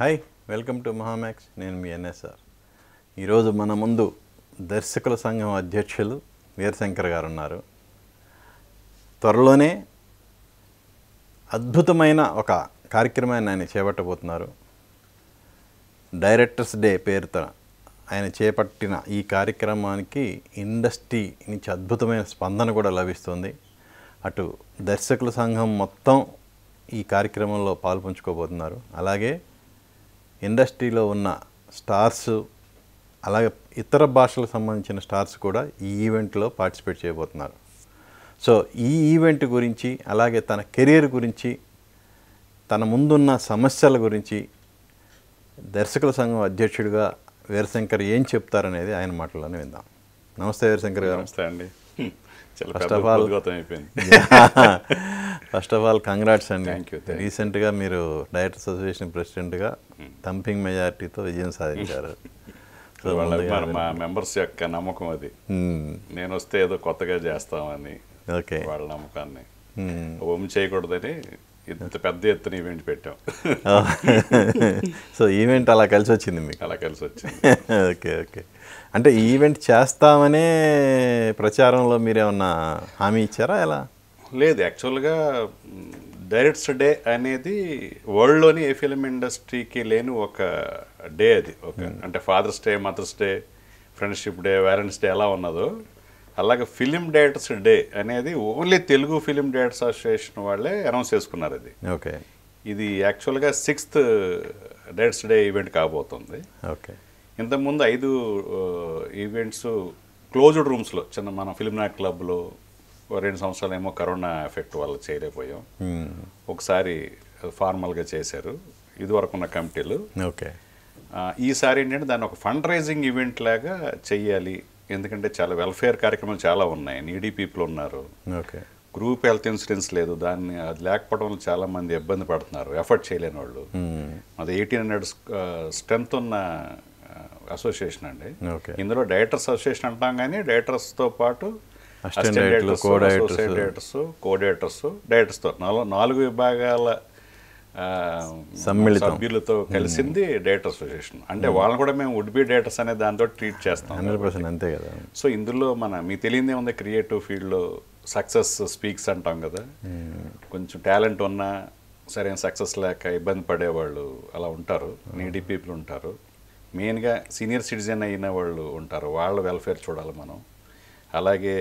Hi welcome to మహామ్యాక్స్ నేను మీ NSR ఈరోజు మన ముందు దర్శకుల సంఘం అధ్యక్షులు వీరశంకర్ గారు ఉన్నారు త్వరలోనే అద్భుతమైన ఒక కార్యక్రమాన్ని ఆయన చేపట్టబోతున్నారు డైరెక్టర్స్ డే పేరుతో ఆయన చేపట్టిన ఈ కార్యక్రమానికి ఇండస్ట్రీ నుంచి అద్భుతమైన స్పందన కూడా లభిస్తుంది అటు దర్శకుల సంఘం మొత్తం ఈ కార్యక్రమంలో పాల్పంచుకోబోతున్నారు అలాగే ఇండస్ట్రీలో ఉన్న స్టార్స్ అలాగే ఇతర భాషలకు సంబంధించిన స్టార్స్ కూడా ఈ ఈవెంట్లో పార్టిసిపేట్ చేయబోతున్నారు సో ఈ ఈవెంట్ గురించి అలాగే తన కెరీర్ గురించి తన ముందున్న సమస్యల గురించి దర్శకుల సంఘం అధ్యక్షుడిగా వీరశంకర్ ఏం చెప్తారనేది ఆయన మాటల్లోనే విందాం నమస్తే వీరశంకర్ గారు నమస్తే అండి first of all first of all congrats అండి రీసెంట్గా మీరు డైరెక్ట్ అసోసియేషన్ ప్రెసిడెంట్గా hmm. థంపింగ్ మెజారిటీతో విజయం సాధించారు సో మా మెంబర్స్ యొక్క నమ్మకం అది hmm. నేను వస్తే ఏదో కొత్తగా చేస్తామని ఓకే వాళ్ళ నమ్మకాన్ని hmm. ఓం చేయకూడదని ఇంత పెద్ద ఎత్తున ఈవెంట్ పెట్టాం సో oh. ఈవెంట్ అలా కలిసి వచ్చింది మీకు అలా కలిసి వచ్చింది ఓకే ఓకే అంటే ఈవెంట్ చేస్తామనే ప్రచారంలో మీరేమన్నా హామీ ఇచ్చారా ఎలా లేదు యాక్చువల్గా డైరెక్ట్స్ డే అనేది వరల్డ్లోని ఏ ఫిలిం ఇండస్ట్రీకి లేని ఒక డే అది ఒక hmm. అంటే fathers day mothers day friendship day parents day ఎలా ఉన్నదో అలాగే ఫిలిం డైరెక్టర్స్ డే అనేది only Telugu film directors association వాళ్ళే అనౌన్స్ చేసుకున్నారు అది ఓకే ఇది యాక్చువల్గా సిక్స్త్ డైరెక్ట్స్ డే ఈవెంట్ కాబోతుంది ఓకే ఇంతకుముందు ఐదు ఈవెంట్స్ క్లోజ్డ్ రూమ్స్లో చిన్న మన ఫిల్మ్ నాట్ క్లబ్లో రెండు సంవత్సరాలు ఏమో కరోనా ఎఫెక్ట్ వల్ల చేయలేకపోయాం hmm. ఒకసారి ఫార్మల్గా చేశారు ఇదివరకు ఉన్న కమిటీలు ఓకే ఈసారి ఏంటంటే దాన్ని ఒక ఫండ్ రైజింగ్ ఈవెంట్ లాగా చెయ్యాలి ఎందుకంటే చాలా వెల్ఫేర్ కార్యక్రమాలు చాలా ఉన్నాయి నీడీ పీపుల్ ఉన్నారు ఓకే గ్రూప్ హెల్త్ ఇన్సూరెన్స్ లేదు దాన్ని అది లేకపోవడం వల్ల చాలా మంది ఇబ్బంది పడుతున్నారు ఎఫర్ట్ చేయలేని వాళ్ళు hmm. అది ఎయిటీన్ హండ్రెడ్ స్ట్రెంత్ ఉన్న అసోసియేషన్ అండి ఇందులో డైరెక్టర్స్ అసోసియేషన్ అంటాం కానీ డైరెక్టర్స్తో పాటు డైరెక్టర్స్ కో డైరెక్టర్స్ డైరెక్టర్స్తో నాలుగు నాలుగు విభాగాల సభ్యులతో కలిసింది డైరెక్టర్ అసోసియేషన్ అంటే వాళ్ళని కూడా మేము వుడ్ బి డేటర్స్ అనే దాంతో ట్రీట్ చేస్తాం అంతే కదా సో ఇందులో మన మీకు తెలియదే ఉంది క్రియేటివ్ ఫీల్డ్లో సక్సెస్ స్పీక్స్ అంటాం కదా కొంచెం టాలెంట్ ఉన్నా సరైన సక్సెస్ లేక ఇబ్బంది పడేవాళ్ళు అలా ఉంటారు నీడీ పీపుల్ ఉంటారు మెయిన్గా సీనియర్ సిటిజన్ అయిన వాళ్ళు ఉంటారు వాళ్ళ వెల్ఫేర్ చూడాలి మనం అలాగే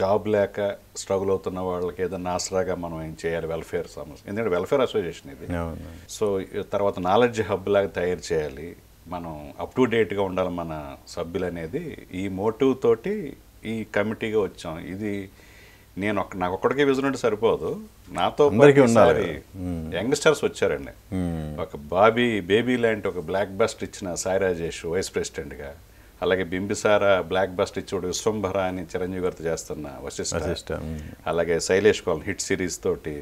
జాబ్ లేక స్ట్రగుల్ అవుతున్న వాళ్ళకి ఏదైనా ఆసరాగా మనం ఏం చేయాలి వెల్ఫేర్ సమస్య ఎందుకంటే వెల్ఫేర్ అసోసియేషన్ ఇది సో తర్వాత నాలెడ్జ్ హబ్ లాగా తయారు చేయాలి మనం అప్ టు డేట్గా ఉండాలి మన సభ్యులు అనేది ఈ మోటివ్ తోటి ఈ కమిటీగా వచ్చాం ఇది నేను ఒక నాకు ఒక్కడికే విజన్ ఉంటే సరిపోదు నాతో ఉండాలి యంగ్స్టర్స్ వచ్చారండి ఒక బాబీ బేబీ లాంటి ఒక బ్లాక్ బస్ట్ ఇచ్చిన సాయి రాజేష్ వైస్ ప్రెసిడెంట్గా అలాగే బింబిసార బ్లాక్ బస్ట్ ఇచ్చుడు విశ్వంభర అని చిరంజీవి గారితో చేస్తున్న వశిష్ట అలాగే శైలేష్ కాలన్ హిట్ సిరీస్ తోటి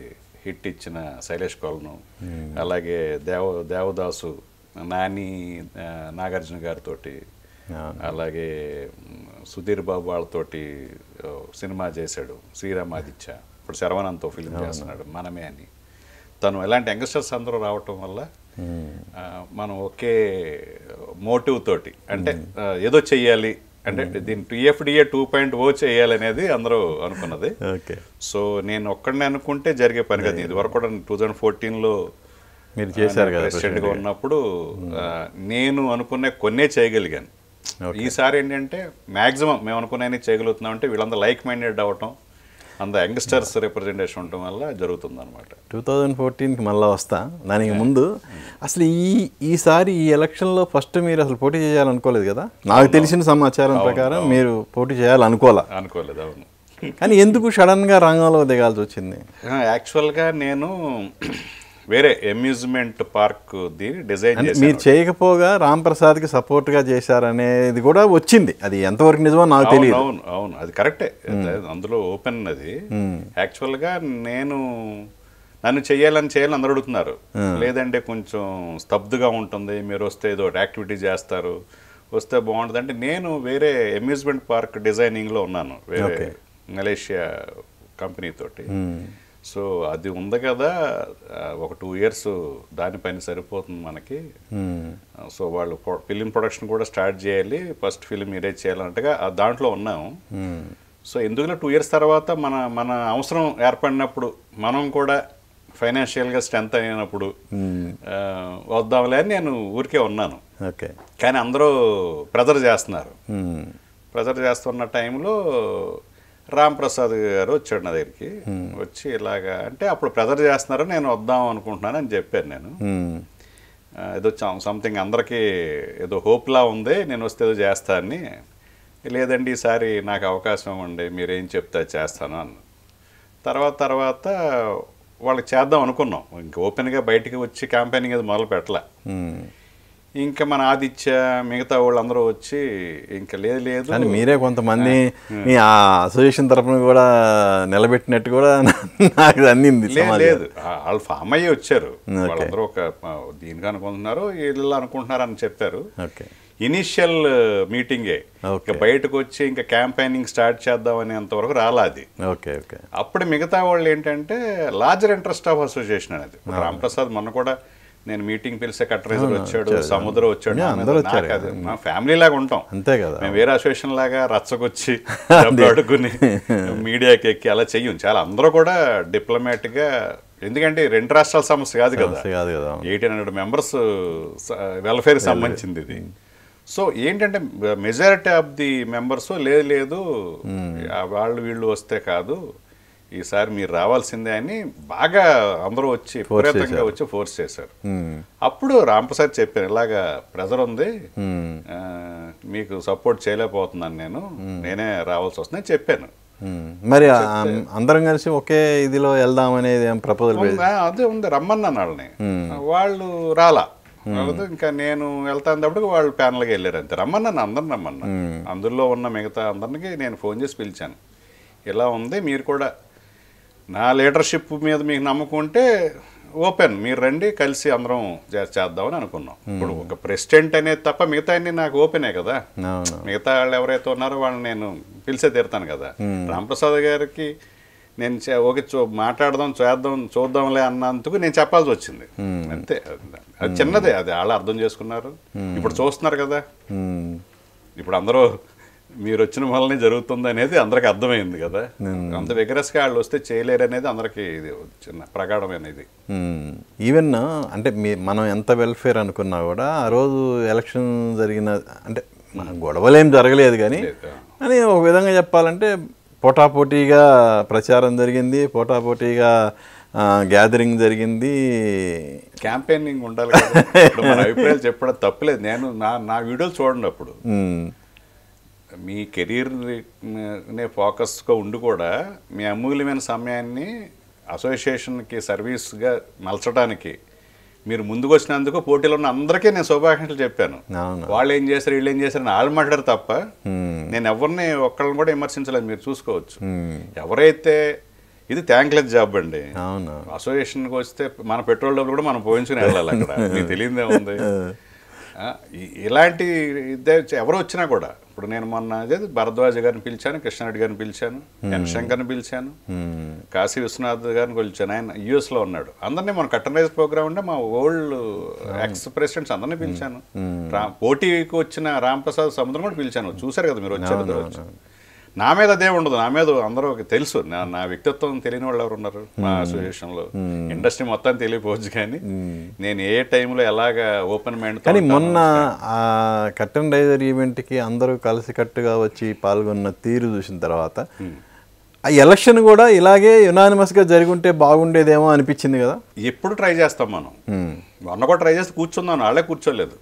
హిట్ ఇచ్చిన శైలేష్ కోలను అలాగే దేవ దేవదాసు నాని నాగార్జున గారితో అలాగే సుధీర్ బాబు వాళ్ళతోటి సినిమా చేశాడు శ్రీరామాదిత్య ఇప్పుడు శరవణంతో ఫిలిం చేస్తున్నాడు మనమే అని తను ఎలాంటి యంగ్స్టర్స్ అందరూ రావటం వల్ల మనం ఒకే మోటివ్ తోటి అంటే ఏదో చెయ్యాలి అంటే దీని టీఎఫ్డిఏ టూ పాయింట్ ఓ చేయాలి అనేది అందరూ అనుకున్నది సో నేను ఒక్కడనే అనుకుంటే జరిగే పని కదా ఇది వరకు కూడా టూ థౌజండ్ ఫోర్టీన్లో మీరు చేశారు కదా ప్రెసిడెంట్గా ఉన్నప్పుడు నేను అనుకునే కొన్నే చేయగలిగాను ఈసారి ఏంటంటే మ్యాక్సిమం మేము అనుకునే చేయగలుగుతున్నాం అంటే వీళ్ళంతా లైక్ మైండెడ్ అవ్వటం అంత యంగ్స్టర్స్ రిప్రజెంటేషన్ ఉండటం వల్ల జరుగుతుంది అనమాట టూ థౌజండ్ ఫోర్టీన్కి మళ్ళీ వస్తా దానికి ముందు mm. అసలు ఈ ఈసారి ఈ ఎలక్షన్లో ఫస్ట్ మీరు అసలు పోటీ చేయాలనుకోలేదు కదా నాకు తెలిసిన సమాచారం ప్రకారం మీరు పోటీ చేయాలనుకోలే అనుకోలేదు అవును కానీ ఎందుకు సడన్గా రంగంలో దిగాల్సి వచ్చింది యాక్చువల్గా నేను వేరే అమ్యూజ్మెంట్ పార్క్ దీన్ని డిజైన్ మీరు చేయకపోగా రామ్ ప్రసాద్కి సపోర్ట్గా చేశారనేది కూడా వచ్చింది అది ఎంతవరకు నిజమో నాకు తెలియదు అవును అవును అది కరెక్టే అందులో ఓపెన్ అది యాక్చువల్గా నేను నన్ను చేయాలని చేయాలని అందరు అడుగుతున్నారు లేదంటే కొంచెం స్తబ్దుగా ఉంటుంది మీరు వస్తే ఏదో యాక్టివిటీ చేస్తారు వస్తే బాగుంటుంది అంటే నేను వేరే అమ్యూజ్మెంట్ పార్క్ డిజైనింగ్లో ఉన్నాను వేరే మలేషియా కంపెనీ తోటి సో అది ఉంది కదా ఒక టూ ఇయర్స్ దానిపైన సరిపోతుంది మనకి hmm. సో వాళ్ళు ఫిలిం ప్రొడక్షన్ కూడా స్టార్ట్ చేయాలి ఫస్ట్ ఫిలిం ఇరే చేయాలంటగా దాంట్లో ఉన్నాము hmm. సో ఎందుకంటే టూ ఇయర్స్ తర్వాత మన మన అవసరం ఏర్పడినప్పుడు మనం కూడా ఫైనాన్షియల్గా స్ట్రెంత్ అయినప్పుడు hmm. వద్దాంలే అని నేను ఊరికే ఉన్నాను ఓకే కానీ అందరూ ప్రెజర్ చేస్తున్నారు ప్రెజర్ చేస్తున్న టైంలో రాంప్రసాద్ గారు వచ్చాడు నా దగ్గరికి hmm. వచ్చి ఇలాగా అంటే అప్పుడు ప్రెజర్ చేస్తున్నారు నేను వద్దాం అనుకుంటున్నాను అని చెప్పాను నేను hmm. ఏదో సంథింగ్ అందరికీ ఏదో హోప్లా ఉంది నేను వస్తే ఏదో చేస్తానని లేదండి ఈసారి నాకు అవకాశం ఇవ్వండి మీరేం చెప్తే చేస్తాను అన్న తర్వాత తర్వాత వాళ్ళకి చేద్దాం అనుకున్నాం ఇంక ఓపెన్గా బయటికి వచ్చి క్యాంపెయినింగ్ అది మొదలు పెట్టలే hmm. ఇంకా మన ఆదిత్య మిగతా వాళ్ళందరూ వచ్చి ఇంకా లేదు లేదు అని మీరే కొంతమంది మీ ఆ అసోసియేషన్ తరఫున కూడా నిలబెట్టినట్టు కూడా నాకు అందింది లేదు వాళ్ళు ఫామ్ అయ్యి వచ్చారు అందరూ ఒక దీనిగా అనుకుంటున్నారు వీళ్ళు అనుకుంటున్నారు అని చెప్పారు ఓకే ఇనిషియల్ మీటింగే ఇంకా బయటకు వచ్చి ఇంకా క్యాంపెయినింగ్ స్టార్ట్ చేద్దాం అనేంత వరకు రాలేదు ఓకే ఓకే అప్పుడు మిగతా వాళ్ళు ఏంటంటే లార్జర్ ఇంట్రెస్ట్ ఆఫ్ అసోసియేషన్ అనేది రామ్ ప్రసాద్ మొన్న కూడా నేను మీటింగ్ పిలిస్తే కట్టరేజర్ వచ్చాడు సముద్రం వచ్చాడు అందరూ వచ్చారు మా ఫ్యామిలీ లాగా ఉంటాం అంతే కదా మేము వేరే అసోసియేషన్ లాగా రచ్చకొచ్చి అడుగుని మీడియాకి ఎక్కి అలా చెయ్యం చాలా అందరూ కూడా డిప్లొమాటిక్గా ఎందుకంటే రెండు రాష్ట్రాల సమస్య కాదు కదా కాదు కదా ఎయిటీన్ హండ్రెడ్ మెంబర్స్ వెల్ఫేర్ సంబంధించింది ఇది సో ఏంటంటే మెజారిటీ ఆఫ్ ది మెంబర్స్ లేదు లేదు hmm. వాళ్ళు వీళ్ళు వస్తే కాదు ఈసారి మీరు రావాల్సిందే అని బాగా అందరూ వచ్చి విపరీతంగా వచ్చి ఫోర్స్ చేశారు hmm. అప్పుడు రాంప్రసాద్ చెప్పాను ఇలాగా ప్రెజర్ ఉంది hmm. మీకు సపోర్ట్ చేయలేకపోతున్నాను నేను hmm. నేనే రావాల్సి వస్తుందని చెప్పాను మరి అందరం కలిసి ఒకే ఇదిలో వెళ్దాం అనేది ప్రపోజల్ అదే ఉంది రమ్మన్నాను వాళ్ళని వాళ్ళు రాలా ఇంకా నేను వెళ్తాన్నప్పుడు వాళ్ళు ప్యానల్కి వెళ్ళారు అంతే రమ్మన్నాను అందరిని రమ్మన్నా అందులో ఉన్న మిగతా అందరికి నేను ఫోన్ చేసి పిలిచాను ఇలా ఉంది మీరు కూడా నా లీడర్షిప్ మీద మీకు నమ్మకం ఉంటే ఓపెన్ మీరు రండి కలిసి అందరం చేద్దామని అనుకున్నాం ఇప్పుడు ఒక ప్రెసిడెంట్ అనేది తప్ప మిగతా అన్ని నాకు ఓపెనే కదా మిగతా వాళ్ళు ఎవరైతే ఉన్నారో వాళ్ళని నేను పిలిచే తీరుతాను కదా రామప్రసాద్ గారికి నేను ఒక చూ మాట్లాడదాం చేద్దాం చూద్దాంలే అన్నందుకు నేను చెప్పాల్సి వచ్చింది అంతే అది చిన్నదే అది వాళ్ళు అర్థం చేసుకున్నారు ఇప్పుడు చూస్తున్నారు కదా ఇప్పుడు అందరూ మీరు వచ్చిన వల్లనే జరుగుతుంది అనేది అందరికి అర్థమైంది కదా అంత విగరస్గా వాళ్ళు వస్తే చేయలేరు అనేది అందరికి ఇది చిన్న ప్రగాఢమైన ఇది ఈవెన్ అంటే మీ మనం ఎంత వెల్ఫేర్ అనుకున్నా కూడా ఆ రోజు ఎలక్షన్ జరిగిన అంటే గొడవలేం జరగలేదు కానీ అని ఒక విధంగా చెప్పాలంటే పోటాపోటీగా ప్రచారం జరిగింది పోటాపోటీగా గ్యాదరింగ్ జరిగింది క్యాంపెయినింగ్ ఉండాలి అభిప్రాయాలు చెప్పడం తప్పలేదు నేను నా నా వీడియోలు చూడండి అప్పుడు మీ కెరీర్ నే ఫోకస్గా ఉండి కూడా మీ అమూల్యమైన సమయాన్ని అసోసియేషన్కి సర్వీస్గా మలచడానికి మీరు ముందుకు వచ్చినందుకు పోటీలో ఉన్న అందరికీ నేను శుభాకాంక్షలు చెప్పాను వాళ్ళు ఏం చేశారు వీళ్ళు ఏం చేశారు వాళ్ళు మాట్లాడరు తప్ప నేను ఎవరిని ఒక్కళ్ళని కూడా విమర్శించలేదు మీరు చూసుకోవచ్చు ఎవరైతే ఇది థ్యాంక్లెస్ జాబ్ అండి అసోసియేషన్కి వస్తే మన పెట్రోల్ డబ్బులు కూడా మనం పోయించుకుని వెళ్ళాలి అక్కడ మీకు తెలియదే ఉంది ఇలాంటి ఇదే ఎవరు వచ్చినా కూడా ఇప్పుడు నేను మొన్న అదే భరద్వాజ గారిని పిలిచాను కృష్ణారెడ్డి గారిని పిలిచాను hmm. ఎన్ శంకర్ని పిలిచాను hmm. కాశీ విశ్వనాథ్ గారిని పిలిచాను ఆయన యుఎస్లో ఉన్నాడు అందరినీ మన కట్టనైజ్ ప్రోగ్రామ్ అంటే మా ఓల్డ్ hmm. ఎక్స్ ప్రెసిడెంట్స్ అందరినీ పిలిచాను పోటీకి వచ్చిన రాంప్రసాద్ సముద్రం కూడా పిలిచాను చూశారు కదా మీరు వచ్చారు నా మీద అదే ఉండదు నా మీద అందరూ తెలుసు నా నా వ్యక్తిత్వం తెలియని వాళ్ళు ఎవరు ఉన్నారు మా అసోసియేషన్లో hmm. Industry hmm. మొత్తం తెలియపోవచ్చు కానీ hmm. నేను ఏ టైంలో ఎలాగ ఓపెన్ మైండ్ కానీ మొన్న కట్టన్ డైజర్ ఈవెంట్కి అందరూ కలిసికట్టుగా వచ్చి పాల్గొన్న తీరు చూసిన తర్వాత ఆ ఎలక్షన్ కూడా ఇలాగే యునానిమస్గా ఉంటే బాగుండేదేమో అనిపించింది కదా ఎప్పుడు ట్రై చేస్తాం మనం మొన్న కూడా ట్రై చేస్తే కూర్చున్నాను వాళ్ళే కూర్చోలేదు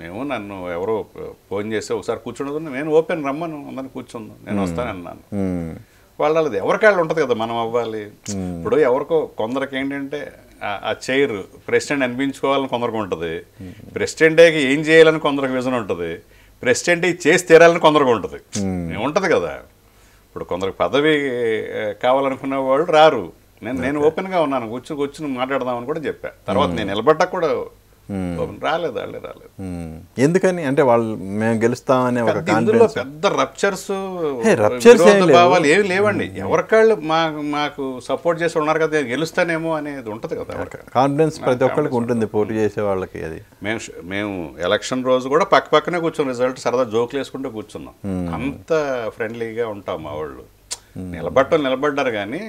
మేము నన్ను ఎవరో ఫోన్ చేసి ఒకసారి కూర్చుండదు నేను ఓపెన్ రమ్మను అందరిని కూర్చుందాం నేను వస్తానన్నాను వాళ్ళది ఎవరికి వాళ్ళు ఉంటుంది కదా మనం అవ్వాలి ఇప్పుడు ఎవరికో కొందరికి ఏంటంటే ఆ చైర్ ప్రెసిడెంట్ అనిపించుకోవాలని కొందరికి ఉంటుంది ప్రెసిడెంట్ అయ్యాక ఏం చేయాలని కొందరికి విజన్ ఉంటుంది ప్రెసిడెంట్ చేసి తీరాలని కొందరికి ఉంటుంది ఉంటుంది కదా ఇప్పుడు కొందరికి పదవి కావాలనుకునే వాళ్ళు రారు నేను నేను ఓపెన్గా ఉన్నాను కూర్చుని కూర్చుని మాట్లాడదామని కూడా చెప్పా తర్వాత నేను నిలబడ్డా కూడా Hmm. రాలేదు వాళ్ళే రాలేదు hmm. ఎందుకని అంటే వాళ్ళు మేము గెలుస్తామనే ఒక పెద్ద రప్చర్స్ రప్చర్స్ భావాలు ఏమి లేవండి hmm. ఎవరికాళ్ళు మా మాకు సపోర్ట్ చేసి ఉన్నారు కదా గెలుస్తానేమో అనేది ఉంటుంది కదా కాన్ఫిడెన్స్ ప్రతి ఒక్కరికి ఉంటుంది పోటీ చేసే వాళ్ళకి అది మేము మేము ఎలక్షన్ రోజు కూడా పక్క పక్కనే కూర్చున్నాం రిజల్ట్ సరదా జోకులు వేసుకుంటూ కూర్చున్నాం అంత ఫ్రెండ్లీగా ఉంటాం మా వాళ్ళు నిలబట్టం నిలబడ్డారు కానీ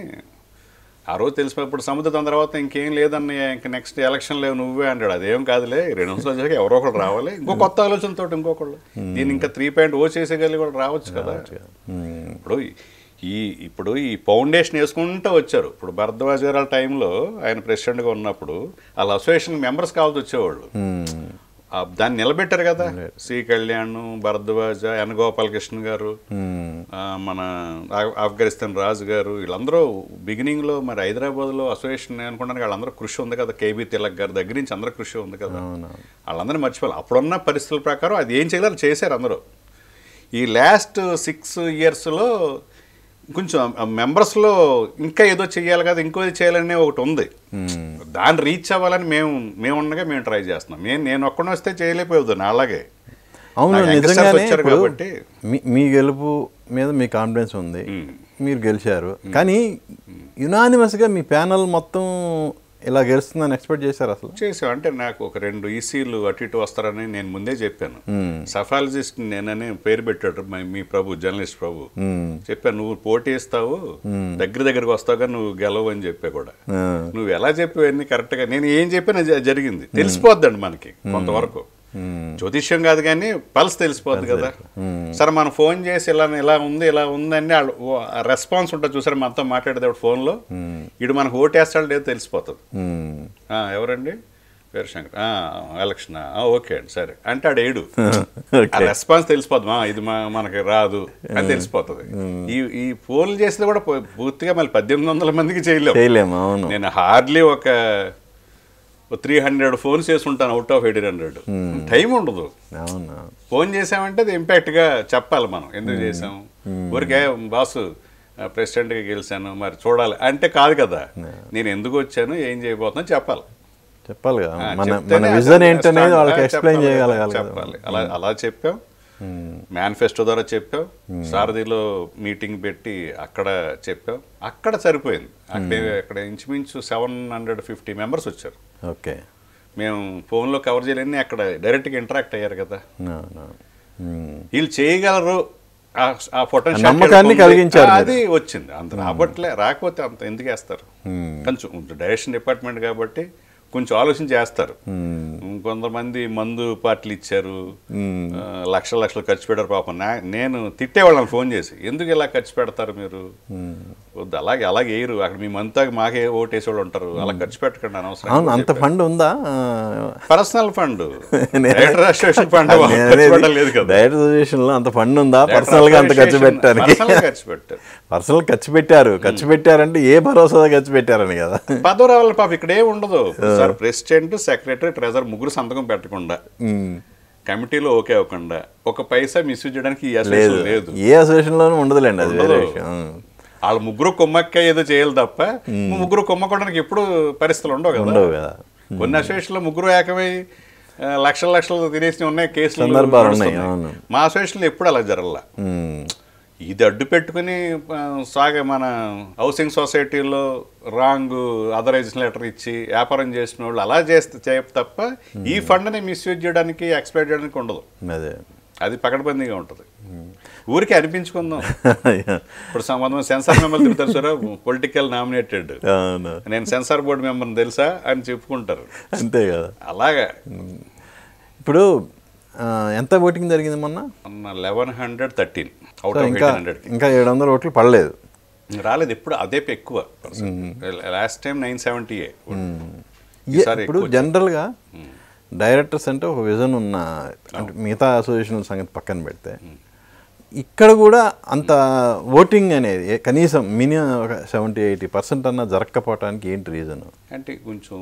ఆ రోజు తెలిసిపోయినప్పుడు సముద్ర దాని తర్వాత ఇంకేం లేదన్నయ్య ఇంక నెక్స్ట్ ఎలక్షన్ లేవు నువ్వే అంటాడు అదేం కాదులే రెండు నిమిషాలు వచ్చాక ఎవరో ఒకళ్ళు రావాలి ఇంకో hmm. కొత్త ఆలోచనతో ఇంకొకళ్ళు hmm. దీన్ని ఇంకా త్రీ పాయింట్ ఓ చేసేగలి కూడా రావచ్చు కదా hmm. ఇప్పుడు ఈ ఇప్పుడు ఈ ఫౌండేషన్ వేసుకుంటూ వచ్చారు ఇప్పుడు భరద్వాజ్ గారు టైంలో ఆయన ప్రెసిడెంట్గా ఉన్నప్పుడు వాళ్ళ అసోసియేషన్ మెంబర్స్ కావాల్సి వచ్చేవాళ్ళు దాన్ని నిలబెట్టారు కదా శ్రీ కళ్యాణ్ భరద్వాజ ఎన్ గోపాలకృష్ణ గారు మన ఆఫ్ఘనిస్తాన్ రాజు గారు వీళ్ళందరూ బిగినింగ్లో మరి హైదరాబాద్లో అసోసియేషన్ అనుకుంటాను వాళ్ళందరూ కృషి ఉంది కదా కేబీ తిలక్ గారి దగ్గర నుంచి అందరూ కృషి ఉంది కదా వాళ్ళందరూ మర్చిపోవాలి అప్పుడున్న పరిస్థితుల ప్రకారం అది ఏం చేయగలరు చేశారు అందరూ ఈ లాస్ట్ సిక్స్ ఇయర్స్లో కొంచెం మెంబర్స్లో ఇంకా ఏదో చేయాలి కదా ఇంకో చేయాలనే ఒకటి ఉంది దాన్ని రీచ్ అవ్వాలని మేము మేము ఉండగా మేము ట్రై చేస్తున్నాం నేను నేను ఒక్కడిని వస్తే చేయలేకపోయేది నా అలాగే అవును కాబట్టి మీ గెలుపు మీద మీ కాన్ఫిడెన్స్ ఉంది మీరు గెలిచారు కానీ యునానిమస్గా మీ ప్యానల్ మొత్తం ఇలా గెలుస్తుందని ఎక్స్పెక్ట్ చేశారు అసలు చేసాం అంటే నాకు ఒక రెండు ఈసీలు అటు ఇటు వస్తారని నేను ముందే చెప్పాను hmm. సఫాలజిస్ట్ నేననే పేరు పెట్టాడు మీ ప్రభు జర్నలిస్ట్ ప్రభు hmm. చెప్పాను నువ్వు పోటీ ఇస్తావు hmm. దగ్గర దగ్గరకు వస్తావుగా నువ్వు గెలవు అని చెప్పా కూడా నువ్వు ఎలా చెప్పావు అన్ని గా నేను ఏం చెప్పినా జరిగింది తెలిసిపోద్దండి మనకి కొంతవరకు జ్యోతిష్యం కాదు కానీ పల్స్ తెలిసిపోద్ది కదా సరే మనం ఫోన్ చేసి ఇలా ఇలా ఉంది ఇలా ఉందని వాళ్ళు రెస్పాన్స్ ఉంటుంది చూసారు మనతో ఒకటి ఫోన్లో ఇటు మనకు ఓటేస్తాడు లేదు తెలిసిపోతుంది ఎవరండి వీరశంకర్ ఎలక్షన్ ఓకే అండి సరే అంటే ఆడు ఏడు రెస్పాన్స్ తెలిసిపోతుంది ఇది మనకి రాదు అని తెలిసిపోతుంది ఈ ఈ ఫోన్లు చేసింది కూడా పూర్తిగా మళ్ళీ పద్దెనిమిది వందల మందికి చేయలేము నేను హార్డ్లీ ఒక త్రీ హండ్రెడ్ ఫోన్స్ చేసి ఉంటాను out of eight hundred time ఉండదు ఫోన్ చేసామంటే అది ఇంపాక్ట్గా చెప్పాలి మనం ఎందుకు hmm. చేసాం hmm. ఊరికే బాసు ప్రెసిడెంట్గా గెలిచాను మరి చూడాలి అంటే కాదు కదా నేను ఎందుకు వచ్చాను ఏం చేయబోతున్నా చెప్పాలి చెప్పాలి కదా మన విజన్ ఏంటనేది వాళ్ళకి ఎక్స్ప్లెయిన్ చేయగలగాలి చెప్పాలి అలా hmm. అలా చెప్పాం మేనిఫెస్టో ద్వారా చెప్పావు hmm. సారథిలో మీటింగ్ పెట్టి అక్కడ చెప్పావు అక్కడ సరిపోయింది అంటే hmm. అక్కడ ఇంచుమించు సెవెన్ హండ్రెడ్ ఫిఫ్టీ మెంబర్స్ వచ్చారు ఓకే మేము ఫోన్లో కవర్ చేయలేని అక్కడ డైరెక్ట్గా ఇంటరాక్ట్ అయ్యారు కదా hmm. వీళ్ళు చేయగలరు ఆ పొటెన్షియల్ కలిగించారు అది వచ్చింది అంత రాబట్లే రాకపోతే అంత ఎందుకు వేస్తారు కొంచెం డైరెక్షన్ డిపార్ట్మెంట్ కాబట్టి కొంచెం ఆలోచన చేస్తారు కొంతమంది మందు పార్టీలు ఇచ్చారు లక్షల లక్షలు ఖర్చు పెట్టారు పాపం నేను తిట్టేవాళ్ళని ఫోన్ చేసి ఎందుకు ఇలా ఖర్చు పెడతారు మీరు వద్దు అలాగే అలాగే వేయరు అక్కడ మేమంతా మాకే ఓటేసేవాళ్ళు ఉంటారు అలా ఖర్చు పెట్టకండి అనవసరం అవును అంత ఫండ్ ఉందా పర్సనల్ ఫండ్ రిజిస్ట్రేషన్ ఫండ్ లేదు కదా డైరెక్ట్ అంత ఫండ్ ఉందా గా అంత ఖర్చు ఖర్చు పెట్టారు పర్సనల్ ఖర్చు పెట్టారు ఖర్చు పెట్టారంటే ఏ భరోసా ఖర్చు పెట్టారని కదా పదో పాప ఇక్కడే ఉండదు సార్ ప్రెసిడెంట్ సెక్రటరీ ట్రెజర్ ముగ్గురు సంతకం పెట్టకుండా కమిటీలో ఓకే అవ్వకుండా ఒక పైసా మిస్యూజ్ చేయడానికి లేదు ఏ లోనూ ఉండదులేండి అది వేరే విషయం వాళ్ళ ముగ్గురు కొమ్మక్క ఏదో చేయాలి తప్ప ముగ్గురు కొమ్మకోవడానికి ఎప్పుడు పరిస్థితులు ఉండవు కదా ఉండవు కదా కొన్ని అసోసియేషన్లో ముగ్గురు ఏకమై లక్షల లక్షలు తినేసి ఉన్నాయి కేసులు మా అసోసియేషన్లో ఎప్పుడు అలా జరగల ఇది అడ్డు పెట్టుకుని సాగ మన హౌసింగ్ సొసైటీలో రాంగ్ అథరైజేషన్ లెటర్ ఇచ్చి వ్యాపారం చేసిన వాళ్ళు అలా చేస్తే చేయ తప్ప ఈ ఫండ్ని మిస్యూజ్ చేయడానికి ఎక్స్పైర్ చేయడానికి ఉండదు అదే అది పకడ్బందీగా ఉంటుంది ఊరికి అనిపించుకుందాం ఇప్పుడు సంబంధం సెన్సార్ మెంబర్ తిరుగుతారు సార్ పొలిటికల్ నామినేటెడ్ నేను సెన్సార్ బోర్డు మెంబర్ని తెలుసా అని చెప్పుకుంటారు అంతే కదా అలాగా ఇప్పుడు ఎంత ఓటింగ్ జరిగింది మొన్న మొన్న eleven hundred thirteen out of eight hundred ఇంకా ఏడు వందల ఓట్లు పడలేదు రాలేదు ఇప్పుడు అదే ఎక్కువ లాస్ట్ టైం నైన్ సెవెంటీ ఇప్పుడు జనరల్గా డైరెక్టర్స్ అంటే ఒక విజన్ ఉన్న మిగతా అసోసియేషన్ సంగతి పక్కన పెడితే ఇక్కడ కూడా అంత ఓటింగ్ అనేది కనీసం మినిమం ఒక సెవెంటీ ఎయిటీ పర్సెంట్ అన్న జరగకపోవటానికి ఏంటి రీజన్ అంటే కొంచెం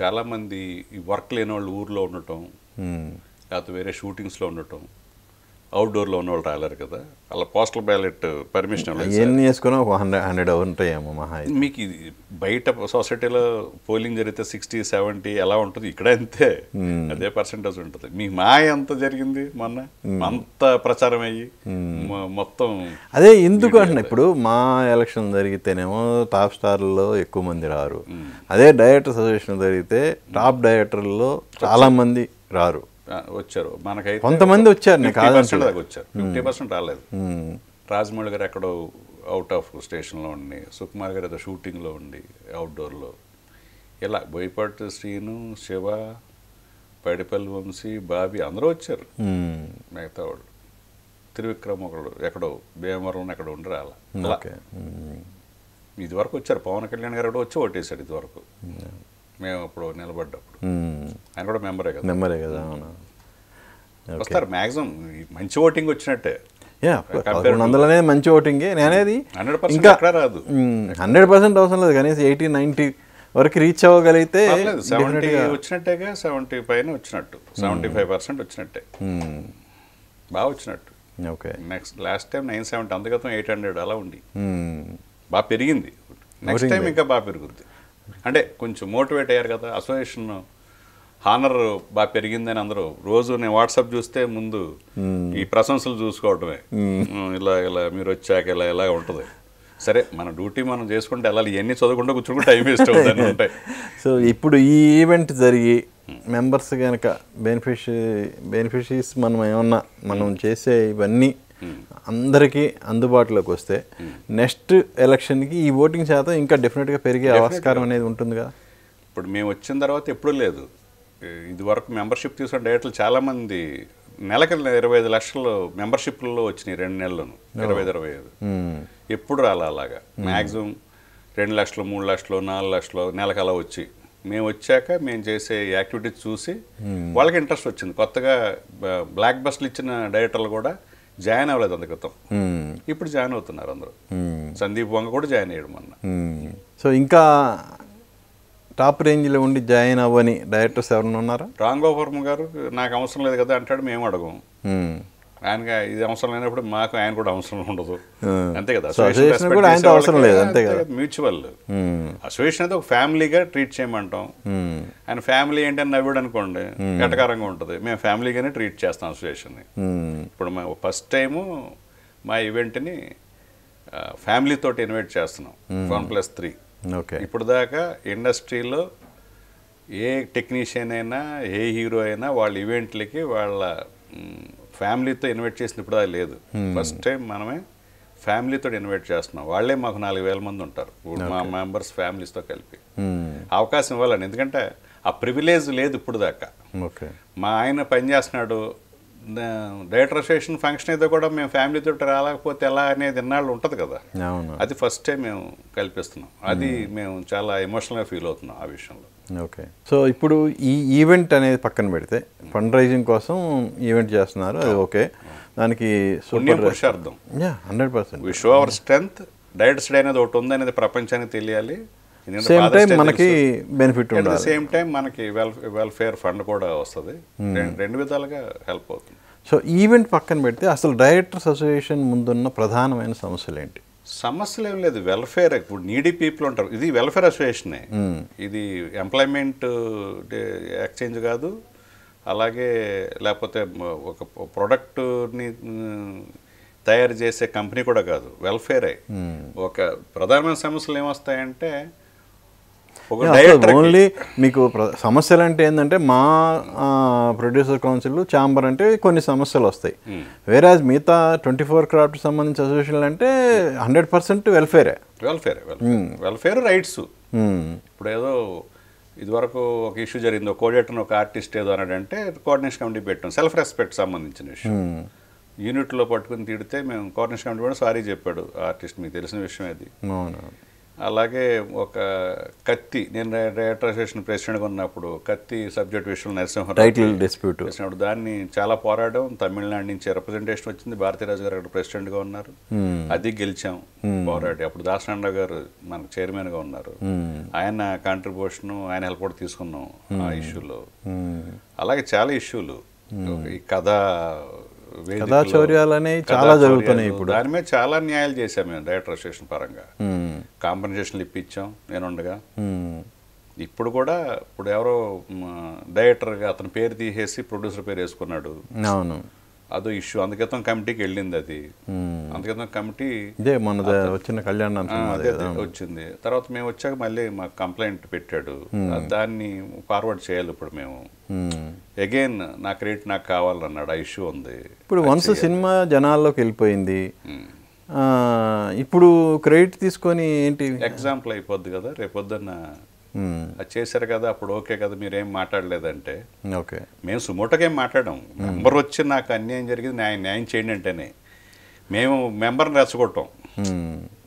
చాలామంది ఈ వర్క్ లేని వాళ్ళు ఊర్లో ఉండటం లేకపోతే వేరే షూటింగ్స్లో ఉండటం అవుట్డోర్లో ఉన్న వాళ్ళు రాలేరు కదా అలా పోస్టల్ బ్యాలెట్ పర్మిషన్ ఎన్ని వేసుకున్నా ఒక హండ్రెడ్ హండ్రెడ్ ఉంటాయేమో మహా మీకు ఇది బయట సొసైటీలో పోలింగ్ జరిగితే సిక్స్టీ సెవెంటీ ఎలా ఉంటుంది ఇక్కడ అంతే అదే పర్సంటేజ్ ఉంటుంది మీ మా ఎంత జరిగింది మొన్న అంత ప్రచారం అయ్యి మొత్తం అదే ఎందుకు అంటున్నా ఇప్పుడు మా ఎలక్షన్ జరిగితేనేమో టాప్ స్టార్లో ఎక్కువ మంది రారు అదే డైరెక్టర్ సజెషన్ జరిగితే టాప్ డైరెక్టర్లో చాలామంది రారు వచ్చారు మనకైతే కొంతమంది వచ్చారు వచ్చారు ఫిఫ్టీ పర్సెంట్ రాలేదు రాజమౌళి గారు ఎక్కడో అవుట్ ఆఫ్ స్టేషన్లో ఉండి సుకుమార్ గారు ఏదో షూటింగ్లో ఉండి అవుట్డోర్లో ఇలా బోయపాటి శ్రీను శివ పడిపల్లి వంశీ బాబీ అందరూ వచ్చారు మిగతా వాళ్ళు త్రివిక్రమ్ ఒకడు ఎక్కడో భీమవరం ఎక్కడో ఉండి రాల ఇది వరకు వచ్చారు పవన్ కళ్యాణ్ గారు కూడా వచ్చి ఓటేశాడు ఇది వరకు మేము అప్పుడు నిలబడ్డప్పుడు ఆయన కూడా మెంబరే కదా మెంబరే కదా అవునా వస్తారు మ్యాక్సిమం మంచి ఓటింగ్ వచ్చినట్టే రెండు వందలనే మంచి ఓటింగ్ నేనేది ఇంకా రాదు హండ్రెడ్ పర్సెంట్ అవసరం లేదు కనీసం ఎయిటీ నైన్టీ వరకు రీచ్ అవ్వగలిగితే సెవెంటీ వచ్చినట్టేగా సెవెంటీ పైన వచ్చినట్టు సెవెంటీ ఫైవ్ పర్సెంట్ వచ్చినట్టే బాగా వచ్చినట్టు okay next last time nine seventy అందుగతం ఎయిట్ హండ్రెడ్ అలా ఉండి బాగా పెరిగింది నెక్స్ట్ టైం ఇంకా బాగా పెరుగుద్ది అంటే కొంచెం మోటివేట్ అయ్యారు కదా అసోసియేషన్ హానర్ బాగా పెరిగిందని అందరూ రోజు నేను వాట్సాప్ చూస్తే ముందు ఈ ప్రశంసలు చూసుకోవటమే ఇలా ఇలా మీరు వచ్చాక ఇలా ఇలా ఉంటుంది సరే మన డ్యూటీ మనం చేసుకుంటే వెళ్ళాలి ఇవన్నీ చదువుకుంటే కూర్చుంటే టైం వేస్ట్ అవుతుంది ఉంటాయి సో ఇప్పుడు ఈ ఈవెంట్ జరిగి మెంబర్స్ కనుక బెనిఫిషరీ బెనిఫిషరీస్ మనం ఏమన్నా మనం చేసే ఇవన్నీ అందరికీ అందుబాటులోకి వస్తే నెక్స్ట్ ఎలక్షన్కి ఈ ఓటింగ్ శాతం ఇంకా డెఫినెట్గా పెరిగే ఆస్కారం అనేది ఉంటుంది కదా ఇప్పుడు మేము వచ్చిన తర్వాత ఎప్పుడూ లేదు ఇదివరకు మెంబర్షిప్ తీసుకున్న డైరెక్టర్లు చాలామంది నెలకి ఇరవై ఐదు లక్షలు మెంబర్షిప్లలో వచ్చినాయి రెండు నెలలను ఇరవై ఐదు ఇరవై ఐదు ఎప్పుడు రాలా అలాగా మ్యాక్సిమం రెండు లక్షలు మూడు లక్షలు నాలుగు లక్షలు నెలకు అలా వచ్చి మేము వచ్చాక మేము చేసే యాక్టివిటీస్ చూసి వాళ్ళకి ఇంట్రెస్ట్ వచ్చింది కొత్తగా బ్లాక్ బస్లు ఇచ్చిన డైరెక్టర్లు కూడా జాయిన్ అవ్వలేదు అంత క్రితం ఇప్పుడు జాయిన్ అవుతున్నారు అందరూ సందీప్ వంగ కూడా జాయిన్ అయ్యాడు మొన్న సో ఇంకా టాప్ రేంజ్లో ఉండి జాయిన్ అవ్వని డైరెక్టర్స్ ఎవరైనా ఉన్నారా రామ్ గారు నాకు అవసరం లేదు కదా అంటాడు మేము అడగము ఆయనగా ఇది అవసరం లేనప్పుడు మాకు ఆయన కూడా అవసరం ఉండదు అంతే కదా అవసరం లేదు అంతే కదా మ్యూచువల్ అసోసియేషన్ అయితే ఒక ఫ్యామిలీగా ట్రీట్ చేయమంటాం ఆయన ఫ్యామిలీ ఏంటని నవ్వాడు అనుకోండి కటకారంగా ఉంటుంది మేము ఫ్యామిలీగానే ట్రీట్ చేస్తాం అసోసియేషన్ ఇప్పుడు మేము ఫస్ట్ టైము మా ఈవెంట్ని ఫ్యామిలీతో ఇన్వైట్ చేస్తున్నాం వన్ ప్లస్ త్రీ ఓకే ఇప్పుడు దాకా ఇండస్ట్రీలో ఏ టెక్నీషియన్ అయినా ఏ హీరో అయినా వాళ్ళ ఈవెంట్లకి వాళ్ళ ఫ్యామిలీతో ఇన్వైట్ చేసినప్పుడు అది లేదు ఫస్ట్ hmm. టైం మనమే ఫ్యామిలీతో ఇన్వైట్ చేస్తున్నాం వాళ్ళే మాకు నాలుగు వేల మంది ఉంటారు మా మెంబర్స్ ఫ్యామిలీస్తో కలిపి hmm. అవకాశం ఇవ్వాలని ఎందుకంటే ఆ ప్రివిలేజ్ లేదు ఇప్పుడు దాకా మా ఆయన పనిచేస్తున్నాడు డైరెక్టర్ అసోసియేషన్ ఫంక్షన్ ఏదో కూడా మేము ఫ్యామిలీతో రాలేకపోతే ఎలా అనేది ఇన్నాళ్ళు ఉంటుంది కదా అది ఫస్ట్ టైం మేము కల్పిస్తున్నాం అది hmm. మేము చాలా ఎమోషనల్గా ఫీల్ అవుతున్నాం ఆ విషయంలో ఓకే సో ఇప్పుడు ఈ ఈవెంట్ అనేది పక్కన పెడితే ఫండ్ రైజింగ్ కోసం ఈవెంట్ చేస్తున్నారు అది ఓకే దానికి పురుషార్థం yeah hundred percent we show our strength direct అనేది ఒకటి ఉంది అనేది ప్రపంచానికి తెలియాలి సేమ్ టైం మనకి బెనిఫిట్ ఉండాలి సేమ్ టైం మనకి వెల్ వెల్ఫేర్ ఫండ్ కూడా వస్తుంది hmm. రెండు విధాలుగా హెల్ప్ అవుతుంది సో ఈవెంట్ పక్కన పెడితే అసలు డైరెక్టర్స్ అసోసియేషన్ ముందున్న ప్రధానమైన సమస్యలు ఏంటి సమస్యలు ఏం లేదు వెల్ఫేర్ ఇప్పుడు నీడీ పీపుల్ ఉంటారు ఇది వెల్ఫేర్ అసోసియేషనే ఇది ఎంప్లాయ్మెంట్ ఎక్స్చేంజ్ కాదు అలాగే లేకపోతే ఒక ప్రోడక్ట్ని తయారు చేసే కంపెనీ కూడా కాదు వెల్ఫేరే ఒక ప్రధానమైన సమస్యలు ఏమొస్తాయంటే ఓన్లీ మీకు సమస్యలు అంటే ఏంటంటే మా ప్రొడ్యూసర్ కౌన్సిల్ ఛాంబర్ అంటే కొన్ని సమస్యలు వస్తాయి వేరే hmm. మిగతా ట్వంటీ ఫోర్ క్రాఫ్ట్ సంబంధించిన అసోసియేషన్లు అంటే హండ్రెడ్ పర్సెంట్ వెల్ఫేరే వెల్ఫేర్ వెల్ఫేర్ రైట్స్ ఇప్పుడు ఏదో ఇదివరకు ఒక ఇష్యూ జరిగిందో కోడేటన్ ఒక ఆర్టిస్ట్ ఏదో అన్నాడంటే కోఆర్డినేషన్ కమిటీ పెట్టాం సెల్ఫ్ రెస్పెక్ట్ సంబంధించిన ఇష్యూ యూనిట్లో hmm. పట్టుకుని తిడితే మేము కోఆర్డినేషన్ కమిటీ కూడా సారీ చెప్పాడు ఆర్టిస్ట్ మీకు తెలిసిన విషయం అది అలాగే ఒక కత్తి నేను రైటర్ అసోసియేషన్ ప్రెసిడెంట్గా ఉన్నప్పుడు కత్తి సబ్జెక్ట్ విషయంలో నరసింహరావు టైటిల్ డిస్ప్యూట్ చేసినప్పుడు దాన్ని చాలా పోరాడడం తమిళనాడు నుంచి రిప్రజెంటేషన్ వచ్చింది భారతీరాజు గారు అక్కడ ప్రెసిడెంట్గా ఉన్నారు hmm. అది గెలిచాం hmm. పోరాడి అప్పుడు దాసనారాయణ గారు మనకు చైర్మన్గా ఉన్నారు hmm. ఆయన కాంట్రిబ్యూషన్ ఆయన హెల్ప్ కూడా తీసుకున్నాం ఆ ఇష్యూలో అలాగే చాలా ఇష్యూలు ఈ కథ కథా చౌర్యాలు అనేవి చాలా జరుగుతున్నాయి ఇప్పుడు దాని మీద చాలా న్యాయాలు చేశాం మేము డైరెక్టర్ అసోసియేషన్ పరంగా కాంపెన్సేషన్లు ఇప్పించాం నేను ఉండగా ఇప్పుడు కూడా ఇప్పుడు ఎవరో డైరెక్టర్గా అతని పేరు తీసేసి ప్రొడ్యూసర్ పేరు వేసుకున్నాడు అవును అదో ఇష్యూ అందుకేతం కమిటీకి వెళ్ళింది అది అందుకేతం కమిటీ ఇదే మన వచ్చిన కళ్యాణ్ వచ్చింది తర్వాత మేము వచ్చాక మళ్ళీ మా కంప్లైంట్ పెట్టాడు దాన్ని ఫార్వర్డ్ చేయాలి ఇప్పుడు మేము అగైన్ నా క్రెడిట్ నాకు కావాలన్నాడు ఆ ఇష్యూ ఉంది ఇప్పుడు వన్స్ సినిమా జనాల్లోకి వెళ్ళిపోయింది hmm. ఇప్పుడు క్రెడిట్ తీసుకొని ఏంటి ఎగ్జాంపుల్ అయిపోద్ది కదా రేపొద్దున్న hmm. అది చేశారు కదా అప్పుడు ఓకే కదా మీరేం మాట్లాడలేదంటే ఓకే మేము సుమోటకేం మాట్లాడము మెంబర్ hmm. వచ్చి నాకు అన్యాయం జరిగింది న్యాయం న్యాయం చేయండి అంటేనే మేము మెంబర్ని రెచ్చగొట్టాం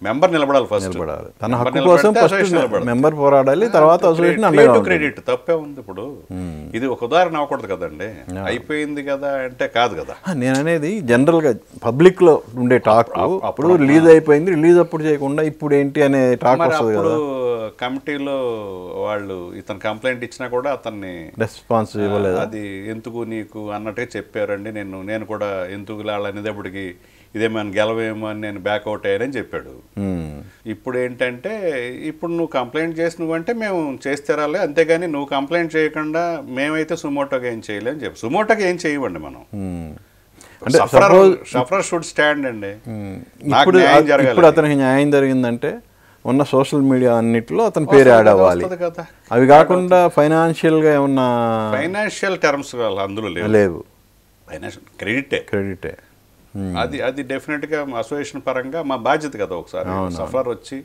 మెంబర్ నిలబడాలి ఫస్ట్ నిలబడాలి తన హక్కు కోసం ఫస్ట్ మెంబర్ పోరాడాలి తర్వాత అసోసియేషన్ క్రెడిట్ తప్పే ఉంది ఇప్పుడు hmm. ఇది ఒక ఉదాహరణ అవ్వకూడదు కదండి అయిపోయింది కదా అంటే కాదు కదా నేను అనేది పబ్లిక్ లో ఉండే టాక్ అప్పుడు రిలీజ్ అయిపోయింది రిలీజ్ అప్పుడు చేయకుండా ఇప్పుడు ఏంటి అనే టాక్ వస్తుంది కదా కమిటీలో వాళ్ళు ఇతను కంప్లైంట్ ఇచ్చినా కూడా అతన్ని రెస్పాన్స్ ఇవ్వలేదు అది ఎందుకు నీకు అన్నట్టే చెప్పారండి నేను నేను కూడా ఎందుకు వాళ్ళనేటప్పటికి ఇదేమైనా గెలవేమో అని నేను బ్యాక్అవుట్ అయ్యానని చెప్పాడు hmm. ఇప్పుడు ఏంటంటే ఇప్పుడు నువ్వు కంప్లైంట్ చేసి అంటే మేము చేస్తారాలే అంతేగాని నువ్వు కంప్లైంట్ చేయకుండా మేమైతే సుమోటోకి ఏం చేయలేమని చెప్పి సుమోటోకి ఏం చేయవండి మనం స్టాండ్ hmm. అండి hmm. ఇప్పుడు అతనికి న్యాయం జరిగిందంటే ఉన్న సోషల్ మీడియా అన్నిటిలో అతని పేరు యాడ్ అవ్వాలి అవి కాకుండా ఫైనాన్షియల్ గా ఏమన్నా ఫైనాన్షియల్ టర్మ్స్ అందులో లేవు ఫైనాన్షియల్ క్రెడిటే క్రెడిటే Hmm. అది అది డెఫినెట్గా అసోసియేషన్ పరంగా మా బాధ్యత కదా ఒకసారి సఫర్ వచ్చి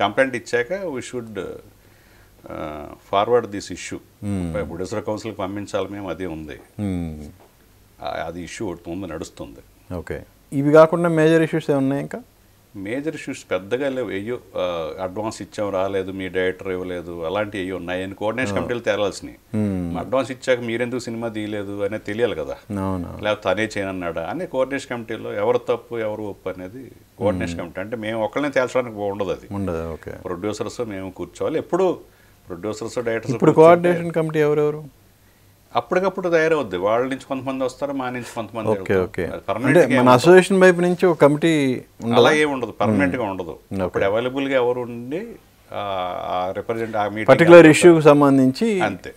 కంప్లైంట్ ఇచ్చాక we should forward this issue బుడేశ్వర కౌన్సిల్కి పంపించాలి మేము అదే ఉంది hmm. అది ఇష్యూ ఒకటి ముందు నడుస్తుంది ఓకే ఇవి కాకుండా మేజర్ ఇష్యూస్ ఏమున్నాయి ఇంకా మేజర్ ఇష్యూస్ పెద్దగా లేవు అయ్యో అడ్వాన్స్ ఇచ్చాం రాలేదు మీ డైరెక్టర్ ఇవ్వలేదు అలాంటివి అయ్యో అని కోఆర్డినేషన్ కమిటీలు తేరాల్సినవి అడ్వాన్స్ ఇచ్చాక మీరెందుకు సినిమా తీయలేదు అనేది తెలియాలి కదా లేకపోతే తనే చేయనన్నాడా అనే కోఆర్డినేషన్ కమిటీలో ఎవరు తప్పు ఎవరు ఒప్పు అనేది కోఆర్డినేషన్ కమిటీ అంటే మేము ఒక్కళ్ళనే తేల్చడానికి ఉండదు అది ప్రొడ్యూసర్స్ మేము కూర్చోవాలి ఎప్పుడు ప్రొడ్యూసర్స్ డైరెక్టర్స్ ఇప్పుడు కోఆర్డినేషన్ కమిటీ ఎవరెవరు అప్పటికప్పుడు తయారవుద్ది వాళ్ళ నుంచి కొంతమంది వస్తారు మా నుంచి కొంతమంది ఓకే ఓకే అంటే మన అసోసియేషన్ వైపు నుంచి ఒక కమిటీ అలా ఏమి ఉండదు పర్మనెంట్గా ఉండదు ఇప్పుడు అవైలబుల్గా ఎవరు ఉండి రిప్రజెంట్ ఆ పర్టికులర్ ఇష్యూకి సంబంధించి అంతే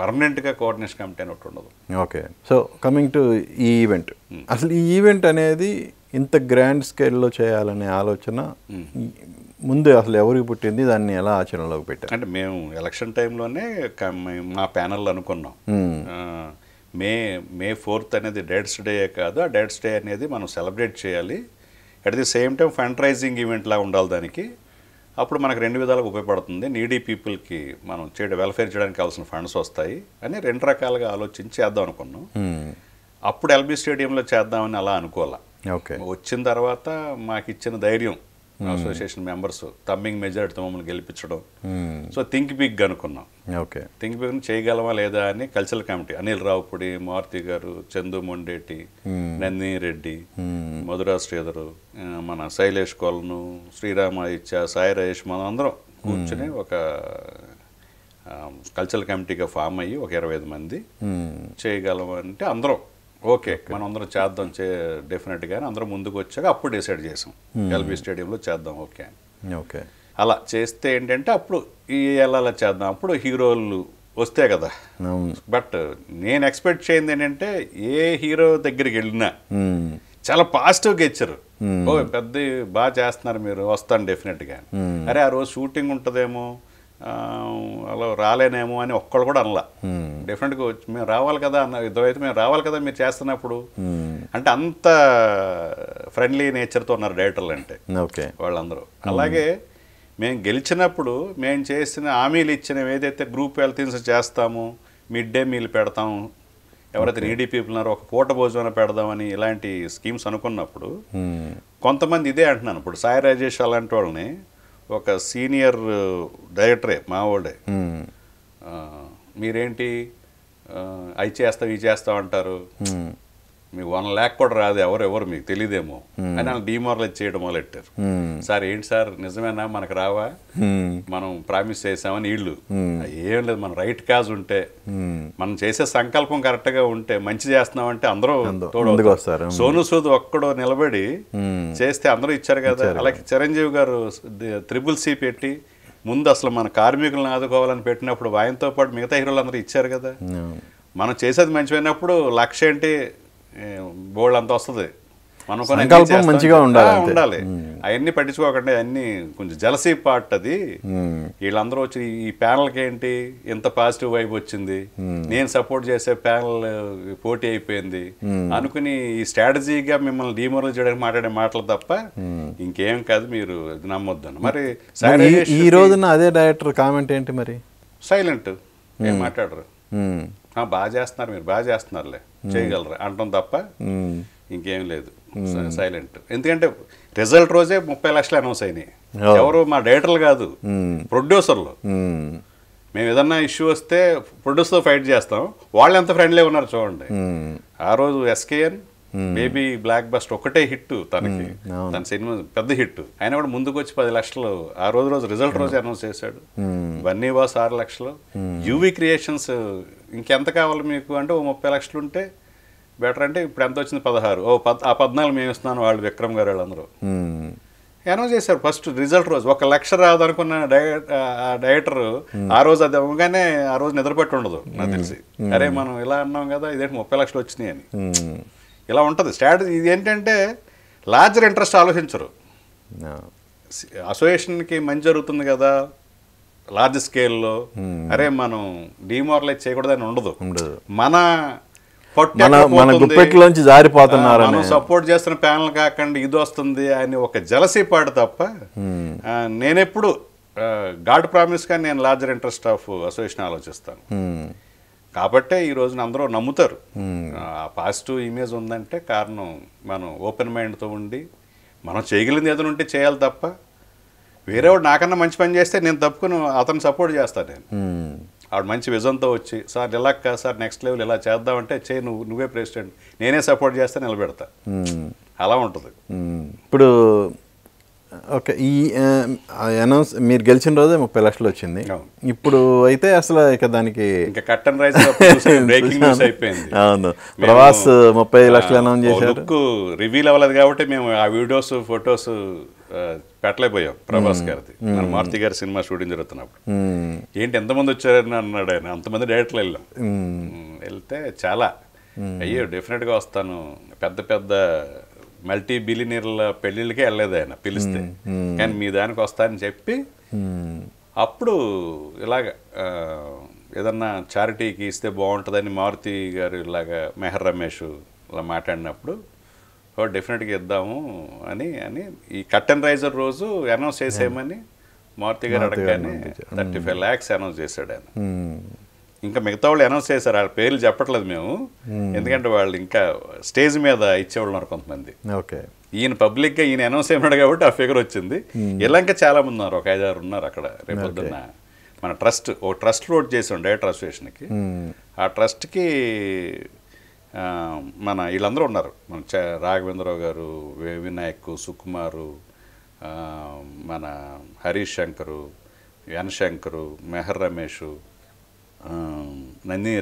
పర్మనెంట్గా కోఆర్డినేషన్ కమిటీ అని ఒకటి ఉండదు ఓకే సో కమింగ్ టు ఈ ఈవెంట్ అసలు ఈ ఈవెంట్ అనేది ఇంత గ్రాండ్ స్కేల్లో చేయాలనే ఆలోచన ముందు అసలు ఎవరికి పుట్టింది దాన్ని ఎలా ఆచరణలోకి పెట్టారు అంటే మేము ఎలక్షన్ టైంలోనే మా ప్యానల్ అనుకున్నాం మే మే ఫోర్త్ అనేది డేట్స్ డే కాదు ఆ డేట్స్ డే అనేది మనం సెలబ్రేట్ చేయాలి at the same time fund raising ఈవెంట్లా ఉండాలి దానికి అప్పుడు మనకు రెండు విధాలకు ఉపయోగపడుతుంది నీడీ పీపుల్కి మనం చేయడం వెల్ఫేర్ చేయడానికి కావాల్సిన ఫండ్స్ వస్తాయి అని రెండు రకాలుగా ఆలోచించి చేద్దాం అనుకున్నాం అప్పుడు ఎల్బీ స్టేడియంలో చేద్దామని అలా అనుకోవాలా ఓకే వచ్చిన తర్వాత మాకు ఇచ్చిన ధైర్యం Hmm. అసోసియేషన్ మెంబర్స్ తమ్మింగ్ మెజారిటీతో మమ్మల్ని గెలిపించడం hmm. సో థింక్ బిగ్ అనుకున్నాం ఓకే థింక్ బిగ్ చేయగలమా లేదా అని cultural committee Anil Ravipudi Maruthi garu Chandoo Mondeti hmm. Nandi Reddy Madhura Sridhar మన శైలేష్ కొలను ఇచ్చ సాయి రయేష్ మనం అందరం కూర్చుని ఒక కల్చరల్ కమిటీగా ఫామ్ అయ్యి ఒక ఇరవై ఐదు మంది చేయగలమంటే అంటే అందరం ఓకే మనం అందరం చేద్దాం చే డెఫినెట్గానే అందరం ముందుకు వచ్చాక అప్పుడు డిసైడ్ చేసాం ఎల్బీ స్టేడియంలో చేద్దాం ఓకే ఓకే అలా చేస్తే ఏంటంటే అప్పుడు ఈ ఎలా చేద్దాం అప్పుడు హీరోలు వస్తే కదా బట్ నేను ఎక్స్పెక్ట్ చేయింది ఏంటంటే ఏ హీరో దగ్గరికి వెళ్ళినా చాలా పాజిటివ్గా ఇచ్చారు ఓ పెద్ద బాగా చేస్తున్నారు మీరు వస్తాను డెఫినెట్గా అరే ఆ రోజు షూటింగ్ ఉంటుందేమో అలా రాలేనేమో అని ఒక్కళ్ళు కూడా అనలా డెఫినెట్గా మేము రావాలి కదా అన్న అయితే మేము రావాలి కదా మీరు చేస్తున్నప్పుడు అంటే అంత ఫ్రెండ్లీ నేచర్తో ఉన్నారు డైరెక్టర్లు అంటే ఓకే వాళ్ళందరూ అలాగే మేము గెలిచినప్పుడు మేము చేసిన హామీలు ఇచ్చినవి ఏదైతే గ్రూప్ వెల్తీన్స్ చేస్తాము మిడ్ డే మీల్ పెడతాము ఎవరైతే నీడీ పీపుల్ ఉన్నారో ఒక పూట భోజనం పెడదామని ఇలాంటి స్కీమ్స్ అనుకున్నప్పుడు కొంతమంది ఇదే అంటున్నాను ఇప్పుడు సాయి రాజేష్ అలాంటి వాళ్ళని ఒక సీనియర్ డైరెక్టరే మా వాళ్ళే మీరేంటి అవి చేస్తాం ఇవి చేస్తాం అంటారు మీకు వన్ ల్యాక్ కూడా రాదు ఎవరు ఎవరు మీకు తెలియదేమో hmm. అని వాళ్ళు డిమారలైజ్ చేయడం మొదలెట్టారు hmm. సార్ ఏంటి సార్ నిజమేనా మనకు రావా hmm. మనం ప్రామిస్ చేసామని వీళ్ళు ఏం లేదు మన రైట్ కాజ్ ఉంటే మనం చేసే సంకల్పం కరెక్ట్ గా ఉంటే మంచి చేస్తున్నాం అంటే అందరూ సోను సూద్ ఒక్కడో నిలబడి చేస్తే అందరూ ఇచ్చారు కదా అలాగే చిరంజీవి గారు త్రిబుల్ సి పెట్టి ముందు అసలు మన కార్మికులను ఆదుకోవాలని పెట్టినప్పుడు ఆయనతో పాటు మిగతా హీరోలు అందరూ ఇచ్చారు కదా మనం చేసేది మంచిపోయినప్పుడు లక్ష్యం ఏంటి బోల్డ్ అంత వస్తుంది మనం మంచిగా ఉండాలి ఉండాలి అవన్నీ పట్టించుకోకండి అన్ని కొంచెం జలసీ పార్ట్ అది వీళ్ళందరూ వచ్చి ఈ ప్యానల్కి ఏంటి ఇంత పాజిటివ్ వైబ్ వచ్చింది నేను సపోర్ట్ చేసే ప్యానల్ పోటీ అయిపోయింది అనుకుని ఈ స్ట్రాటజీగా మిమ్మల్ని డీమోరల్ చేయడానికి మాట్లాడే మాటలు తప్ప ఇంకేం కాదు మీరు నమ్మొద్దాను మరి ఈ రోజున అదే డైరెక్టర్ కామెంట్ ఏంటి మరి సైలెంట్ ఏం మాట్లాడరు బాగా చేస్తున్నారు మీరు బాగా చేస్తున్నారులే చేయగలరా అంటాం తప్ప ఇంకేం లేదు సైలెంట్ ఎందుకంటే రిజల్ట్ రోజే ముప్పై లక్షలు అనౌన్స్ అయినాయి ఎవరు మా డైరెక్టర్లు కాదు ప్రొడ్యూసర్లు మేము ఏదన్నా ఇష్యూ వస్తే ప్రొడ్యూసర్ ఫైట్ చేస్తాం వాళ్ళు ఎంత ఫ్రెండ్లీ ఉన్నారు చూడండి ఆ రోజు ఎస్కేఎన్ మేబీ బ్లాక్ బస్ట్ ఒకటే హిట్ తనకి hmm, తన సినిమా పెద్ద హిట్ ఆయన కూడా ముందుకు వచ్చి పది లక్షలు ఆ రోజు రోజు రిజల్ట్ రోజు hmm. అనౌన్స్ చేశాడు బన్నీ hmm. బాస్ ఆరు లక్షలు యూవీ క్రియేషన్స్ ఇంకెంత కావాలి మీకు అంటే ఓ ముప్పై లక్షలు ఉంటే బెటర్ అంటే ఇప్పుడు ఎంత వచ్చింది పదహారు ఓ పద్ ఆ పద్నాలుగు మేము ఇస్తున్నాను వాళ్ళు విక్రమ్ గారు వాళ్ళందరూ అనౌన్స్ చేశారు ఫస్ట్ రిజల్ట్ రోజు ఒక లక్ష రాదనుకున్న డైరెక్టర్ ఆ రోజు అది అవ్వగానే ఆ రోజు నిద్రపెట్టి ఉండదు నాకు తెలిసి అరే మనం ఇలా అన్నాం కదా ఇదేంటి ముప్పై లక్షలు వచ్చినాయి అని ఇలా ఉంటుంది స్ట్రాటజీ ఇది ఏంటంటే లార్జర్ ఇంట్రెస్ట్ ఆలోచించరు అసోసియేషన్కి మంచి జరుగుతుంది కదా లార్జ్ స్కేల్లో అరే మనం డిమారలైజ్ చేయకూడదని ఉండదు మన గుప్పెట్లోంచి జారిపోతున్నారు సపోర్ట్ చేస్తున్న ప్యానల్ కాకుండా ఇది వస్తుంది అని ఒక జలసీ పాడు తప్ప నేనెప్పుడు గాడ్ ప్రామిస్గా నేను లార్జర్ ఇంట్రెస్ట్ ఆఫ్ అసోసియేషన్ ఆలోచిస్తాను కాబట్టే ఈ రోజున అందరూ నమ్ముతారు hmm. ఆ పాజిటివ్ ఇమేజ్ ఉందంటే కారణం మనం ఓపెన్ మైండ్తో ఉండి మనం చేయగలిగింది ఏదైనా ఉంటే చేయాలి తప్ప వేరేవాడు నాకన్నా మంచి పని చేస్తే నేను తప్పుకుని అతను సపోర్ట్ చేస్తాను నేను hmm. ఆవిడ మంచి విజన్తో వచ్చి సార్ ఇలా సార్ నెక్స్ట్ లెవెల్ ఇలా చేద్దామంటే చేయి నువ్వు నువ్వే ప్రెసిడెంట్ నేనే సపోర్ట్ చేస్తే నిలబెడతా hmm. అలా ఉంటుంది ఇప్పుడు ఓకే ఈ అనౌన్స్ మీరు గెలిచిన రోజే ముప్పై లక్షలు వచ్చింది ఇప్పుడు అయితే అసలు ఇక దానికి అవును ప్రవాస్ ముప్పై లక్షలు అనౌన్స్ చేశారు రివీల్ అవ్వలేదు కాబట్టి మేము ఆ వీడియోస్ ఫొటోస్ పెట్టలేకపోయాం ప్రభాస్ గారిది మారుతి గారి సినిమా షూటింగ్ జరుగుతున్నప్పుడు ఏంటి ఎంతమంది వచ్చారని అన్నాడు ఆయన అంతమంది డైరెక్ట్లు వెళ్ళాం వెళ్తే చాలా అయ్యో డెఫినెట్గా వస్తాను పెద్ద పెద్ద మల్టీ బిలినీర్ల పెళ్ళిళ్ళకే వెళ్ళలేదు ఆయన పిలిస్తే కానీ మీ దానికి వస్తానని చెప్పి అప్పుడు ఇలాగ ఏదన్నా చారిటీకి ఇస్తే బాగుంటుందని మారుతి గారు ఇలాగా మెహర్ రమేష్ ఇలా మాట్లాడినప్పుడు డెఫినెట్గా ఇద్దాము అని అని ఈ అండ్ రైజర్ రోజు అనౌన్స్ చేసేయమని మారుతి గారు అడగానే థర్టీ ఫైవ్ ల్యాక్స్ అనౌన్స్ చేశాడు ఆయన ఇంకా మిగతా వాళ్ళు అనౌన్స్ చేశారు వాళ్ళ పేర్లు చెప్పట్లేదు మేము ఎందుకంటే వాళ్ళు ఇంకా స్టేజ్ మీద ఇచ్చేవాళ్ళు ఉన్నారు కొంతమంది ఓకే ఈయన పబ్లిక్గా ఈయన అనౌన్స్ అయినాడు కాబట్టి ఆ ఫిగర్ వచ్చింది ఇలా చాలా మంది ఉన్నారు ఒక ఐదారు ఉన్నారు అక్కడ రేపు మన ట్రస్ట్ ఓ ట్రస్ట్ లోడ్ చేసి ఉండే అసోసియేషన్కి ఆ ట్రస్ట్కి మన వీళ్ళందరూ ఉన్నారు మన రాఘవేంద్రరావు గారు వినాయక్ సుకుమారు మన హరీష్ శంకరు ఎన్ మెహర్ రమేషు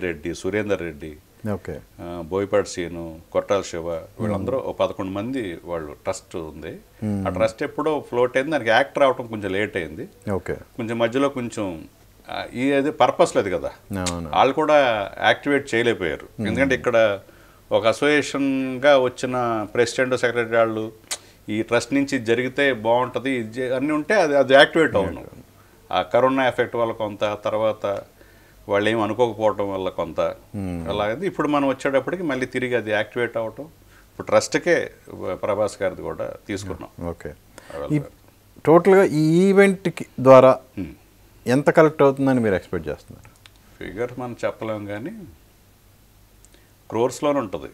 రెడ్డి సురేందర్ రెడ్డి ఓకే బోయపాటి సీను కొట్టాల శివ వీళ్ళందరూ పదకొండు మంది వాళ్ళు ట్రస్ట్ ఉంది ఆ ట్రస్ట్ ఎప్పుడో ఫ్లోట్ అయింది దానికి యాక్ట్ రావటం కొంచెం లేట్ అయింది ఓకే కొంచెం మధ్యలో కొంచెం ఈ అది పర్పస్ లేదు కదా వాళ్ళు కూడా యాక్టివేట్ చేయలేకపోయారు ఎందుకంటే ఇక్కడ ఒక అసోసియేషన్గా వచ్చిన ప్రెసిడెంట్ సెక్రటరీ వాళ్ళు ఈ ట్రస్ట్ నుంచి జరిగితే బాగుంటుంది అన్నీ ఉంటే అది అది యాక్టివేట్ అవును ఆ కరోనా ఎఫెక్ట్ వల్ల కొంత తర్వాత వాళ్ళు ఏం అనుకోకపోవటం వల్ల కొంత hmm. అలాగే ఇప్పుడు మనం వచ్చేటప్పటికి మళ్ళీ తిరిగి అది యాక్టివేట్ అవ్వటం ఇప్పుడు ట్రస్ట్కే ప్రభాస్ గారిది కూడా తీసుకున్నాం ఓకే hmm. టోటల్గా ఈ ఈవెంట్కి ద్వారా hmm. ఎంత కలెక్ట్ అవుతుందని మీరు ఎక్స్పెక్ట్ చేస్తున్నారు ఫిగర్ మనం చెప్పలేము కానీ క్రోర్స్లోనే ఉంటుంది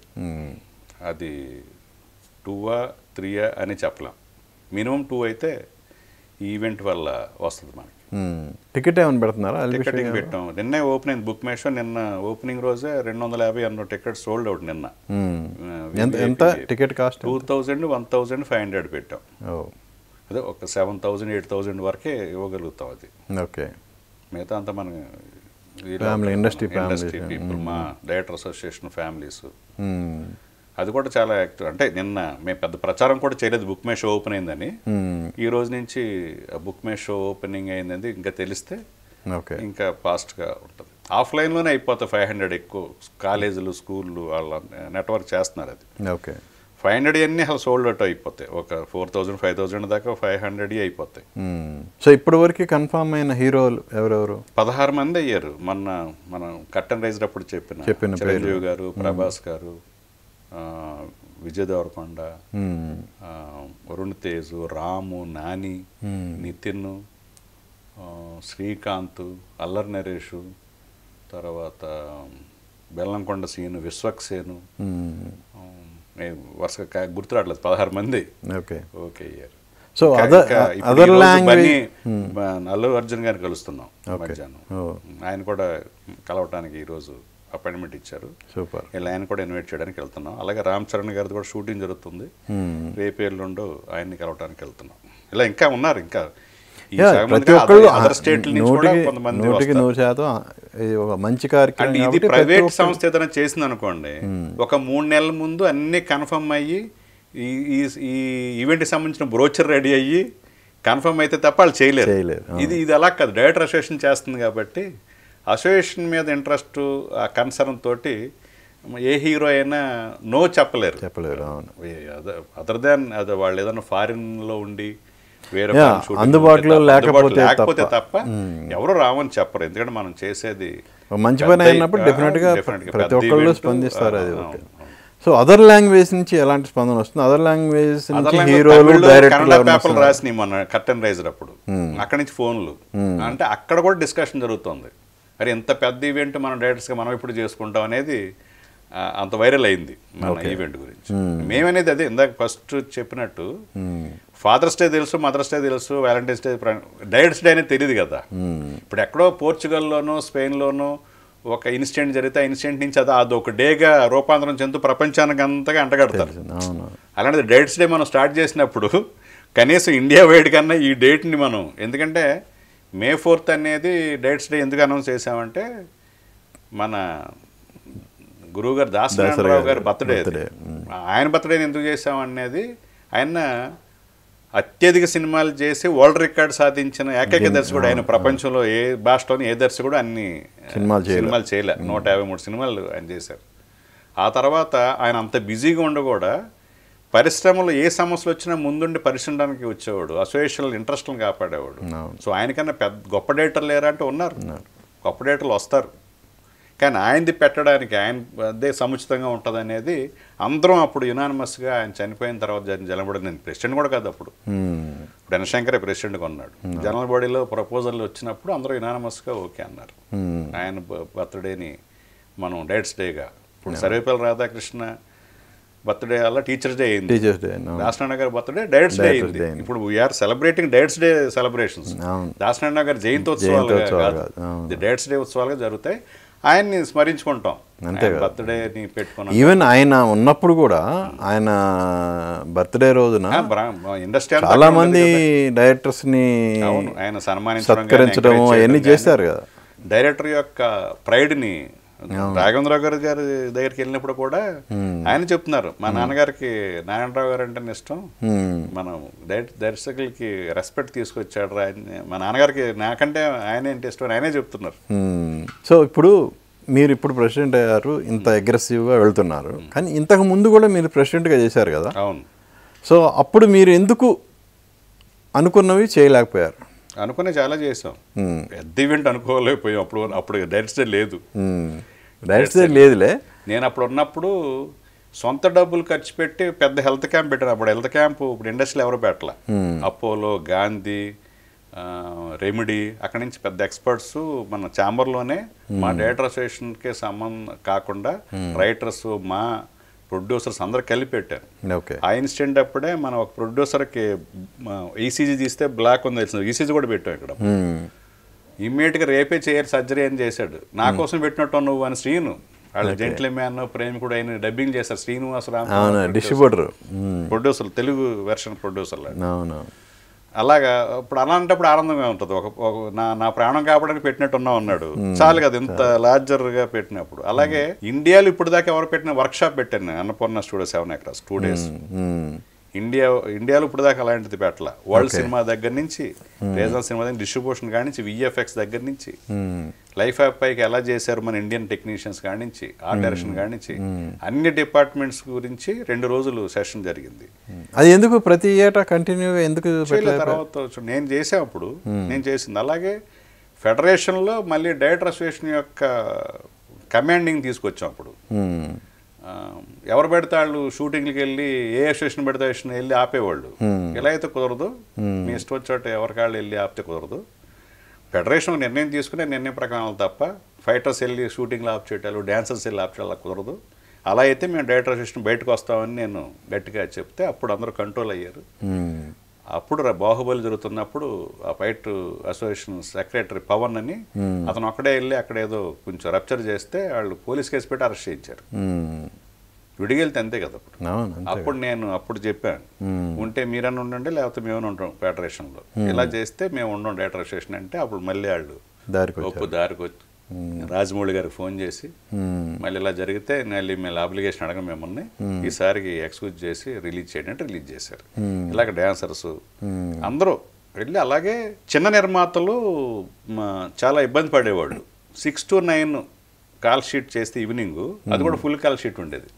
అది టూవా త్రీయా అని చెప్పలేం మినిమం టూ అయితే ఈవెంట్ వల్ల వస్తుంది మనకి టికెట్ ఏమైనా పెడుతున్నారా టికెటింగ్ పెట్టాం నిన్నే ఓపెన్ అయింది బుక్ మేషో నిన్న ఓపెనింగ్ రోజే రెండు వందల యాభై అన్న టికెట్ సోల్డ్ అవుట్ నిన్న ఎంత ticket cost two thousand one thousand five hundred పెట్టాం అదే ఒక సెవెన్ థౌజండ్ ఎయిట్ థౌజండ్ వరకే ఇవ్వగలుగుతాం అది ఓకే మిగతా అంతా మన ఇండస్ట్రీ ఇండస్ట్రీ పీపుల్ మా డైరెక్టర్ అసోసియేషన్ ఫ్యామిలీస్ అది కూడా చాలా యాక్టివ్ అంటే నిన్న మేము పెద్ద ప్రచారం కూడా చేయలేదు బుక్ మే షో ఓపెన్ అయిందని hmm. ఈ రోజు నుంచి బుక్ మే షో ఓపెనింగ్ అయిందని ఇంకా తెలిస్తే ఇంకా ఫాస్ట్గా ఉంటుంది ఆఫ్లైన్లోనే అయిపోతాయి ఫైవ్ హండ్రెడ్ ఎక్కువ కాలేజీలు స్కూళ్ళు వాళ్ళ నెట్వర్క్ చేస్తున్నారు అది ఓకే ఫైవ్ హండ్రెడ్ అన్ని అసలు సోల్డ్ అవుట్ అయిపోతాయి ఒక ఫోర్ థౌజండ్ ఫైవ్ థౌజండ్ దాకా ఫైవ్ హండ్రెడ్ అయిపోతాయి సో hmm. ఇప్పటి వరకు కన్ఫామ్ అయిన హీరోలు ఎవరెవరు పదహారు మంది అయ్యారు మొన్న మనం కట్టన్ రైజ్ అప్పుడు చెప్పిన చెప్పిన గారు hmm. ప్రభాస్ గారు విజయ్ దేవరకొండ వరుణ్ తేజు రాము నాని నితిన్ శ్రీకాంత్ అల్లరి నరేష్ తర్వాత బెల్లంకొండ సీను విశ్వక్సేను వరుస గుర్తురాట్లేదు పదహారు మంది ఓకే ఓకే అయ్యారు so other other language Allu Arjun గారిని కలుస్తున్నాం మధ్యాహ్నం ఆయన కూడా కలవటానికి ఈరోజు అపాయింట్మెంట్ ఇచ్చారు సూపర్ ఇలా ఆయన కూడా ఇన్వైట్ చేయడానికి వెళ్తున్నాం అలాగే రామ్ చరణ్ గారిది కూడా షూటింగ్ జరుగుతుంది రేపు నుండి ఆయన్ని కలవడానికి వెళ్తున్నాం ఇలా ఇంకా ఉన్నారు ఇంకా నూటికి నూరు శాతం ఒక మంచి కార్యక్రమం ఇది ప్రైవేట్ సంస్థ ఏదైనా చేసింది అనుకోండి ఒక మూడు నెలల ముందు అన్ని కన్ఫర్మ్ అయ్యి ఈ ఈ ఈవెంట్కి సంబంధించిన బ్రోచర్ రెడీ అయ్యి కన్ఫర్మ్ అయితే తప్ప వాళ్ళు చేయలేరు ఇది ఇది అలా కాదు డైరెక్ట్ రిజిస్ట్రేషన్ చేస్తుంది కాబట్టి అసోసియేషన్ మీద ఇంట్రెస్ట్ ఆ కన్సర్న్ తోటి ఏ హీరో అయినా నో చెప్పలేరు చెప్పలేరు అదర్ దాన్ అది వాళ్ళు ఏదైనా ఫారిన్లో ఉండి వేరే అందుబాటులో లేకపోతే తప్ప ఎవరు రావని చెప్పరు ఎందుకంటే మనం చేసేది మంచి పని అయినప్పుడు డెఫినెట్గా ప్రతి ఒక్కళ్ళు స్పందిస్తారు అది సో అదర్ లాంగ్వేజ్ నుంచి ఎలాంటి స్పందన వస్తుంది అదర్ లాంగ్వేజ్ హీరోలు రాసినాయి మన కర్టెన్ రైజర్ అప్పుడు అక్కడ నుంచి ఫోన్లు అంటే అక్కడ కూడా డిస్కషన్ జరుగుతుంది మరి ఇంత పెద్ద ఈవెంట్ మనం డైరెక్టర్స్గా మనం ఇప్పుడు చేసుకుంటాం అనేది అంత వైరల్ అయింది మన ఈవెంట్ గురించి hmm. మేమనేది అదే ఇందాక ఫస్ట్ చెప్పినట్టు ఫాదర్స్ hmm. డే తెలుసు మదర్స్ డే తెలుసు వ్యాలంటైన్స్ డే డైరెక్ట్స్ డే అనేది తెలియదు కదా hmm. ఇప్పుడు ఎక్కడో పోర్చుగల్లోనో స్పెయిన్లోనో ఒక ఇన్సిడెంట్ జరిగితే ఆ ఇన్సిడెంట్ నుంచి అది అది ఒక డేగా రూపాంతరం చెందుతూ ప్రపంచానికి అంతగా అంటగడతారు అలాంటిది డైట్స్ డే మనం స్టార్ట్ చేసినప్పుడు కనీసం ఇండియా వైడ్ కన్నా ఈ డేట్ని మనం ఎందుకంటే మే ఫోర్త్ అనేది డేట్స్ డే ఎందుకు అనౌన్స్ చేసామంటే మన గురువుగారు దాసరావు గారి బర్త్డే ఆయన బర్త్డేని ఎందుకు చేసామనేది ఆయన అత్యధిక సినిమాలు చేసి వరల్డ్ రికార్డ్ సాధించిన ఏకైక దర్శకుడు ఆయన ప్రపంచంలో ఏ భాషలోని ఏ దర్శకుడు అన్ని సినిమాలు సినిమాలు చేయలే నూట యాభై మూడు సినిమాలు ఆయన చేశారు ఆ తర్వాత ఆయన అంత బిజీగా ఉండ కూడా పరిశ్రమలో ఏ సమస్యలు వచ్చినా ముందుండి పరిశ్రమడానికి వచ్చేవాడు అసోసియేషన్ ఇంట్రెస్ట్లను కాపాడేవాడు సో ఆయనకన్నా పెద్ద గొప్ప డేటర్లు లేరా అంటే ఉన్నారు గొప్ప డేటర్లు వస్తారు కానీ ఆయనది పెట్టడానికి ఆయన అదే సముచితంగా ఉంటుంది అనేది అందరం అప్పుడు యునానిమస్గా ఆయన చనిపోయిన తర్వాత జనబడి నేను ప్రెసిడెంట్ కూడా కాదు అప్పుడు ఇప్పుడు ఎనశంకరే ప్రెసిడెంట్గా ఉన్నాడు జనరల్ బాడీలో ప్రపోజల్ వచ్చినప్పుడు అందరూ యునానిమస్గా ఓకే అన్నారు ఆయన బర్త్డేని మనం డేట్స్ డేగా ఇప్పుడు సర్వేపల్లి రాధాకృష్ణ బర్త్డే అలా టీచర్స్ డే అయింది టీచర్స్ డే దాసనారాయణ గారి బర్త్డే డైట్స్ డే అయింది ఇప్పుడు we are celebrating diets day celebrations Dasanarayana గారి జయంతి ఉత్సవాలు డైట్స్ డే ఉత్సవాలుగా జరుగుతాయి ఆయన్ని స్మరించుకుంటాం అంతే బర్త్డేని పెట్టుకున్నాం ఈవెన్ ఆయన ఉన్నప్పుడు కూడా ఆయన బర్త్డే రోజున ఇండస్ట్రీ చాలా మంది డైరెక్టర్స్ ని ఆయన సన్మానించడం అవన్నీ చేస్తారు కదా డైరెక్టర్ యొక్క ప్రైడ్ని రాఘవేంద్రరావు గారు గారి దగ్గరికి వెళ్ళినప్పుడు కూడా ఆయన చెప్తున్నారు మా నాన్నగారికి నారాయణరావు గారు అంటే ఇష్టం మనం దర్శకులకి రెస్పెక్ట్ తీసుకొచ్చాడు ఆయన మా నాన్నగారికి నాకంటే ఆయన ఏంటి ఇష్టం ఆయనే చెప్తున్నారు సో ఇప్పుడు మీరు ఇప్పుడు ప్రెసిడెంట్ అయ్యారు ఇంత అగ్రెసివ్గా వెళ్తున్నారు కానీ ఇంతకు ముందు కూడా మీరు ప్రెసిడెంట్గా చేశారు కదా అవును సో అప్పుడు మీరు ఎందుకు అనుకున్నవి చేయలేకపోయారు అనుకునే చాలా చేసాం పెద్ద ఈవెంట్ అనుకోలేకపోయాం అప్పుడు అప్పుడు డైరెక్టర్ లేదు డైరెక్టర్ లేదులే నేను అప్పుడు ఉన్నప్పుడు సొంత డబ్బులు ఖర్చు పెట్టి పెద్ద హెల్త్ క్యాంప్ పెట్టారు అప్పుడు హెల్త్ క్యాంప్ ఇప్పుడు ఇండస్ట్రీలో ఎవరు పెట్టలే hmm. అపోలో గాంధీ రెమెడీ అక్కడి నుంచి పెద్ద ఎక్స్పర్ట్స్ మన ఛాంబర్లోనే hmm. మా డైరెక్టర్ అసోసియేషన్కి సంబంధం కాకుండా hmm. రైటర్స్ మా ప్రొడ్యూసర్స్ అందరు కలిపి పెట్టారు ఆ ఇన్సిడెంట్ అప్పుడే మనం ఒక ప్రొడ్యూసర్కి ఈసీజీ తీస్తే బ్లాక్ ఉంది తెలిసింది ఈసీజీ కూడా పెట్టాం ఇక్కడ ఇమ్మీడియట్గా రేపే చేయరు సర్జరీ అని చేశాడు నా కోసం పెట్టినట్టు నువ్వు అని శ్రీను వాళ్ళు జెంట్లీ మ్యాన్ ప్రేమికుడు అయిన డబ్బింగ్ చేశారు Srinivasa Ram distributor producer Telugu version producer అలాగా ఇప్పుడు అలాంటప్పుడు ఆనందంగా ఉంటుంది ఒక నా నా ప్రాణం కాబట్టి పెట్టినట్టు ఉన్నావు అన్నాడు చాలు కదా ఇంత లార్జర్గా పెట్టినప్పుడు అలాగే ఇండియాలో ఇప్పుడు దాకా ఎవరు పెట్టిన వర్క్షాప్ పెట్టాను Annapurna studio seven acres two days India ఇండియాలో ఇప్పుడు దాకా అలాంటిది పెట్టాల వరల్డ్ సినిమా దగ్గర నుంచి రీజనల్ సినిమా దగ్గర డిస్ట్రిబ్యూషన్ కానించి విఎఫ్ఎక్స్ దగ్గర నుంచి లైఫ్ యాప్ పైకి ఎలా చేశారు మన ఇండియన్ టెక్నీషియన్స్ కానించి ఆర్ట్ డైరెక్షన్ కానించి అన్ని డిపార్ట్మెంట్స్ గురించి రెండు రోజులు సెషన్ జరిగింది అది ఎందుకు ప్రతి ఏటా కంటిన్యూ ఎందుకు తర్వాత నేను చేసే అప్పుడు నేను చేసింది అలాగే ఫెడరేషన్లో మళ్ళీ డైరెక్టర్ అసోసియేషన్ యొక్క కమాండింగ్ తీసుకొచ్చాం అప్పుడు ఎవరు పెడితే వాళ్ళు షూటింగ్లకి వెళ్ళి ఏ స్టేషన్ పెడితే స్టేషన్ వెళ్ళి ఆపేవాళ్ళు hmm. ఎలా అయితే కుదరదు hmm. మీ ఇష్టం వచ్చేట ఎవరికాళ్ళు వెళ్ళి ఆపితే కుదరదు ఫెడరేషన్ నిర్ణయం తీసుకునే నిర్ణయం ప్రకారం తప్ప ఫైటర్స్ వెళ్ళి షూటింగ్లు ఆఫ్ చేయటాలు డ్యాన్సర్స్ వెళ్ళి ఆఫ్ చేయాలి కుదరదు అలా అయితే మేము డైరెక్టర్ అసిస్టెంట్ బయటకు వస్తామని నేను గట్టిగా చెప్తే అప్పుడు అందరూ కంట్రోల్ అయ్యారు hmm. అప్పుడు బాహుబలి జరుగుతున్నప్పుడు ఆ ఫైట్ అసోసియేషన్ సెక్రటరీ పవన్ అని అతను ఒక్కడే వెళ్ళి అక్కడ ఏదో కొంచెం రప్చర్ చేస్తే వాళ్ళు పోలీస్ కేసు పెట్టి అరెస్ట్ చేయించారు విడిగెళ్తే అంతే కదా అప్పుడు అప్పుడు నేను అప్పుడు చెప్పాను ఉంటే మీరన్నా ఉండండి లేకపోతే మేము ఉంటాం ఫెడరేషన్లో ఇలా చేస్తే మేము ఉండం డేటా స్టేషన్ అంటే అప్పుడు మళ్ళీ వాళ్ళు ఒప్పు దారికి రాజమౌళి గారికి ఫోన్ చేసి మళ్ళీ ఇలా జరిగితే మళ్ళీ మేము అప్లికేషన్ అడగ మిమ్మల్ని ఈసారికి ఎక్స్క్యూజ్ చేసి రిలీజ్ చేయండి అంటే రిలీజ్ చేశారు ఇలాగ డ్యాన్సర్స్ అందరూ వెళ్ళి అలాగే చిన్న నిర్మాతలు చాలా ఇబ్బంది పడేవాళ్ళు six to nine call sheet చేస్తే ఈవినింగ్ అది కూడా ఫుల్ కాల్ షీట్ ఉండేది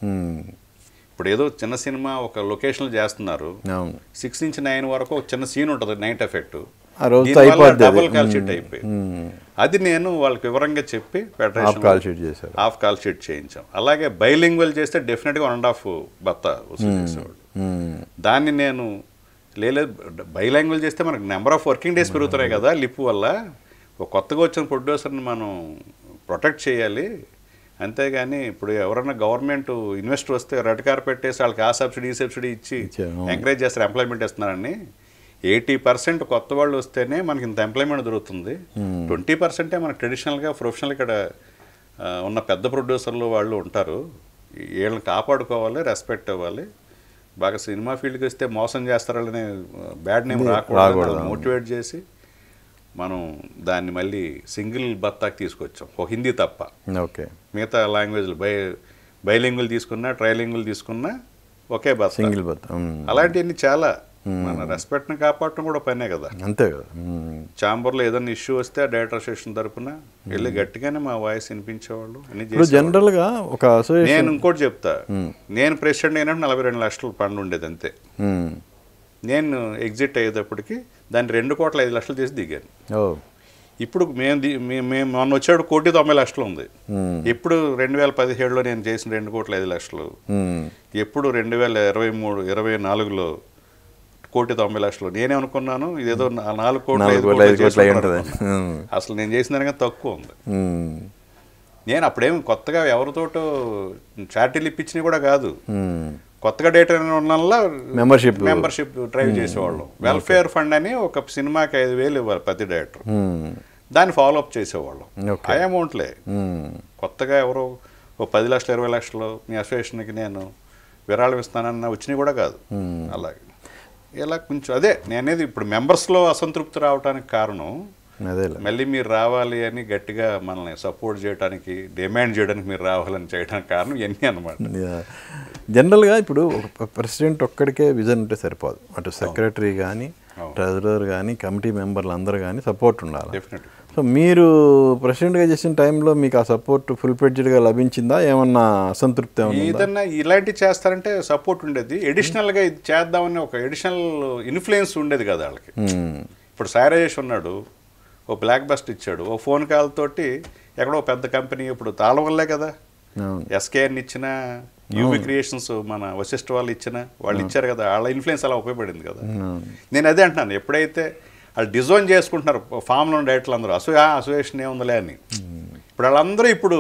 ఇప్పుడు ఏదో చిన్న సినిమా ఒక లొకేషన్ చేస్తున్నారు సిక్స్ నుంచి నైన్ వరకు ఒక చిన్న సీన్ ఉంటుంది night effect double call sheet అయిపోయి అది నేను వాళ్ళకి వివరంగా చెప్పి half call sheet half call sheet చేయించాం అలాగే బైలింగ్వల్ చేస్తే డెఫినెట్గా వన్ అండ్ హాఫ్ భర్త దాన్ని నేను లేదు బైలాంగ్వేజ్ చేస్తే మనకు నెంబర్ ఆఫ్ వర్కింగ్ డేస్ పెరుగుతున్నాయి కదా లిప్ వల్ల కొత్తగా వచ్చిన ప్రొడ్యూసర్ని మనం ప్రొటెక్ట్ చేయాలి అంతేగాని ఇప్పుడు ఎవరైనా గవర్నమెంట్ ఇన్వెస్ట్ వస్తే రెడ్ కార్పెట్ వేసి వాళ్ళకి ఆ సబ్సిడీ ఈ సబ్సిడీ ఇచ్చి ఎంకరేజ్ చేస్తారు ఎంప్లాయ్మెంట్ ఇస్తున్నారని ఎయిటీ పర్సెంట్ కొత్త వాళ్ళు వస్తేనే మనకి ఇంత ఎంప్లాయ్మెంట్ దొరుకుతుంది ట్వంటీ పర్సెంటే మనకు ట్రెడిషనల్గా ప్రొఫెషనల్ ఇక్కడ ఉన్న పెద్ద ప్రొడ్యూసర్లు వాళ్ళు ఉంటారు వీళ్ళని కాపాడుకోవాలి రెస్పెక్ట్ అవ్వాలి బాగా సినిమా ఫీల్డ్కి వస్తే మోసం చేస్తారని బ్యాడ్ నేమ్ రాకూడదు మోటివేట్ చేసి మనం దాన్ని మళ్ళీ సింగిల్ బత్తాకి తీసుకొచ్చాం ఒక హిందీ తప్ప ఓకే మిగతా లాంగ్వేజ్లు బై బైలింగులు తీసుకున్నా ట్రైలింగులు తీసుకున్నా ఒకే బత్త సింగిల్ బత్త అలాంటివన్నీ చాలా మన రెస్పెక్ట్ని కాపాడటం కూడా పనే కదా అంతే కదా ఛాంబర్లో ఏదైనా ఇష్యూ వస్తే ఆ డైరెక్టర్ అసోసియేషన్ తరఫున వెళ్ళి గట్టిగానే మా వాయిస్ వినిపించేవాళ్ళు అని జనరల్గా ఒక నేను ఇంకోటి చెప్తా నేను ప్రెసిడెంట్ అయినప్పుడు నలభై రెండు లక్షల పండు ఉండేది అంతే నేను ఎగ్జిట్ అయ్యేటప్పటికి దాన్ని రెండు కోట్ల ఐదు లక్షలు తీసి దిగాను ఇప్పుడు మేము మేము మొన్న వచ్చాడు కోటి తొంభై లక్షలు ఉంది ఎప్పుడు రెండు వేల పదిహేడులో నేను చేసిన రెండు కోట్ల ఐదు లక్షలు ఎప్పుడు రెండు వేల ఇరవై మూడు ఇరవై నాలుగులో కోటి తొంభై లక్షలు నేనే అనుకున్నాను ఇదేదో నాలుగు కోట్ల ఐదు కోట్ల అసలు నేను చేసిన దానికన్నా తక్కువ ఉంది నేను అప్పుడేం కొత్తగా ఎవరితోటో చార్టీలు ఇప్పించినవి కూడా కాదు కొత్తగా డేట్ ఉండడంలో మెంబర్షిప్ మెంబర్షిప్ డ్రైవ్ చేసేవాళ్ళు వెల్ఫేర్ ఫండ్ అని ఒక సినిమాకి ఐదు వేలు ఇవ్వాలి ప్రతి డైరెక్టర్ hmm. దాన్ని ఫాలో అప్ చేసేవాళ్ళం ఆ అమౌంట్లే hmm. కొత్తగా ఎవరో ఓ పది లక్షలు ఇరవై లక్షలు మీ అసోసియేషన్కి నేను విరాళం ఇస్తానన్న వచ్చినాయి కూడా కాదు hmm. అలాగే ఇలా కొంచెం అదే నేనేది ఇప్పుడు మెంబర్స్లో అసంతృప్తి రావడానికి కారణం మళ్ళీ మీరు రావాలి అని గట్టిగా మనల్ని సపోర్ట్ చేయడానికి డిమాండ్ చేయడానికి మీరు రావాలని చేయడానికి కారణం ఎన్ని అనమాట జనరల్గా ఇప్పుడు ప్రెసిడెంట్ ఒక్కడికే విజన్ ఉంటే సరిపోదు అటు సెక్రటరీ కానీ ట్రెజరర్ కానీ కమిటీ మెంబర్లు అందరు కానీ సపోర్ట్ ఉండాలి సో మీరు ప్రెసిడెంట్గా చేసిన టైంలో మీకు ఆ సపోర్ట్ ఫుల్ ఫ్లెడ్జ్డ్గా లభించిందా ఏమన్నా అసంతృప్తి ఏదన్నా ఇలాంటివి చేస్తారంటే సపోర్ట్ ఉండేది ఎడిషనల్గా ఇది చేద్దామని ఒక ఎడిషనల్ ఇన్ఫ్లుయెన్స్ ఉండేది కదా వాళ్ళకి hmm. ఇప్పుడు సాయిరాజేష్ ఉన్నాడు ఓ బ్లాక్ బస్ట్ ఇచ్చాడు ఓ ఫోన్ కాల్ తోటి ఎక్కడో పెద్ద కంపెనీ ఇప్పుడు తాళవల్లే కదా ఎస్కేఎన్ ఇచ్చిన యూవి క్రియేషన్స్ మన వశిష్ఠ వాళ్ళు ఇచ్చిన వాళ్ళు ఇచ్చారు కదా వాళ్ళ ఇన్ఫ్లుయెన్స్ అలా ఉపయోగపడింది కదా నేను అదే అంటున్నాను ఎప్పుడైతే వాళ్ళు డిజైన్ చేసుకుంటున్నారు ఫామ్లో డైరెక్టర్లు అందరూ అసూయ అసోసియేషన్ ఏముందిలే అని ఇప్పుడు వాళ్ళందరూ ఇప్పుడు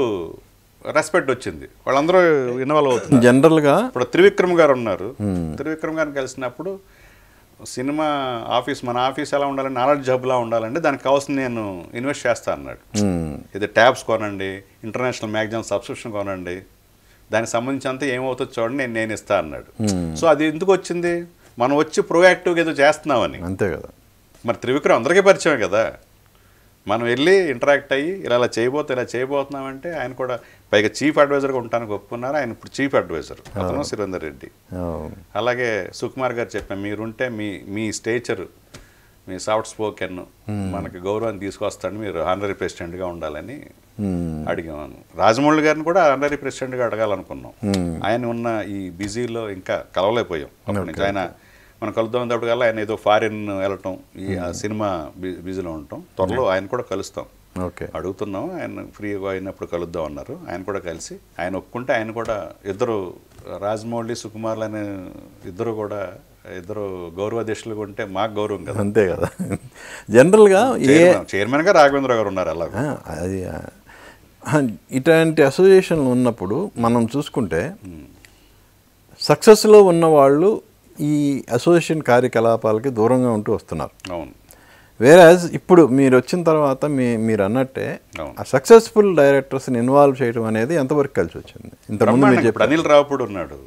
రెస్పెక్ట్ వచ్చింది వాళ్ళందరూ ఇన్వాల్వ్ అవుతుంది జనరల్గా ఇప్పుడు త్రివిక్రమ్ గారు ఉన్నారు త్రివిక్రమ్ గారిని కలిసినప్పుడు సినిమా ఆఫీస్ మన ఆఫీస్ ఎలా ఉండాలంటే నాలెడ్జ్ జాబ్లా ఉండాలంటే దానికి కావాల్సిన నేను ఇన్వెస్ట్ చేస్తా అన్నాడు hmm. ఇది ట్యాబ్స్ కొనండి ఇంటర్నేషనల్ మ్యాగజైన్ సబ్స్క్రిప్షన్ కొనండి దానికి సంబంధించి అంతా ఏమవుతుందో చూడండి నేను నేను ఇస్తా అన్నాడు hmm. సో అది ఎందుకు వచ్చింది మనం వచ్చి ప్రోయాక్టివ్గా ఏదో చేస్తున్నామని అంతే కదా మరి త్రివిక్రమ్ అందరికీ పరిచయం కదా మనం వెళ్ళి ఇంటరాక్ట్ అయ్యి ఇలా ఇలా చేయబోతే ఇలా చేయబోతున్నామంటే ఆయన కూడా పైగా చీఫ్ అడ్వైజర్గా ఉంటానికి ఒప్పుకున్నారు ఆయన ఇప్పుడు చీఫ్ అడ్వైజర్ అతను సురేందర్ రెడ్డి అలాగే సుకుమార్ గారు చెప్పాను మీరుంటే మీ మీ స్టేచర్ మీ సాఫ్ట్ స్పోకెన్ మనకి గౌరవాన్ని తీసుకొస్తాను మీరు ఆనరీ ప్రెసిడెంట్గా ఉండాలని అడిగాను రాజమౌళి గారిని కూడా ఆనరీ ప్రెసిడెంట్గా అడగాలనుకున్నాం ఆయన ఉన్న ఈ బిజీలో ఇంకా కలవలేకపోయాం ఆయన మనం కలుద్దాం అన్నప్పుడు ఆయన ఏదో ఫారిన్ వెళ్ళటం ఈ hmm. సినిమా బిజీలో ఉండటం త్వరలో ఆయన కూడా కలుస్తాం ఓకే అడుగుతున్నాం ఆయన ఫ్రీగా అయినప్పుడు కలుద్దాం అన్నారు ఆయన కూడా కలిసి ఆయన ఒప్పుకుంటే ఆయన కూడా ఇద్దరు రాజమౌళి సుకుమార్లు అనే ఇద్దరు కూడా ఇద్దరు గౌరవ దిశలు ఉంటే మాకు గౌరవం కదా అంతే కదా జనరల్గా చైర్మన్గా hmm. రాఘవేంద్ర గారు ఉన్నారు అలా అది ఇటువంటి అసోసియేషన్లు ఉన్నప్పుడు మనం చూసుకుంటే సక్సెస్లో hmm. ఉన్నవాళ్ళు ఈ అసోసియేషన్ కార్యకలాపాలకి దూరంగా ఉంటూ వస్తున్నారు అవును వేరాజ్ ఇప్పుడు మీరు వచ్చిన తర్వాత మీ మీరు అన్నట్టే ఆ సక్సెస్ఫుల్ డైరెక్టర్స్ని ఇన్వాల్వ్ చేయడం అనేది ఎంతవరకు కలిసి వచ్చింది ఇంతకుముందు మీరు అనిల్ రావుడు ఉన్నాడు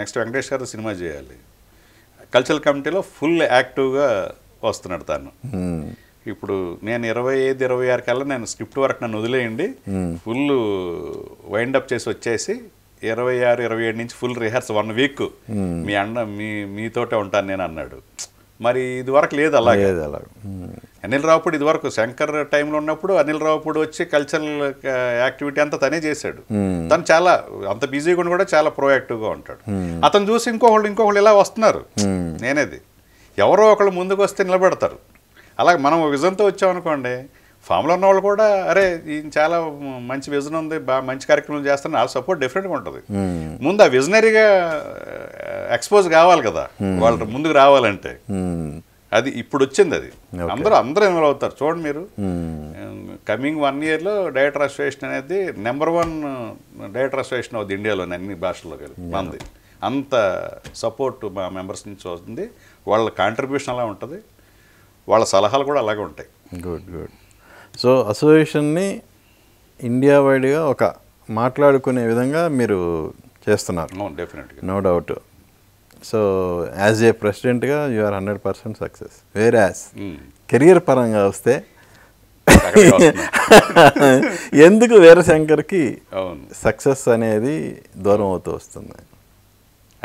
నెక్స్ట్ hmm. వెంకటేష్ గారు సినిమా చేయాలి కల్చరల్ కమిటీలో ఫుల్ యాక్టివ్గా వస్తున్నాడు తాను hmm. ఇప్పుడు నేను ఇరవై ఐదు ఇరవై ఆరు కల్లా నేను స్క్రిప్ట్ వరకు నన్ను వదిలేయండి ఫుల్ hmm. వైండప్ చేసి వచ్చేసి ఇరవై ఆరు ఇరవై ఏడు నుంచి ఫుల్ రిహార్స్ వన్ వీక్ మీ అన్న మీ మీతోటే ఉంటాను నేను అన్నాడు మరి ఇది వరకు లేదు అలా అనిల్ రావుపూడి ఇది వరకు శంకర్ టైంలో ఉన్నప్పుడు అనిల్ రావుపూడి వచ్చి కల్చరల్ యాక్టివిటీ అంతా తనే చేశాడు తను చాలా అంత బిజీగా ఉండి కూడా చాలా ప్రోయాక్టివ్గా ఉంటాడు అతను చూసి ఇంకొకళ్ళు ఇంకొకళ్ళు ఇలా వస్తున్నారు నేనేది ఎవరో ఒకళ్ళు ముందుకు వస్తే నిలబెడతారు అలాగే మనం విజన్తో వచ్చామనుకోండి ఫామ్లో ఉన్న వాళ్ళు కూడా అరే చాలా మంచి విజన్ ఉంది బాగా మంచి కార్యక్రమం చేస్తాను ఆ సపోర్ట్ డిఫరెంట్గా ఉంటుంది hmm. ముందు ఆ విజనరీగా ఎక్స్పోజ్ uh, కావాలి కదా hmm. వాళ్ళు ముందుకు రావాలంటే hmm. అది ఇప్పుడు వచ్చింది అది అందరూ అందరూ ఇన్వాల్వ్ అవుతారు చూడండి మీరు కమింగ్ వన్ ఇయర్లో డైరెక్టర్ అసోసియేషన్ అనేది నెంబర్ వన్ డైరెక్టర్ అసోసియేషన్ అవుతుంది ఇండియాలోని అన్ని భాషల్లో మంది అంత సపోర్ట్ మా మెంబర్స్ నుంచి వస్తుంది వాళ్ళ కాంట్రిబ్యూషన్ అలా ఉంటుంది వాళ్ళ సలహాలు కూడా అలాగే ఉంటాయి గుడ్ గుడ్ సో అసోసియేషన్ని ఇండియా వైడ్గా ఒక మాట్లాడుకునే విధంగా మీరు చేస్తున్నారు డెఫినెట్గా no doubt so as a ప్రెసిడెంట్గా you are hundred percent success whereas career పరంగా వస్తే ఎందుకు వీరశంకర్కి సక్సెస్ అనేది దూరం అవుతూ వస్తుంది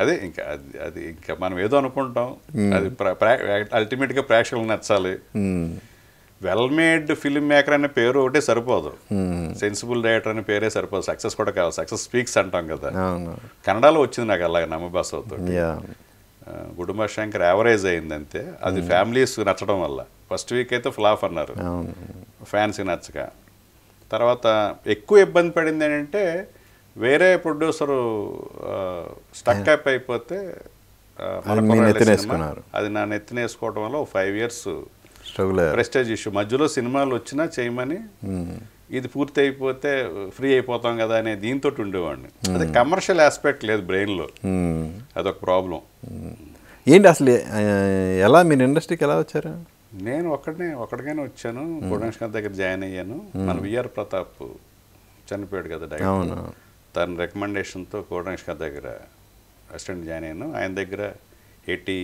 అదే ఇంకా అది ఇంకా మనం ఏదో అనుకుంటాం hmm. అది అల్టిమేట్గా ప్రేక్షకులు నచ్చాలి hmm. Well made filmmaker అనే పేరు ఒకటే సరిపోదు సెన్సిబుల్ hmm. డైరెక్టర్ అనే పేరే సరిపోదు సక్సెస్ కూడా కావాలి సక్సెస్ స్పీక్స్ అంటాం కదా కన్నడలో వచ్చింది నాకు అలాగే నమ్మబాస్ అవుతుంది గుడుంబ శంకర్ యావరేజ్ అయింది అంతే అది ఫ్యామిలీస్ hmm. నచ్చడం వల్ల ఫస్ట్ వీక్ అయితే ఫ్లాప్ అన్నారు ఫ్యాన్స్కి నచ్చక తర్వాత ఎక్కువ ఇబ్బంది పడింది ఏంటంటే వేరే ప్రొడ్యూసరు స్టక్ అప్ అయిపోతే అది నా నెత్తినేసుకోవడం వల్ల five years struggle prestige issue మధ్యలో సినిమాలు వచ్చినా చేయమని ఇది పూర్తి అయిపోతే ఫ్రీ అయిపోతాం కదా అనే దీంతో ఉండేవాడిని అది కమర్షియల్ ఆస్పెక్ట్ లేదు బ్రెయిన్లో అదొక ప్రాబ్లం ఏంటి అసలు ఎలా మీరు ఇండస్ట్రీకి ఎలా వచ్చారు నేను ఒక్కడనే ఒక్కడిగానే వచ్చాను భువనేశ్వర్ దగ్గర జాయిన్ అయ్యాను మన విఆర్ ప్రతాప్ చనిపోయాడు కదా డైరెక్టర్ తన రికమెండేషన్తో కోటనేశ్వర్ దగ్గర అసిస్టెంట్ జాయిన్ అయ్యాను ఆయన దగ్గర ఎయిటీ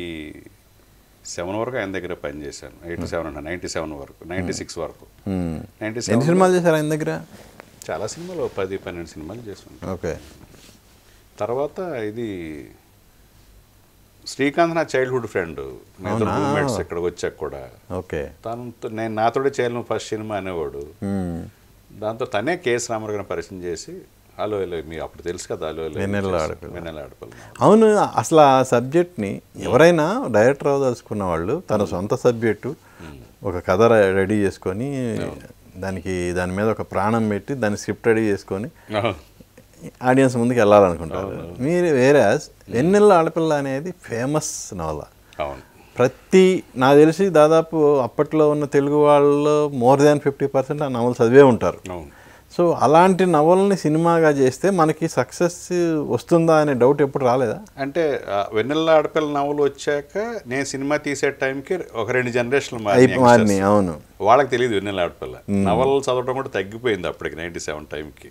సెవెన్ వరకు ఆయన దగ్గర పనిచేశాను ఎయిటీ hmm. సెవెన్ అంటే నైంటీ సెవెన్ వరకు నైంటీ సిక్స్ hmm. వరకు hmm. నైంటీ సెవెన్ సినిమాలు చేశారు ఆయన దగ్గర చాలా సినిమాలు పది పన్నెండు సినిమాలు చేశాను ఓకే తర్వాత ఇది శ్రీకాంత్ నా చైల్డ్హుడ్ ఫ్రెండ్ మూమెంట్స్ ఇక్కడికి వచ్చాక కూడా ఓకే తను నేను నాతోడే చేయలేను ఫస్ట్ సినిమా అనేవాడు దాంతో తనే కేఎస్ రామారావు గారిని పరిచయం చేసి హలో మీ అప్పుడు తెలుసు కదా హలో ఆడపిల్ల అవును అసలు ఆ సబ్జెక్ట్ని hmm. ఎవరైనా డైరెక్టర్ అవదలుచుకున్న వాళ్ళు తన hmm. సొంత సబ్జెక్టు hmm. ఒక కథ రెడీ చేసుకొని దానికి దాని మీద ఒక ప్రాణం పెట్టి దాన్ని స్క్రిప్ట్ రెడీ చేసుకొని ఆడియన్స్ ముందుకు వెళ్ళాలనుకుంటారు మీరు వేరే వెన్నెల ఆడపిల్ల అనేది ఫేమస్ నవల ప్రతి నాకు తెలిసి దాదాపు అప్పట్లో ఉన్న తెలుగు వాళ్ళు మోర్ దాన్ ఫిఫ్టీ పర్సెంట్ ఆ నవలు చదివే ఉంటారు సో అలాంటి నవలని సినిమాగా చేస్తే మనకి సక్సెస్ వస్తుందా అనే డౌట్ ఎప్పుడు రాలేదా అంటే వెన్నెల ఆడపిల్ల నవలు వచ్చాక నేను సినిమా తీసే టైంకి ఒక రెండు జనరేషన్లు మారినాయి అవును వాళ్ళకి తెలియదు వెన్నెల ఆడపిల్ల నవలు చదవడం కూడా తగ్గిపోయింది అప్పటికి నైంటీ సెవెన్ టైంకి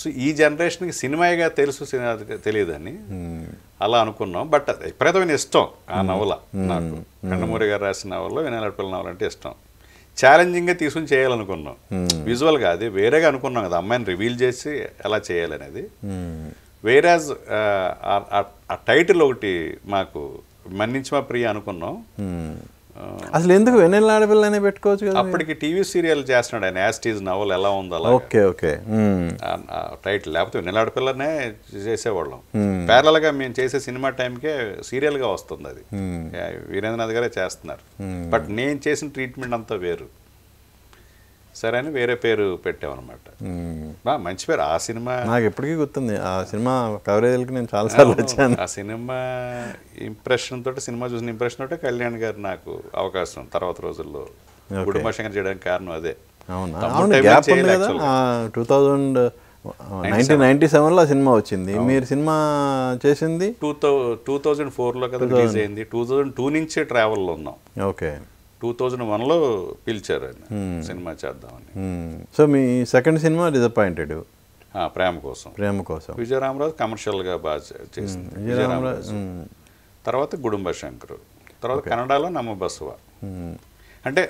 సో ఈ జనరేషన్కి సినిమాగా తెలుసు తెలియదని అలా అనుకున్నాం బట్ ఎప్పుడైతే ఇష్టం ఆ నవల నాకు కన్నమూరి గారు రాసిన నవల్లో వినాయల నవలంటే నవల అంటే ఇష్టం ఛాలెంజింగ్గా తీసుకుని చేయాలనుకున్నాం విజువల్గా hmm. అది వేరేగా అనుకున్నాం కదా అమ్మాయిని రివీల్ చేసి ఎలా చేయాలనేది వేరాజ్ hmm. ఆ టైటిల్ ఒకటి మాకు మన్నించి మా ప్రియ అనుకున్నాం hmm. అసలు ఎందుకు వెన్నెల ఆడపిల్లనే పెట్టుకోవచ్చు కదా అప్పటికి టీవీ సీరియల్ చేస్తున్నాడు ఆయన ఈజ్ నవల్ ఎలా ఉంది అలా ఓకే ఓకే టైటిల్ లేకపోతే వెన్నెల ఆడపిల్లనే చేసేవాళ్ళం ప్యారల్ గా మేము చేసే సినిమా టైంకే సీరియల్ గా వస్తుంది అది వీరేంద్రనాథ్ గారే చేస్తున్నారు బట్ నేను చేసిన ట్రీట్మెంట్ అంతా వేరు సరే అని వేరే పేరు పెట్టామన్నమాట మంచి పేరు ఆ సినిమా నాకు ఎప్పటికీ గుర్తుంది ఆ సినిమా కవరేజ్కి నేను చాలాసార్లు వచ్చాను ఆ సినిమా ఇంప్రెషన్ తోటి సినిమా చూసిన ఇంప్రెషన్ తోటే కళ్యాణ్ గారు నాకు అవకాశం తర్వాత రోజుల్లో కుటుంబ శంకర్ చేయడానికి కారణం అదే two thousand nineteen ninety cinema వచ్చింది మీరు సినిమా చేసింది టూ థౌ టూ థౌజండ్ ఫోర్లో కదా రిలీజ్ అయింది టూ థౌజండ్ టూ నుంచే ట్రావెల్లో ఉన్నాం ఓకే టూ థౌజండ్ వన్లో పిలిచారు ఆయన సినిమా చేద్దామని సో మీ సెకండ్ సినిమా డిసప్పాయింటెడ్ ప్రేమ కోసం ప్రేమ కోసం విజయరామరాజు కమర్షియల్గా బాగా చేసింది విజయరామరాజు తర్వాత గుడుంబ శంకరు తర్వాత కన్నడలో నమ్మ బసవ అంటే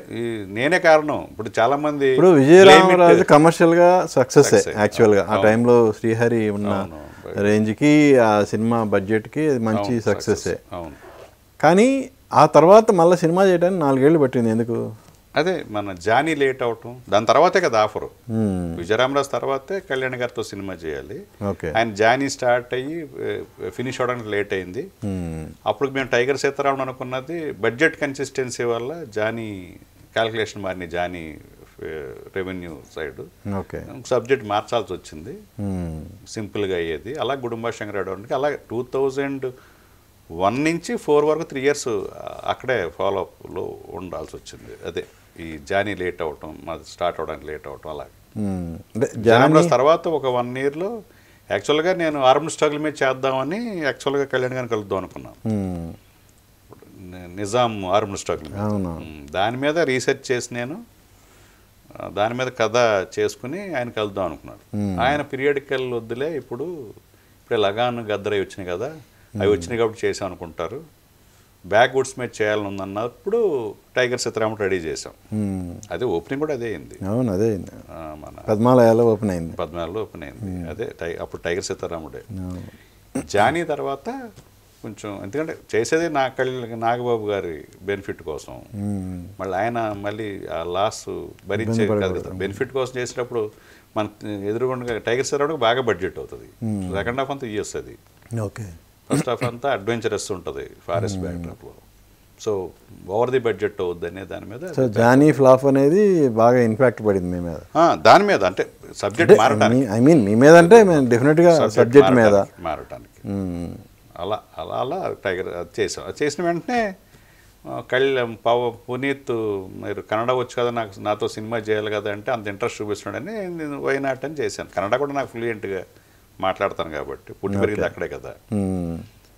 నేనే కారణం ఇప్పుడు చాలా మంది ఇప్పుడు విజయరామరాజు కమర్షియల్ గా సక్సెస్ యాక్చువల్ గా ఆ టైంలో శ్రీహరి ఉన్న రేంజ్ కి ఆ సినిమా బడ్జెట్ కి మంచి సక్సెస్ కానీ ఆ తర్వాత మళ్ళీ సినిమా చేయడానికి నాలుగేళ్ళు పట్టింది ఎందుకు అదే మన జానీ లేట్ అవటం దాని తర్వాతే కదా ఆఫరు విజయరామరాజు తర్వాతే కళ్యాణ్ గారితో సినిమా చేయాలి ఆయన జానీ స్టార్ట్ అయ్యి ఫినిష్ అవడానికి లేట్ అయింది అప్పుడు మేము టైగర్ సీతారామన్ అనుకున్నది బడ్జెట్ కన్సిస్టెన్సీ వల్ల జానీ క్యాల్కులేషన్ మారిన జానీ రెవెన్యూ సైడ్ సబ్జెక్ట్ మార్చాల్సి వచ్చింది సింపుల్గా అయ్యేది అలా గుడుంబా శంకరాడు అలా టూ థౌజండ్ వన్ నుంచి ఫోర్ వరకు త్రీ ఇయర్స్ అక్కడే ఫాలోఅప్లో ఉండాల్సి వచ్చింది అదే ఈ జానీ లేట్ అవటం మాది స్టార్ట్ అవడానికి లేట్ అవటం అలాగే జానీ తర్వాత ఒక వన్ ఇయర్లో యాక్చువల్గా నేను ఆర్మ్డ్ స్ట్రగుల్ మీద చేద్దామని యాక్చువల్గా కళ్యాణ్ గారిని కలుద్దాం అనుకున్నాను నిజాం ఆర్మ్డ్ స్ట్రగుల్ దాని మీద రీసెర్చ్ చేసి నేను దాని మీద కథ చేసుకుని ఆయన కలుద్దాం అనుకున్నాను ఆయన పీరియడికల్ వద్దులే ఇప్పుడు ఇప్పుడే లగాన్ గద్దరై వచ్చినాయి కదా అవి వచ్చినాయి కాబట్టి చేసాం అనుకుంటారు బ్యాక్వర్డ్స్ మీద చేయాలని ఉందన్నప్పుడు టైగర్ సీతారామన్ రెడీ చేసాం అదే ఓపెనింగ్ కూడా అదే అయింది అవును అదే అయింది మన పద్మాలయాలో ఓపెన్ అయింది పద్మాలలో ఓపెన్ అయింది అదే అప్పుడు టైగర్ సీతారాముడే జానీ తర్వాత కొంచెం ఎందుకంటే చేసేది నా కళ్ళకి నాగబాబు గారి బెనిఫిట్ కోసం మళ్ళీ ఆయన మళ్ళీ ఆ లాస్ భరించే బెనిఫిట్ కోసం చేసేటప్పుడు మన ఎదురుగుండగా టైగర్ సీతారాముడికి బాగా బడ్జెట్ అవుతుంది సెకండ్ హాఫ్ అంతా వస్తుంది ఓకే ఫస్ట్ ఆఫ్ అంతా అడ్వెంచరస్ ఉంటుంది ఫారెస్ట్ hmm. బ్యాక్డ్రాప్లో సో ఓవర్ ది బడ్జెట్ అవుద్దనే దాని మీద సో జానీ ఫ్లాప్ అనేది బాగా ఇంపాక్ట్ పడింది మీ మీద దాని మీద అంటే సబ్జెక్ట్ మారటానికి ఐ మీన్ మీ మీద అంటే డెఫినెట్గా సబ్జెక్ట్ మీద మారటానికి hmm. అలా అలా అలా టైగర్ చేసాం చేసిన వెంటనే కళ్యాణ్ పవ పునీత్ మీరు కన్నడ వచ్చు కదా నాకు నాతో సినిమా చేయాలి కదా అంటే అంత ఇంట్రెస్ట్ చూపిస్తున్నాడని నేను వైనాట్ అని చేశాను కన్నడ కూడా నాకు ఫ్లూయెంట్గా మాట్లాడతాను కాబట్టి పుట్టి పెరిగింది అక్కడే కదా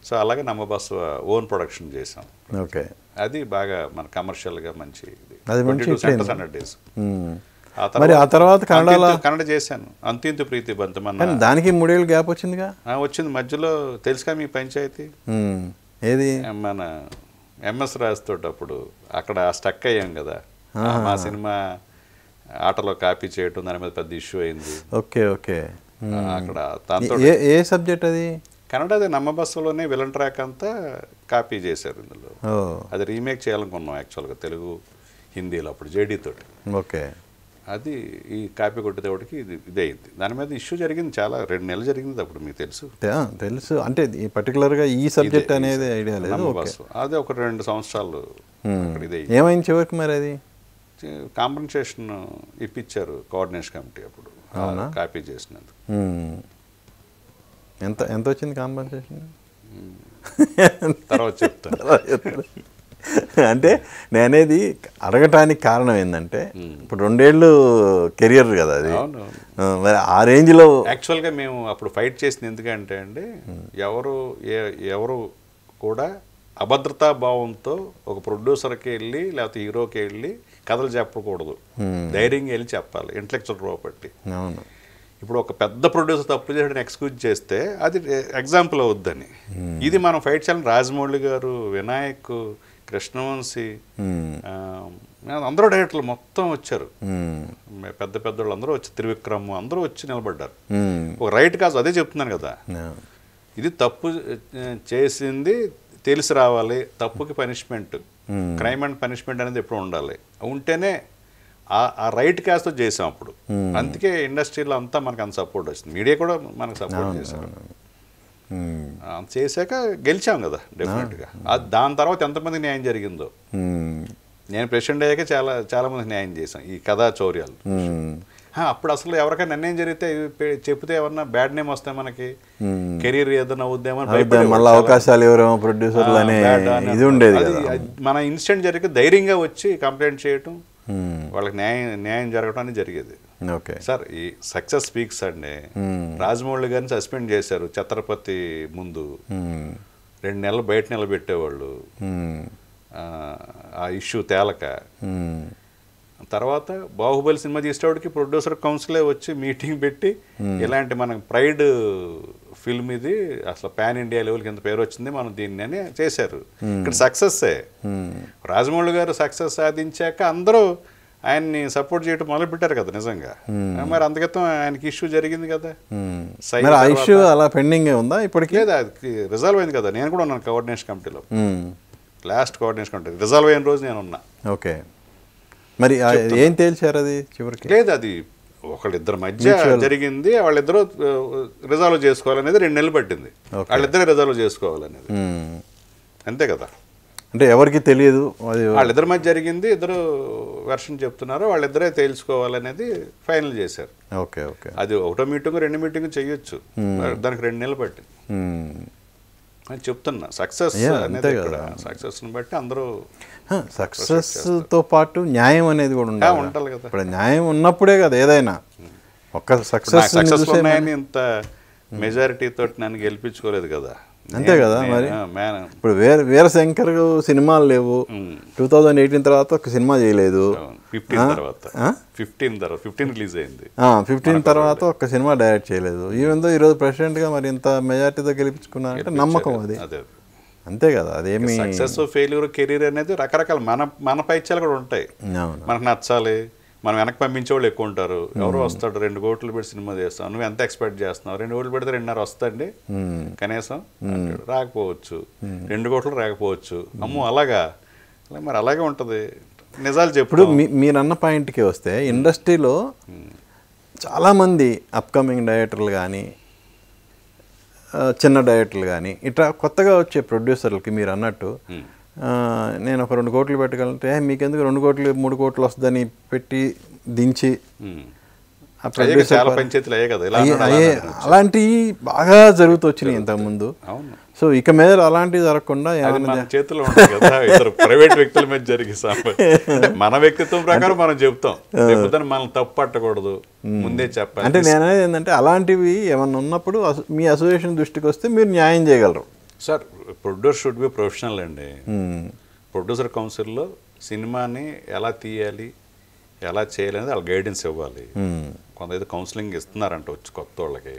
సో అలాగే నమ్మ బస్ ఓన్ ప్రొడక్షన్ చేసాం ఓకే అది బాగా మన కమర్షియల్గా మంచి హండ్రెడ్ డేస్ మరి ఆ తర్వాత కన్నడ కన్నడ చేశాను అంతింత ప్రీతి బంతమన్న దానికి మూడేళ్ళు గ్యాప్ వచ్చిందిగా వచ్చింది మధ్యలో తెలుసుగా మీ పంచాయతీ ఏది మన ఎంఎస్ రాస్తుటప్పుడు అక్కడ స్టక్ అయ్యాం కదా మా సినిమా ఆటలో కాపీ చేయటం దాని మీద పెద్ద ఇష్యూ అయింది ఓకే ఓకే అక్కడ దాంతో ఏ సబ్జెక్ట్ అది అది నమ్మ బస్సులోనే విలన్ ట్రాక్ అంతా కాపీ చేశారు ఇందులో అది రీమేక్ చేయాలనుకున్నాం యాక్చువల్గా తెలుగు హిందీలో అప్పుడు జేడీ తోటి ఓకే అది ఈ కాపీ తోటికి ఇది ఇది అయింది దాని మీద ఇష్యూ జరిగింది చాలా రెండు నెలలు జరిగింది అప్పుడు మీకు తెలుసు తెలుసు అంటే పర్టికులర్గా ఈ సబ్జెక్ట్ అనేది ఐడియా లేదు అదే ఒక రెండు సంవత్సరాలు ఇది ఏమైంది చివరికి మరి అది కాంపెన్సేషన్ ఇప్పించారు కోఆర్డినేషన్ కమిటీ అప్పుడు కాపీ చేసినందుకు ఎంత ఎంత వచ్చింది కాంపెన్సేషన్ తర్వాత చెప్తాను అంటే నేనేది అడగటానికి కారణం ఏంటంటే ఇప్పుడు రెండేళ్ళు కెరియర్ కదా అది మరి ఆ రేంజ్లో యాక్చువల్గా మేము అప్పుడు ఫైట్ చేసింది ఎందుకంటే అండి ఎవరు ఎవరు కూడా అభద్రతా భావంతో ఒక ప్రొడ్యూసర్కి వెళ్ళి లేకపోతే హీరోకి వెళ్ళి కథలు చెప్పకూడదు ధైర్యంగా వెళ్ళి చెప్పాలి ఇంటలెక్చువల్ ప్రాపర్టీ ఇప్పుడు ఒక పెద్ద ప్రొడ్యూసర్ తప్పు చేయడం ఎక్స్క్యూజ్ చేస్తే అది ఎగ్జాంపుల్ అవుద్దని ఇది మనం ఫైట్ చేయాలని రాజమౌళి గారు వినాయక్ కృష్ణవంశీ అందరూ డైరెక్టర్లు మొత్తం వచ్చారు పెద్ద పెద్దోళ్ళు అందరూ వచ్చి త్రివిక్రమ్ అందరూ వచ్చి నిలబడ్డారు ఒక రైట్ కాదు అదే చెప్తున్నాను కదా ఇది తప్పు చేసింది తెలిసి రావాలి తప్పుకి పనిష్మెంట్ క్రైమ్ అండ్ పనిష్మెంట్ అనేది ఎప్పుడు ఉండాలి ఉంటేనే ఆ రైట్ క్యాస్తో చేసాం అప్పుడు hmm. అందుకే ఇండస్ట్రీలో అంతా మనకు అంత సపోర్ట్ వచ్చింది మీడియా కూడా మనకు సపోర్ట్ చేశారు hmm. చేశాక గెలిచాం కదా డెఫినెట్గా hmm. దాని తర్వాత ఎంతమంది న్యాయం జరిగిందో నేను ప్రెసిడెంట్ అయ్యాక చాలా చాలామంది న్యాయం చేశాం ఈ కథా చౌర్యాలు అప్పుడు అసలు ఎవరికైనా నిర్ణయం జరిగితే చెప్తే ఏమన్నా బ్యాడ్ నేమ్ వస్తాయి మనకి hmm. కెరీర్ ఏదైనా వద్దేమో మళ్ళీ అవకాశాలు ఎవరేమో ప్రొడ్యూసర్లు అనే ఇది ఉండేది మన ఇన్సిడెంట్ జరిగితే ధైర్యంగా వచ్చి కంప్లైంట్ చేయటం hmm. వాళ్ళకి న్యాయం న్యాయం జరగడం అనేది జరిగేది ఓకే సార్ ఈ సక్సెస్ స్పీక్స్ అండి hmm. రాజమౌళి గారిని సస్పెండ్ చేశారు ఛత్రపతి ముందు రెండు నెలలు బయట నిలబెట్టేవాళ్ళు ఆ ఇష్యూ తేలక తర్వాత బాహుబలి సినిమా తీసేవాడికి ప్రొడ్యూసర్ కౌన్సిలే వచ్చి మీటింగ్ పెట్టి hmm. ఇలాంటి మన ప్రైడ్ ఫిల్మ్ ఇది అసలు పాన్ ఇండియా లెవెల్కి ఎంత పేరు వచ్చింది మనం దీన్ని అని చేశారు hmm. ఇక్కడ సక్సెస్సే hmm. రాజమౌళి గారు సక్సెస్ సాధించాక అందరూ ఆయన్ని సపోర్ట్ చేయడం మొదలు పెట్టారు కదా నిజంగా మరి అందుకే ఆయనకి ఇష్యూ జరిగింది కదా ఇష్యూ అలా పెండింగ్ ఉందా ఇప్పటికీ అది రిజాల్వ్ అయింది కదా నేను కూడా ఉన్నాను కోఆర్డినేషన్ కమిటీలో లాస్ట్ కోఆర్డినేషన్ కమిటీ రిజాల్వ్ అయిన రోజు నేను ఉన్నా ఓకే మరి ఏం తేల్చారు అది చివరికి లేదు అది ఒకళ్ళిద్దరి మధ్య జరిగింది వాళ్ళిద్దరూ రిజాల్వ్ చేసుకోవాలనేది రెండు నెలలు పట్టింది వాళ్ళిద్దరే రిజాల్వ్ చేసుకోవాలనేది అంతే కదా అంటే ఎవరికి తెలియదు వాళ్ళిద్దరి మధ్య జరిగింది ఇద్దరు వెర్షన్ చెప్తున్నారు వాళ్ళిద్దరే తేల్చుకోవాలనేది ఫైనల్ చేశారు ఓకే ఓకే అది ఒకటో మీటింగ్ రెండు మీటింగ్ చేయొచ్చు దానికి రెండు నెలలు పట్టింది అని చెప్తున్నా సక్సెస్ అనేది సక్సెస్ బట్టి అందరూ సక్సెస్ తో పాటు న్యాయం అనేది కూడా ఉండాలి ఉండాలి కదా ఇప్పుడు న్యాయం ఉన్నప్పుడే కదా ఏదైనా ఒక్క సక్సెస్ సక్సెస్ ఉన్నాయని ఇంత మెజారిటీ తోటి నన్ను గెలిపించుకోలేదు కదా అంతే కదా మరి ఇప్పుడు వేరే వీర శంకర్ సినిమాలు లేవు టూ థౌజండ్ ఎయిటీన్ తర్వాత ఒక సినిమా చేయలేదు ఫిఫ్టీన్ తర్వాత ఫిఫ్టీన్ ఫిఫ్టీన్ రిలీజ్ అయింది ఫిఫ్టీన్ తర్వాత ఒక సినిమా డైరెక్ట్ చేయలేదు ఈవెన్ ఈరోజు ప్రెసిడెంట్ ప్రెసిడెంట్గా మరి ఇంత మెజార్టీతో అంటే నమ్మకం అది అంతే కదా అదేమి సక్సెస్ ఫెయిల్యూర్ కెరీర్ అనేది రకరకాల మన మన పైచ్యాలు కూడా ఉంటాయి మనకు నచ్చాలి మనం వెనక్కి పంపించే వాళ్ళు ఎక్కువ ఉంటారు ఎవరు వస్తాడు రెండు కోట్లు పెట్టి సినిమా చేస్తాం నువ్వు ఎంత ఎక్స్పెక్ట్ చేస్తున్నావు రెండు కోట్లు పెడితే రెండున్నర వస్తాండి కనీసం రాకపోవచ్చు రెండు కోట్లు రాకపోవచ్చు అమ్మో అలాగా మరి అలాగే ఉంటుంది నిజాలు చెప్పుడు మీరన్న పాయింట్కి వస్తే ఇండస్ట్రీలో చాలామంది అప్కమింగ్ డైరెక్టర్లు కానీ చిన్న డైరెక్టర్లు కానీ ఇట్లా కొత్తగా వచ్చే ప్రొడ్యూసర్లకి మీరు అన్నట్టు నేను ఒక రెండు కోట్లు పెట్టగలంటే మీకెందుకు రెండు కోట్లు మూడు కోట్లు వస్తుందని పెట్టి దించి అలాంటివి బాగా జరుగుతూ వచ్చినాయి ఇంతకుముందు సో ఇక మీద అలాంటివి జరగకుండా ఇద్దరు ప్రైవేట్ వ్యక్తుల మీద జరిగే మన వ్యక్తిత్వం ప్రకారం మనం చెప్తాం మనం తప్పు పట్టకూడదు ముందే చెప్పాలి అంటే నేను ఏంటంటే అలాంటివి ఏమన్నా ఉన్నప్పుడు మీ అసోసియేషన్ దృష్టికి వస్తే మీరు న్యాయం చేయగలరు sir producer should be professional అండి hmm. ప్రొడ్యూసర్ కౌన్సిల్లో సినిమాని ఎలా తీయాలి ఎలా చేయాలి అనేది వాళ్ళకి గైడెన్స్ ఇవ్వాలి hmm. కొంతైతే కౌన్సిలింగ్ ఇస్తున్నారంట వచ్చి కొత్త వాళ్ళకి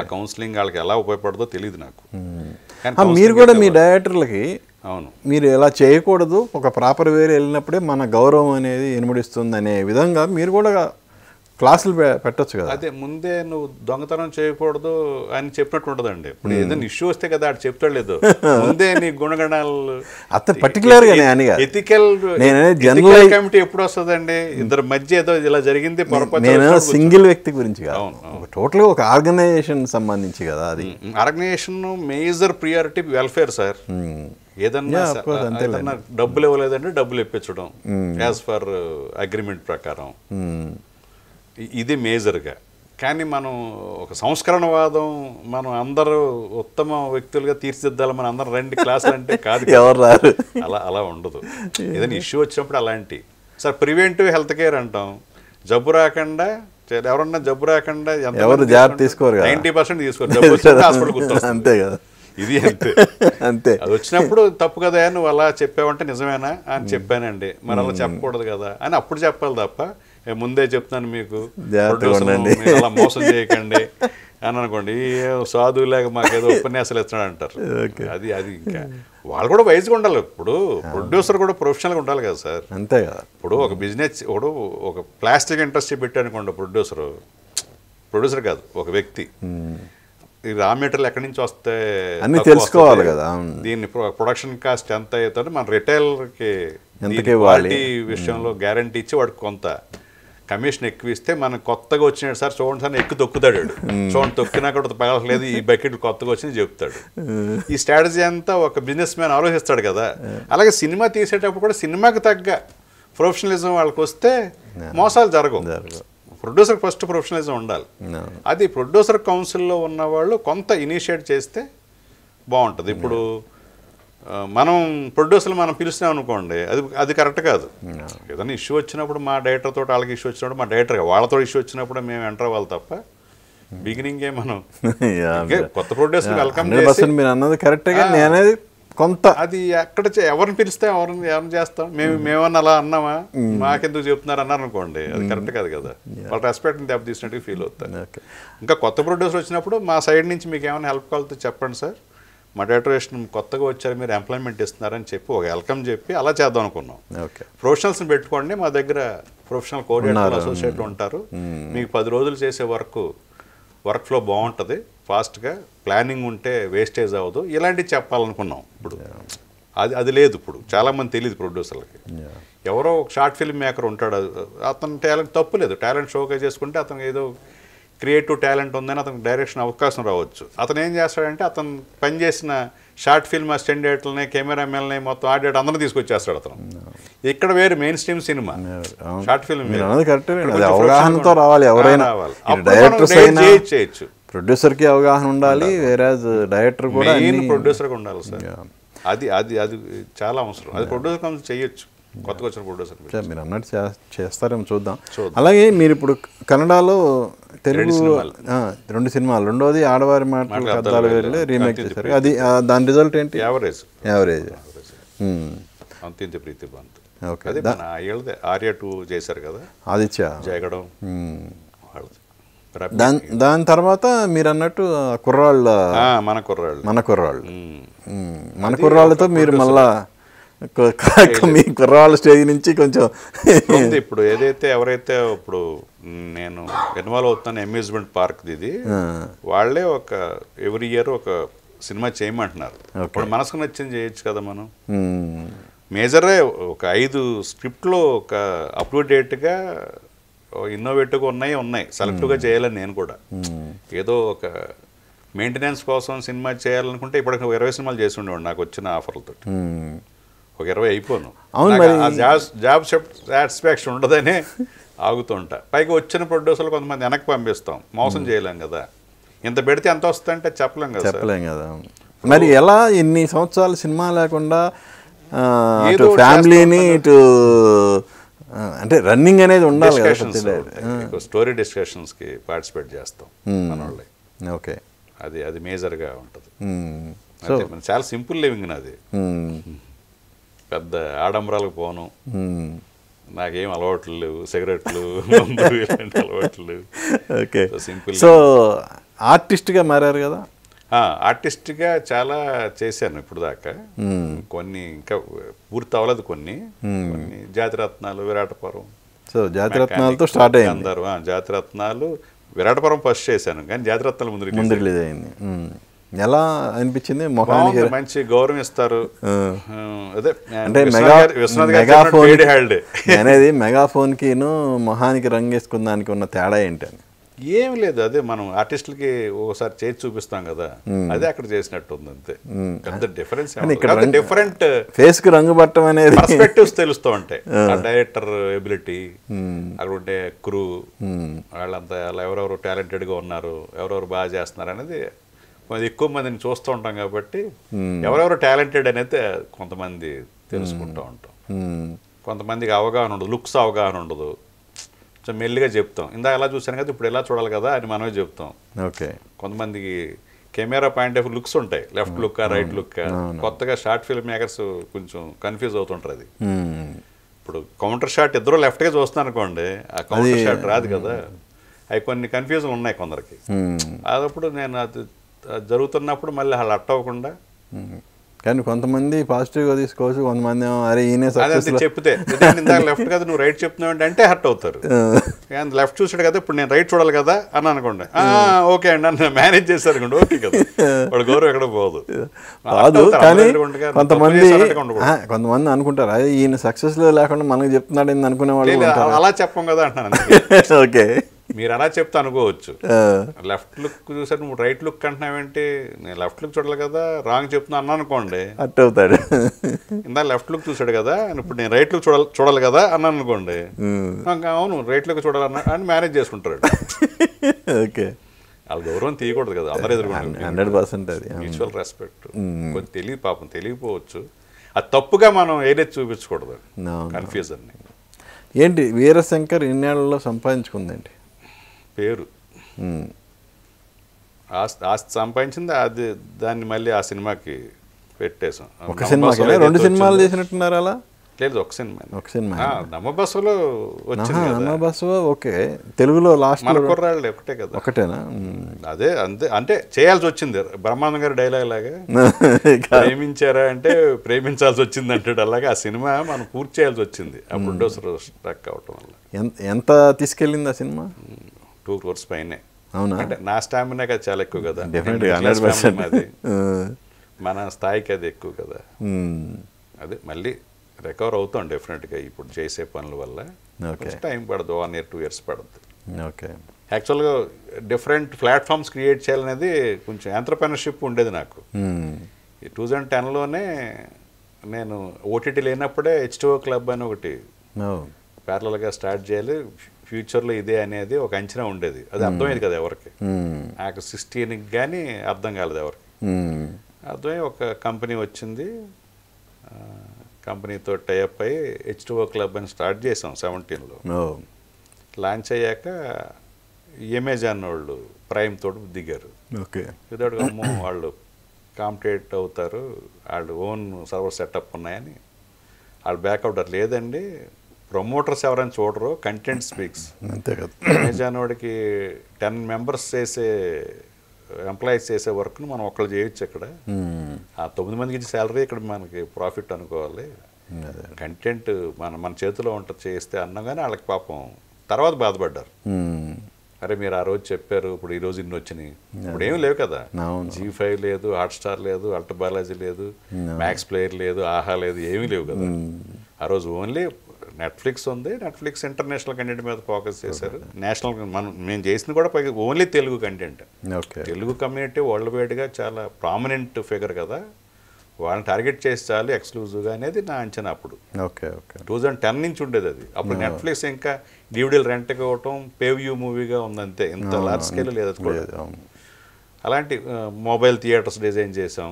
ఆ కౌన్సిలింగ్ వాళ్ళకి ఎలా ఉపయోగపడదో తెలియదు నాకు hmm. మీరు కూడా మీ డైరెక్టర్లకి అవును మీరు ఎలా చేయకూడదు ఒక ప్రాపర్ వేరే వెళ్ళినప్పుడే మన గౌరవం అనేది ఎనుమడిస్తుంది అనే విధంగా మీరు కూడా క్లాసులు పెట్టచ్చు కదా అదే ముందే నువ్వు దొంగతనం చేయకూడదు అని చెప్పినట్టు ఉండదండి ఇప్పుడు hmm. ఏదైనా ఇష్యూ వస్తే కదా అది చెప్తాడు లేదు ముందే నీ గుణగణాలు అతను పర్టికులర్ గా ఎథికల్ జనరల్ కమిటీ ఎప్పుడు వస్తుందండి ఇద్దరు మధ్య ఏదో ఇలా జరిగింది నేను సింగిల్ వ్యక్తి గురించి కాదు టోటల్ ఒక ఆర్గనైజేషన్ సంబంధించి కదా అది organisation major priority welfare sir ఏదన్నా డబ్బులు ఇవ్వలేదంటే డబ్బులు ఇప్పించడం యాజ్ ఫర్ అగ్రిమెంట్ ప్రకారం hmm. ఇది మేజర్గా కానీ మనం ఒక సంస్కరణవాదం మనం అందరూ ఉత్తమ వ్యక్తులుగా తీర్చిదిద్దాలి మనం అందరం రెండు క్లాసులు అంటే కాదు ఎవరు రారు అలా అలా ఉండదు ఏదైనా ఇష్యూ వచ్చినప్పుడు అలాంటి సార్ ప్రివెంటివ్ హెల్త్ కేర్ అంటాం జబ్బు రాకుండా ఎవరన్నా జబ్బు రాకుండా ఎవరు జాగ్రత్త తీసుకోరు నైంటీ పర్సెంట్ తీసుకోరు జబ్బు అంతే కదా ఇది అంతే అంతే అది వచ్చినప్పుడు తప్పు కదా నువ్వు అలా చెప్పావంటే నిజమేనా అని చెప్పానండి మరి అలా చెప్పకూడదు కదా అని అప్పుడు చెప్పాలి తప్ప ముందే చెప్తాను మీకు అలా మోసం చేయకండి అని అనుకోండి సాధువు లేక మాకేదో ఉపన్యాసాలు ఇస్తున్నాడు అంటారు అది అది ఇంకా వాళ్ళు కూడా వయసుగా ఉండాలి ఇప్పుడు ప్రొడ్యూసర్ కూడా ప్రొఫెషనల్గా ఉండాలి కదా సార్ అంతే కదా ఇప్పుడు ఒక బిజినెస్ ఇప్పుడు ఒక ప్లాస్టిక్ ఇండస్ట్రీ పెట్టానుకోండి ప్రొడ్యూసరు ప్రొడ్యూసర్ కాదు ఒక వ్యక్తి hmm. ఈ రా మెటీరియల్ ఎక్కడి నుంచి వస్తే అన్ని తెలుసుకోవాలి కదా దీన్ని ప్రొడక్షన్ కాస్ట్ ఎంత అవుతుందో మన రిటైలర్కి క్వాలిటీ hmm. విషయంలో గ్యారంటీ ఇచ్చి వాడికి కొంత కమిషన్ ఎక్కువిస్తే మనం కొత్తగా వచ్చినాడు సార్ చూడండి సార్ ఎక్కువ తొక్కుతాడు చూడండి తొక్కినా కూడా పగలట్లేదు ఈ బకెట్ కొత్తగా వచ్చింది చెప్తాడు ఈ స్ట్రాటజీ అంతా ఒక బిజినెస్ మ్యాన్ ఆలోచిస్తాడు కదా అలాగే సినిమా తీసేటప్పుడు కూడా సినిమాకి తగ్గ ప్రొఫెషనలిజం వాళ్ళకి వస్తే మోసాలు జరగవు ప్రొడ్యూసర్ ఫస్ట్ ప్రొఫెషనలిజం ఉండాలి అది ప్రొడ్యూసర్ కౌన్సిల్లో ఉన్నవాళ్ళు కొంత ఇనిషియేట్ చేస్తే బాగుంటుంది ఇప్పుడు మనం ప్రొడ్యూసర్లు మనం పిలుస్తున్నాం అనుకోండి అది అది కరెక్ట్ కాదు ఏదైనా ఇష్యూ వచ్చినప్పుడు మా డైరెక్టర్తో తోటి వాళ్ళకి ఇష్యూ వచ్చినప్పుడు మా డైరెక్టర్ వాళ్ళతో ఇష్యూ వచ్చినప్పుడు మేము ఎంటర్ అవ్వాలి తప్ప బిగినింగే మనం కొత్త ప్రొడ్యూసర్ వెల్కమ్ అన్నది కొంత అది ఎక్కడ ఎవరిని పిలిస్తే ఎవరిని ఎవరిని చేస్తాం మేము మేమన్నా అలా అన్నామా మాకెందుకు చెప్తున్నారు అన్నారు అనుకోండి అది కరెక్ట్ కాదు కదా వాళ్ళ రెస్పెక్ట్ని దెబ్బ ఫీల్ అవుతాను ఇంకా కొత్త ప్రొడ్యూసర్ వచ్చినప్పుడు మా సైడ్ నుంచి మీకు ఏమైనా హెల్ప్ కావాలితే చెప్పండి సార్ మడేటరేషన్ కొత్తగా వచ్చారు మీరు ఎంప్లాయ్మెంట్ ఇస్తున్నారని చెప్పి ఒక వెల్కమ్ చెప్పి అలా చేద్దాం అనుకున్నాం ప్రొఫెషనల్స్ని పెట్టుకోండి మా దగ్గర ప్రొఫెషనల్ కోఆర్డినేటర్ అసోసియేట్ ఉంటారు మీకు పది రోజులు చేసే వర్క్ వర్క్ ఫ్లో బాగుంటుంది ఫాస్ట్గా ప్లానింగ్ ఉంటే వేస్టేజ్ అవ్వదు ఇలాంటివి చెప్పాలనుకున్నాం ఇప్పుడు అది అది లేదు ఇప్పుడు చాలామంది తెలియదు ప్రొడ్యూసర్లకి ఎవరో ఒక షార్ట్ ఫిల్మ్ మేకర్ ఉంటాడు అతను టాలెంట్ తప్పు లేదు టాలెంట్ షోకే చేసుకుంటే అతను ఏదో క్రియేటివ్ టాలెంట్ ఉందని అతనికి డైరెక్షన్ అవకాశం రావచ్చు అతను ఏం చేస్తాడంటే అతను పనిచేసిన షార్ట్ ఫిల్మ్ అసిస్టెంట్ కెమెరా కెమెరామెన్ని మొత్తం ఆడియట్ అందరిని తీసుకొచ్చేస్తాడు అతను hmm. ఇక్కడ వేరు మెయిన్ స్ట్రీమ్ సినిమా షార్ట్ ఫిల్మ్ అవగాహనతో రావాలి ఎవరైనా చేయొచ్చు ప్రొడ్యూసర్కి అవగాహన ఉండాలి వేరే డైరెక్టర్ కూడా ప్రొడ్యూసర్కి ఉండాలి సార్ అది అది అది చాలా అవసరం అది ప్రొడ్యూసర్ చేయొచ్చు కొత్తగా వచ్చిన ప్రొడ్యూసర్ మీరు అన్నట్టు చేస్తారేమో చూద్దాం అలాగే మీరు ఇప్పుడు కన్నడలో తెలుగు రెండు సినిమాలు రెండోది ఆడవారి మాటలు అద్దాలు రీమేక్ చేశారు అది దాని రిజల్ట్ ఏంటి యావరేజ్ యావరేజ్ అంతింత ప్రీతి బంత్ ఓకే అది ఆర్య టూ చేశారు కదా ఆదిత్య జయగడం వాళ్ళది దాని దాని తర్వాత మీరు అన్నట్టు కుర్రాళ్ళ మన కుర్రాళ్ళు మన కుర్రాళ్ళు మన కుర్రాళ్ళతో మీరు మళ్ళా మీ కుర్రవాళ్ళ స్టేజ్ నుంచి కొంచెం ఇప్పుడు ఏదైతే ఎవరైతే ఇప్పుడు నేను ఇన్వాల్వ్ అవుతాను అమ్యూజ్మెంట్ పార్క్ ఇది వాళ్ళే ఒక ఎవ్రీ ఇయర్ ఒక సినిమా చేయమంటున్నారు ఇప్పుడు మనసుకు నచ్చింది చేయొచ్చు కదా మనం మేజరే ఒక ఐదు స్క్రిప్ట్లో ఒక అప్ టు డేట్గా ఇన్నోవేటివ్గా ఉన్నాయి ఉన్నాయి సెలెక్టివ్గా చేయాలని నేను కూడా ఏదో ఒక మెయింటెనెన్స్ కోసం సినిమా చేయాలనుకుంటే ఇప్పటికి ఇరవై సినిమాలు చేసి ఉండేవాడు నాకు వచ్చిన ఆఫర్లతో ఒక ఇరవై అయిపోను అవును జాబ్ సాటిస్ఫాక్షన్ ఉండదని ఆగుతుంటా పైకి వచ్చిన ప్రొడ్యూసర్లు కొంతమంది వెనక్కి పంపిస్తాం మోసం చేయలేం కదా ఇంత పెడితే ఎంత వస్తుందంటే చెప్పలేం కదా చెప్పలేం కదా మరి ఎలా ఇన్ని సంవత్సరాలు సినిమా లేకుండా ఇటు ఫ్యామిలీని ఇటు అంటే రన్నింగ్ అనేది ఉండాలి స్టోరీ డిస్కషన్స్కి పార్టిసిపేట్ చేస్తాం మనోళ్ళే ఓకే అది అది మేజర్గా ఉంటుంది చాలా సింపుల్ లివింగ్ నాది పెద్ద ఆడంబరాలకు పోను నాకేం అలవాట్లు లేవు సిగరెట్లు అలవాట్లు లేవు ఓకే సింపుల్ సో ఆర్టిస్ట్గా మారారు కదా ఆర్టిస్ట్గా చాలా చేశాను ఇప్పుడు దాకా కొన్ని ఇంకా పూర్తి అవ్వలేదు కొన్ని కొన్ని జాతిరత్నాలు విరాటపురం సో జాతిరత్నాలతో స్టార్ట్ అయ్యింది అందరు జాతిరత్నాలు విరాటపురం ఫస్ట్ చేశాను కానీ జాతిరత్నాలు ముందు రిలీజ్ అయింది ఎలా అనిపించింది మొహానికి మంచి గౌరవం ఇస్తారు అంటే మెగాఫోన్ అనేది మెగాఫోన్కి మొహానికి రంగు వేసుకున్న దానికి ఉన్న తేడా ఏంటి అని ఏం లేదు అదే మనం ఆర్టిస్టులకి ఒకసారి చేసి చూపిస్తాం కదా అదే అక్కడ చేసినట్టు ఉంది అంతే డిఫరెన్స్ డిఫరెంట్ ఫేస్ కి రంగు పట్టడం అనేది పర్స్పెక్టివ్స్ తెలుస్తూ ఉంటాయి డైరెక్టర్ ఎబిలిటీ అక్కడ ఉండే క్రూ వాళ్ళంతా ఎవరెవరు టాలెంటెడ్ గా ఉన్నారు ఎవరెవరు బాగా చేస్తున్నారు అనేది ఎక్కువ మందిని చూస్తూ ఉంటాం కాబట్టి hmm. ఎవరెవరు టాలెంటెడ్ అనేది కొంతమంది తెలుసుకుంటూ hmm. ఉంటాం hmm. కొంతమందికి అవగాహన ఉండదు లుక్స్ అవగాహన ఉండదు కొంచెం మెల్లిగా చెప్తాం ఇందా ఎలా చూసాను కదా ఇప్పుడు ఎలా చూడాలి కదా అని మనమే చెప్తాం ఓకే కొంతమందికి కెమెరా పాయింట్ ఆఫ్ లుక్స్ ఉంటాయి లెఫ్ట్ లుక్ రైట్ లుక్ కొత్తగా షార్ట్ ఫిల్మ్ మేకర్స్ కొంచెం కన్ఫ్యూజ్ అవుతుంటారు అది ఇప్పుడు కౌంటర్ షాట్ ఇద్దరు గా చూస్తున్నారు అనుకోండి ఆ కౌంటర్ షాట్ రాదు కదా అవి కొన్ని కన్ఫ్యూజన్ ఉన్నాయి కొందరికి అదప్పుడు నేను అది జరుగుతున్నప్పుడు మళ్ళీ వాళ్ళు అట్టవకుండా కానీ కొంతమంది పాజిటివ్గా తీసుకోవచ్చు కొంతమంది అరే ఈయనే చెప్తే లెఫ్ట్ కదా నువ్వు రైట్ చెప్తున్నావు అంటే హర్ట్ అవుతారు కానీ లెఫ్ట్ చూసాడు కదా ఇప్పుడు నేను రైట్ చూడాలి కదా అని అనుకోండి ఓకే అండి అన్న మేనేజ్ చేశారు ఓకే కదా వాడు గౌరవం ఎక్కడ పోదు కాదు కొంతమంది కొంతమంది అనుకుంటారు అదే ఈయన సక్సెస్ లేకుండా మనకు చెప్తున్నాడు అనుకునే వాళ్ళు అలా చెప్పం కదా అంటున్నాను ఓకే మీరు అలా చెప్తే అనుకోవచ్చు లెఫ్ట్ లుక్ చూసారు నువ్వు రైట్ లుక్ అంటున్నావంటే నేను లెఫ్ట్ లుక్ చూడాలి కదా రాంగ్ చెప్తున్నా అన్నా అనుకోండి అట్ అవుతాడు ఇందా లెఫ్ట్ లుక్ చూసాడు కదా ఇప్పుడు నేను రైట్ లుక్ చూడాలి చూడాలి కదా అన్న అనుకోండి అవును రైట్ లుక్ చూడాలన్నా అని మేనేజ్ చేసుకుంటాడు ఓకే వాళ్ళ గౌరవం తీయకూడదు కదా అందరూ ఎదుర్కొంటారు హండ్రెడ్ పర్సెంట్ అది మ్యూచువల్ రెస్పెక్ట్ కొంచెం తెలియదు పాపం తెలియకపోవచ్చు అది తప్పుగా మనం ఏదైతే చూపించకూడదు కన్ఫ్యూజన్ ఏంటి వీరశంకర్ ఇన్నేళ్లలో సంపాదించుకుందండి పేరు ఆస్తి సంపాదించింది అది దాన్ని మళ్ళీ ఆ సినిమాకి పెట్టేశాం ఒక సినిమా రెండు సినిమాలు చేసినట్టున్నారు అలా లేదు ఒక సినిమా ఒక సినిమా నమ్మ వచ్చింది నమ్మ ఓకే తెలుగులో లాస్ట్ మన కుర్రాళ్ళు ఒకటే కదా ఒకటేనా అదే అంతే అంటే చేయాల్సి వచ్చింది బ్రహ్మానంద గారి డైలాగ్ లాగా ప్రేమించారా అంటే ప్రేమించాల్సి వచ్చింది అంటాడు అలాగే ఆ సినిమా మనం పూర్తి చేయాల్సి వచ్చింది ఆ ప్రొడ్యూసర్ స్ట్రక్ అవటం వల్ల ఎంత తీసుకెళ్ళింది ఆ సినిమా టూ క్రోర్స్ పైనే అవునా అంటే నా స్టామినా కదా చాలా ఎక్కువ కదా అది మన స్థాయికి అది ఎక్కువ కదా అదే మళ్ళీ రికవర్ అవుతాం డెఫినెట్గా ఇప్పుడు చేసే పనుల వల్ల టైం పడదు వన్ ఇయర్ టూ ఇయర్స్ పడద్దు ఓకే యాక్చువల్గా డిఫరెంట్ ప్లాట్ఫామ్స్ క్రియేట్ చేయాలనేది కొంచెం ఎంటర్ప్రెనర్షిప్ ఉండేది నాకు ఈ టూ థౌజండ్ టెన్లోనే నేను ఓటీటీ లేనప్పుడే హెచ్టిఓ క్లబ్ అని ఒకటి గా స్టార్ట్ చేయాలి ఫ్యూచర్లో ఇదే అనేది ఒక అంచనా ఉండేది అది అర్థమైంది కదా ఎవరికి నాకు సిక్స్టీన్కి కానీ అర్థం కాలేదు ఎవరికి అర్థమై ఒక కంపెనీ వచ్చింది కంపెనీతో టైప్ అయ్యి హెచ్ టూ క్లబ్ అని స్టార్ట్ చేసాం సెవెంటీన్లో లాంచ్ అయ్యాక అమెజాన్ వాళ్ళు ప్రైమ్ తోటి దిగారు ఓకే విదౌట్ వాళ్ళు కాంపిటేట్ అవుతారు వాళ్ళు ఓన్ సర్వర్ సెటప్ ఉన్నాయని వాళ్ళ బ్యాకప్ లేదండి ప్రమోటర్స్ ఎవరైనా చూడరు కంటెంట్ స్పీక్స్ అంతే కదా అమెజాన్ వాడికి టెన్ మెంబర్స్ చేసే ఎంప్లాయీస్ చేసే వర్క్ను మనం ఒక్కళ్ళు చేయొచ్చు ఇక్కడ ఆ తొమ్మిది మందికి శాలరీ ఇక్కడ మనకి ప్రాఫిట్ అనుకోవాలి కంటెంట్ మన మన చేతిలో ఉంట చేస్తే కానీ వాళ్ళకి పాపం తర్వాత బాధపడ్డారు అరే మీరు ఆ రోజు చెప్పారు ఇప్పుడు ఈ రోజు ఇన్ని వచ్చినాయి ఇప్పుడు ఏం లేవు కదా జీ ఫైవ్ లేదు హాట్స్టార్ లేదు అల్ట్ బాలాజీ లేదు మ్యాక్స్ ప్లేయర్ లేదు ఆహా లేదు ఏమీ లేవు కదా ఆ రోజు ఓన్లీ నెట్ఫ్లిక్స్ ఉంది నెట్ఫ్లిక్స్ ఇంటర్నేషనల్ కంటెంట్ మీద ఫోకస్ చేశారు నేషనల్ మనం మేము చేసిన కూడా పైగా only Telugu content Telugu community world వైడ్గా చాలా ప్రామినెంట్ ఫిగర్ కదా వాళ్ళని టార్గెట్ చేసి చాలు ఎక్స్క్లూజివ్గా అనేది నా అంచనా అప్పుడు okay okay two thousand ten నుంచి ఉండేది అది అప్పుడు నెట్ఫ్లిక్స్ ఇంకా డివిడీలు రెంట్కి ఇవ్వటం పేవ్యూ మూవీగా ఉందంతే ఇంత లార్జ్ స్కేల్ లేదు కూడా అలాంటి మొబైల్ థియేటర్స్ డిజైన్ చేసాం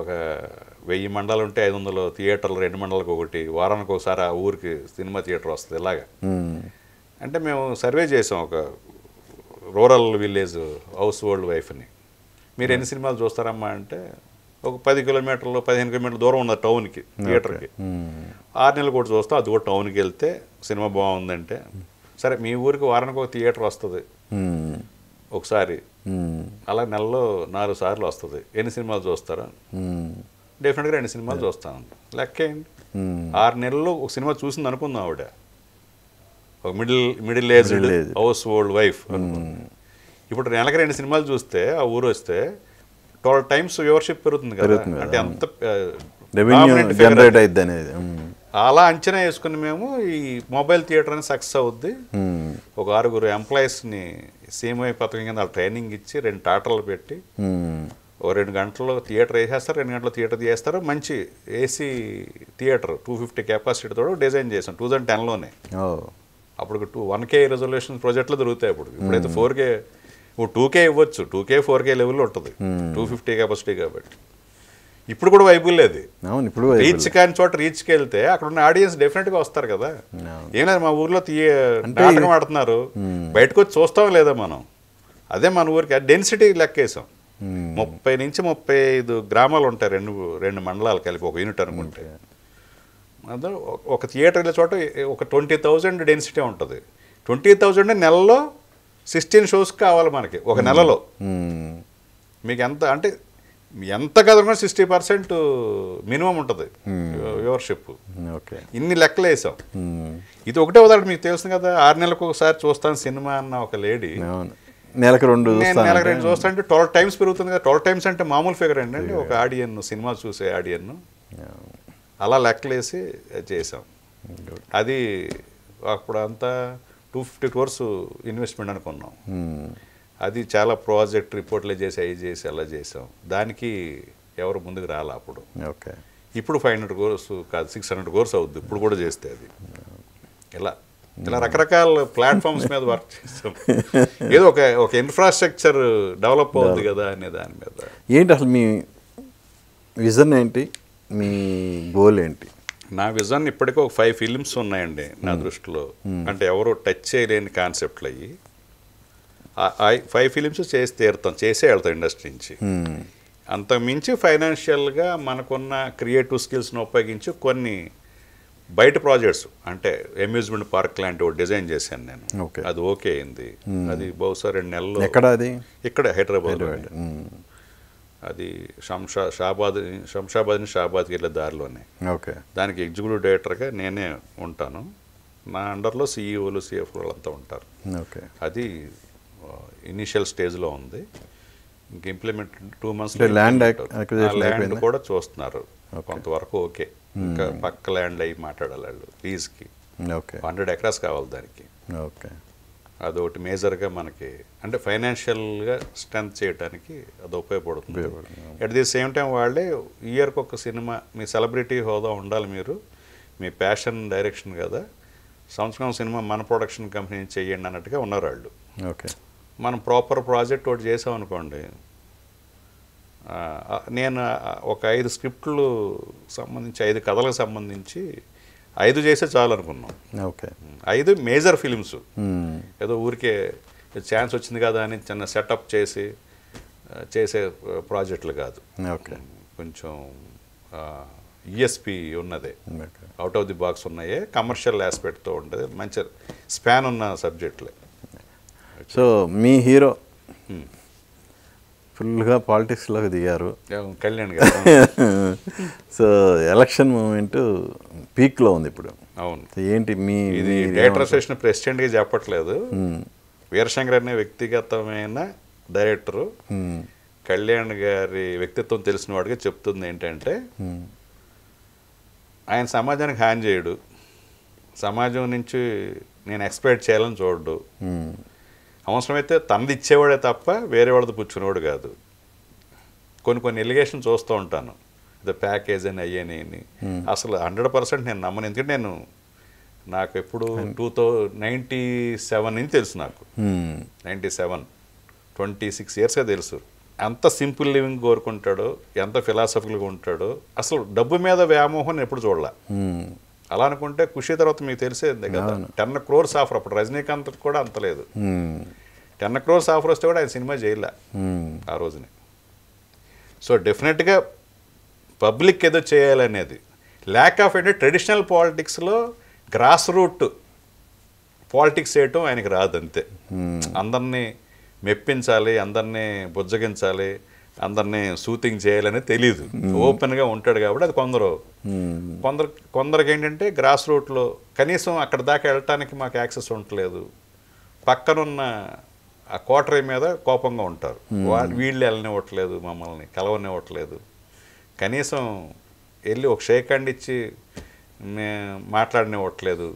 ఒక వెయ్యి మండలాలు ఉంటే ఐదు వందలు థియేటర్లు రెండు మండలకు ఒకటి వారానికి ఒకసారి ఆ ఊరికి సినిమా థియేటర్ వస్తుంది ఇలాగా అంటే మేము సర్వే చేసాం ఒక రూరల్ విలేజ్ హౌస్ హోల్డ్ వైఫ్ని మీరు ఎన్ని సినిమాలు చూస్తారమ్మా అంటే ఒక పది కిలోమీటర్లు పదిహేను కిలోమీటర్ల దూరం ఉంది టౌన్కి థియేటర్కి ఆరు నెలలు కూడా చూస్తాం అది కూడా టౌన్కి వెళ్తే సినిమా బాగుందంటే సరే మీ ఊరికి వారానికి ఒక థియేటర్ వస్తుంది ఒకసారి అలా నెలలో నాలుగు సార్లు వస్తుంది ఎన్ని సినిమాలు చూస్తారా డెఫినెట్గా రెండు సినిమాలు చూస్తాను hmm. లెక్క ఏంటి ఆరు నెలల్లో ఒక సినిమా చూసింది అనుకుందాం ఆవిడ ఒక middle middle age house old wife hmm. ఇప్పుడు నెలకి రెండు సినిమాలు చూస్తే ఆ ఊరు వస్తే ట్వెల్వ్ టైమ్స్ వ్యూవర్షిప్ పెరుగుతుంది కదా అంటే hmm. అనేది అలా అంచనా వేసుకుని మేము ఈ మొబైల్ థియేటర్ అని సక్సెస్ అవుద్ది ఒక ఆరుగురు ఎంప్లాయీస్ని సీఎంఐ పథకం కింద ట్రైనింగ్ ఇచ్చి రెండు టాటర్లు పెట్టి ఓ రెండు గంటల్లో థియేటర్ వేసేస్తారు రెండు గంటలు థియేటర్ చేస్తారు మంచి ఏసీ థియేటర్ టూ ఫిఫ్టీ కెపాసిటీతో డిజైన్ చేసాం టూ థౌజండ్ టెన్లోనే అప్పుడు టూ వన్ కే రెజల్యూషన్ ప్రాజెక్టులు దొరుకుతాయి అప్పుడు ఇప్పుడైతే ఫోర్ కే ఇప్పుడు టూ కే ఇవ్వచ్చు టూ కే ఫోర్ కే లెవెల్లో ఉంటుంది టూ ఫిఫ్టీ కెపాసిటీ కాబట్టి ఇప్పుడు కూడా వైపు లేదు ఇప్పుడు రీచ్ కాని చోట రీచ్కి వెళ్తే అక్కడ ఉన్న ఆడియన్స్ డెఫినెట్గా వస్తారు కదా ఏమైనా మా ఊర్లో తీయ నాటకం ఆడుతున్నారు బయటకు వచ్చి చూస్తాం లేదా మనం అదే మన ఊరికి డెన్సిటీ లెక్క వేసాం Hmm. ముప్పై నుంచి ముప్పై ఐదు గ్రామాలు ఉంటాయి రెండు రెండు మండలాలు కలిపి ఒక యూనిట్ అనుకుంటే ఒక థియేటర్ చోట ఒక ట్వంటీ థౌజండ్ డెన్సిటీ ఉంటుంది ట్వంటీ థౌజండ్ నెలలో సిక్స్టీన్ షోస్ కావాలి మనకి ఒక hmm. నెలలో hmm. మీకు ఎంత అంటే ఎంత కదా సిక్స్టీ పర్సెంట్ మినిమం ఉంటుంది వ్యూవర్షిప్ ఇన్ని లెక్కలు వేసాం ఇది ఒకటే ఉదాహరణ మీకు తెలుసు కదా ఆరు నెలలకు ఒకసారి చూస్తాను సినిమా అన్న ఒక లేడీ నెలకు రెండు నెలకు రెండు అంటే ట్వెల్వ్ టైమ్స్ పెరుగుతుంది కదా ట్వెల్వ్ టైమ్స్ అంటే మామూలు ఫిగర్ ఏంటంటే ఒక ఆడియన్ సినిమా చూసే ఆడియన్ను అలా లెక్కలేసి చేసాం అది అప్పుడు అంతా టూ ఫిఫ్టీ క్రోర్స్ ఇన్వెస్ట్మెంట్ అనుకున్నాం hmm. అది చాలా ప్రాజెక్ట్ రిపోర్ట్లు చేసి అవి చేసి అలా చేసాం దానికి ఎవరు ముందుకు రాలే అప్పుడు ఓకే ఇప్పుడు ఫైవ్ హండ్రెడ్ కోర్స్ కాదు సిక్స్ హండ్రెడ్ కోర్స్ అవుద్ది ఇప్పుడు కూడా చేస్తే అది ఎలా ఇలా రకరకాల ప్లాట్ఫామ్స్ మీద వర్క్ చేస్తాం ఏదో ఒక ఒక ఇన్ఫ్రాస్ట్రక్చర్ డెవలప్ అవుతుంది కదా అనే దాని మీద ఏంటి అసలు మీ విజన్ ఏంటి మీ గోల్ ఏంటి నా విజన్ ఇప్పటికే ఒక ఫైవ్ ఫిలిమ్స్ ఉన్నాయండి నా hmm. దృష్టిలో hmm. అంటే ఎవరు టచ్ చేయలేని కాన్సెప్ట్లు అయ్యి ఫైవ్ ఫిలిమ్స్ చేసి తీరుతాం చేసే వెళ్తాం ఇండస్ట్రీ నుంచి hmm. అంతకుమించి ఫైనాన్షియల్గా మనకున్న క్రియేటివ్ స్కిల్స్ని ఉపయోగించి కొన్ని బయట ప్రాజెక్ట్స్ అంటే అమ్యూజ్మెంట్ పార్క్ లాంటి ఒకటి డిజైన్ చేశాను నేను అది ఓకే అయింది hmm. అది బహుశా రెండు నెలలు ఎక్కడ అది ఇక్కడ హైదరాబాద్ hmm. అది శంషా షాబాద్ శంషాబాద్ షాబాద్కి వెళ్ళే దారిలోనే ఓకే దానికి ఎగ్జిక్యూటివ్ డైరెక్టర్గా నేనే ఉంటాను నా అండర్లో సీఈఓలు e సిఎఫ్ అంతా ఉంటారు ఓకే అది ఇనీషియల్ స్టేజ్లో ఉంది ఇంక ఇంప్లిమెంట్ టూ మంత్స్ ల్యాండ్ కూడా చూస్తున్నారు కొంతవరకు ఓకే ఇంకా hmm. పక్క ల్యాండ్ అయ్యి మాట్లాడాలి వాళ్ళు లీజ్కి ఓకే హండ్రెడ్ ఎకరాస్ కావాలి దానికి ఓకే అదొకటి మేజర్గా మనకి అంటే ఫైనాన్షియల్గా స్ట్రెంత్ చేయడానికి అది ఉపయోగపడుతుంది అట్ ది సేమ్ టైం వాళ్ళే ఇయర్కి ఒక సినిమా మీ సెలబ్రిటీ హోదా ఉండాలి మీరు మీ ప్యాషన్ డైరెక్షన్ కదా సంవత్సరం సినిమా మన ప్రొడక్షన్ కంపెనీ చేయండి అన్నట్టుగా ఉన్నారు వాళ్ళు ఓకే మనం ప్రాపర్ ప్రాజెక్ట్ ఒకటి చేసామనుకోండి అనుకోండి నేను ఒక ఐదు స్క్రిప్ట్లు సంబంధించి ఐదు కథలకు సంబంధించి ఐదు చేస్తే చాలు అనుకున్నాం ఓకే ఐదు మేజర్ ఫిలిమ్స్ ఏదో ఊరికే ఛాన్స్ వచ్చింది కదా అని చిన్న సెటప్ చేసి చేసే ప్రాజెక్టులు కాదు ఓకే కొంచెం ఈఎస్పి e ఉన్నదే అవుట్ ఆఫ్ ది బాక్స్ ఉన్నాయే కమర్షియల్ ఆస్పెక్ట్తో ఉండదు మంచి స్పాన్ ఉన్న సబ్జెక్టులే సో మీ హీరో ఫుల్గా పాలిటిక్స్లోకి దిగారు కళ్యాణ్ గారు సో ఎలక్షన్ మూమెంట్ పీక్లో ఉంది ఇప్పుడు అవును ఏంటి మీ ఇది డైరెక్టర్ అసోసియేషన్ ప్రెసిడెంట్గా చెప్పట్లేదు వీరశంకర్ అనే వ్యక్తిగతమైన డైరెక్టరు కళ్యాణ్ గారి వ్యక్తిత్వం తెలిసిన వాడిగా చెప్తుంది ఏంటంటే ఆయన సమాజానికి హాని చేయడు సమాజం నుంచి నేను ఎక్స్పెక్ట్ చేయాలని చూడడు అవసరమైతే తనది ఇచ్చేవాడే తప్ప వేరే వాళ్ళది పుచ్చుకునేవాడు కాదు కొన్ని కొన్ని ఎలిగేషన్ చూస్తూ ఉంటాను ఇది ప్యాకేజ్ అని అయ్యాని అసలు హండ్రెడ్ పర్సెంట్ నేను నమ్మను ఎందుకంటే నేను నాకు ఎప్పుడు టూ థౌ నైంటీ సెవెన్ అని తెలుసు నాకు నైంటీ సెవెన్ ట్వంటీ సిక్స్ ఇయర్స్గా తెలుసు ఎంత సింపుల్ లివింగ్ కోరుకుంటాడో ఎంత ఫిలాసఫికల్గా ఉంటాడో అసలు డబ్బు మీద వ్యామోహం ఎప్పుడు చూడలే అలా అనుకుంటే ఖుషి తర్వాత మీకు తెలిసేది కదా టెన్ క్రోర్స్ ఆఫర్ అప్పుడు రజనీకాంత్ కూడా అంత లేదు టెన్ క్రోర్స్ ఆఫర్ వస్తే కూడా ఆయన సినిమా చేయలే ఆ రోజునే సో డెఫినెట్గా పబ్లిక్ ఏదో చేయాలనేది ల్యాక్ ఆఫ్ ఏంటంటే ట్రెడిషనల్ పాలిటిక్స్లో గ్రాస్ రూట్ పాలిటిక్స్ చేయటం ఆయనకి రాదు అంతే అందరినీ మెప్పించాలి అందరినీ బుజ్జగించాలి అందరినీ సూతింగ్ చేయాలని తెలియదు ఓపెన్గా ఉంటాడు కాబట్టి అది కొందరు కొందరు కొందరికి ఏంటంటే గ్రాస్ రూట్లో కనీసం అక్కడ దాకా వెళ్ళటానికి మాకు యాక్సెస్ ఉండట్లేదు పక్కనున్న ఆ కోటరీ మీద కోపంగా ఉంటారు వీళ్ళు వెళ్ళనివ్వట్లేదు మమ్మల్ని కలవనివ్వట్లేదు కనీసం వెళ్ళి ఒక షేక్ అండ్ ఇచ్చి మాట్లాడనివ్వట్లేదు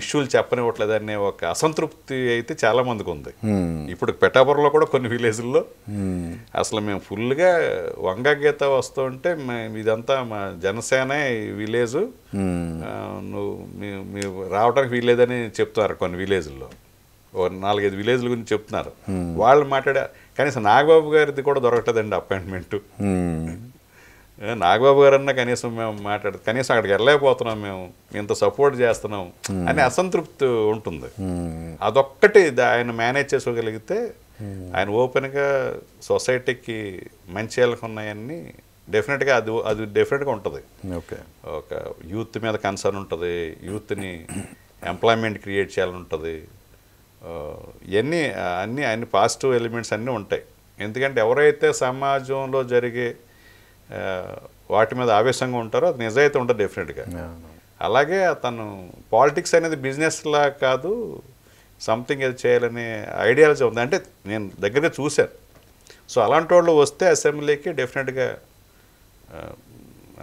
ఇష్యూలు చెప్పనివ్వట్లేదు అనే ఒక అసంతృప్తి అయితే చాలా మందికి ఉంది hmm. ఇప్పుడు పెటాపురంలో కూడా కొన్ని విలేజ్ల్లో hmm. అసలు మేము ఫుల్గా వంగ గీత వస్తూ ఉంటే ఇదంతా మా జనసేన విలేజ్ hmm. నువ్వు మీరు రావడానికి వీల్లేదని చెప్తున్నారు కొన్ని విలేజ్ల్లో ఓ నాలుగైదు విలేజ్ల గురించి చెప్తున్నారు వాళ్ళు మాట్లాడే కనీసం నాగబాబు గారిది కూడా దొరకట్లేదండి అపాయింట్మెంట్ నాగబాబు గారన్నా కనీసం మేము మాట్లాడు కనీసం అక్కడికి వెళ్ళలేకపోతున్నాం మేము ఇంత సపోర్ట్ చేస్తున్నాం అని అసంతృప్తి ఉంటుంది అదొక్కటి ఆయన మేనేజ్ చేసుకోగలిగితే ఆయన ఓపెన్గా సొసైటీకి మంచి ఉన్నాయని డెఫినెట్గా అది అది డెఫినెట్గా ఉంటుంది ఓకే ఒక యూత్ మీద కన్సర్న్ ఉంటుంది యూత్ని ఎంప్లాయ్మెంట్ క్రియేట్ చేయాలని ఉంటుంది ఇవన్నీ అన్నీ అన్ని పాజిటివ్ ఎలిమెంట్స్ అన్నీ ఉంటాయి ఎందుకంటే ఎవరైతే సమాజంలో జరిగే వాటి మీద ఆవేశంగా ఉంటారో అది నిజాయితీ ఉంటుంది డెఫినెట్గా అలాగే తను పాలిటిక్స్ అనేది బిజినెస్లా కాదు సంథింగ్ అది చేయాలనే ఐడియాలజీ ఉంది అంటే నేను దగ్గరగా చూశాను సో అలాంటి వాళ్ళు వస్తే అసెంబ్లీకి డెఫినెట్గా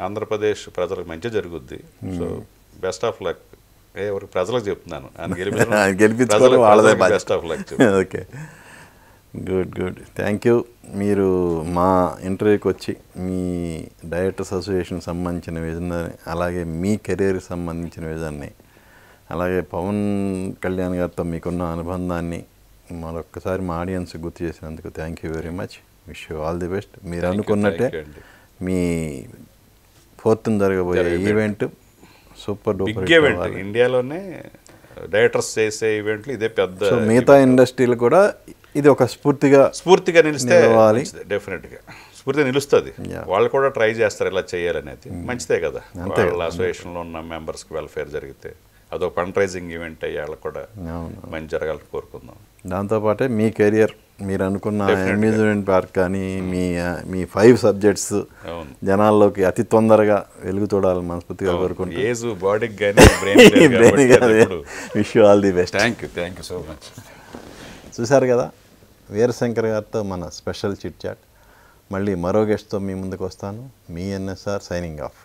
ఆంధ్రప్రదేశ్ ప్రజలకు మంచి జరుగుద్ది సో బెస్ట్ ఆఫ్ లక్ ఎవరికి ప్రజలకు చెప్తున్నాను గెలిపించడం best of luck okay good good thank you మీరు మా ఇంటర్వ్యూకి వచ్చి మీ డైరెక్టర్స్ అసోసియేషన్ సంబంధించిన విధానాన్ని అలాగే మీ కెరీర్కి సంబంధించిన విధాన్ని అలాగే పవన్ కళ్యాణ్ గారితో మీకున్న అనుబంధాన్ని మరొక్కసారి మా ఆడియన్స్ గుర్తు చేసినందుకు thank you very much wish you all the best మీరు అనుకున్నట్టే మీ ఫోర్త్ జరగబోయే ఈవెంట్ సూపర్ డూపర్ ఇండియాలోనే డైరెక్టర్స్ చేసే ఈవెంట్లు ఇదే పెద్ద మిగతా ఇండస్ట్రీలు కూడా ఇది ఒక స్ఫూర్తిగా స్ఫూర్తిగా నిలిస్తే డెఫినెట్గా స్ఫూర్తిగా నిలుస్తుంది వాళ్ళు కూడా ట్రై చేస్తారు ఇలా చేయాలనేది mm. మంచిదే కదా వాళ్ళ అసోసియేషన్లో ఉన్న మెంబర్స్కి వెల్ఫేర్ జరిగితే అదొక ఫండ్ రైజింగ్ ఈవెంట్ అయ్యాళ్ళకి కూడా మంచి జరగాలని కోరుకుందాం దాంతోపాటే మీ కెరియర్ మీరు అనుకున్న అమ్యూజ్మెంట్ పార్క్ కానీ మీ మీ ఫైవ్ సబ్జెక్ట్స్ జనాల్లోకి అతి తొందరగా వెలుగు చూడాలని మనస్ఫూర్తిగా కోరుకుంటున్నాను బాడీకి కానీ wish all the best thank you thank you so much చూశారు కదా వీరశంకర్ గారితో మన స్పెషల్ చిట్ చాట్ మళ్ళీ మరో గెస్ట్తో మీ ముందుకు వస్తాను మీ ఎన్ఎస్ఆర్ సైనింగ్ ఆఫ్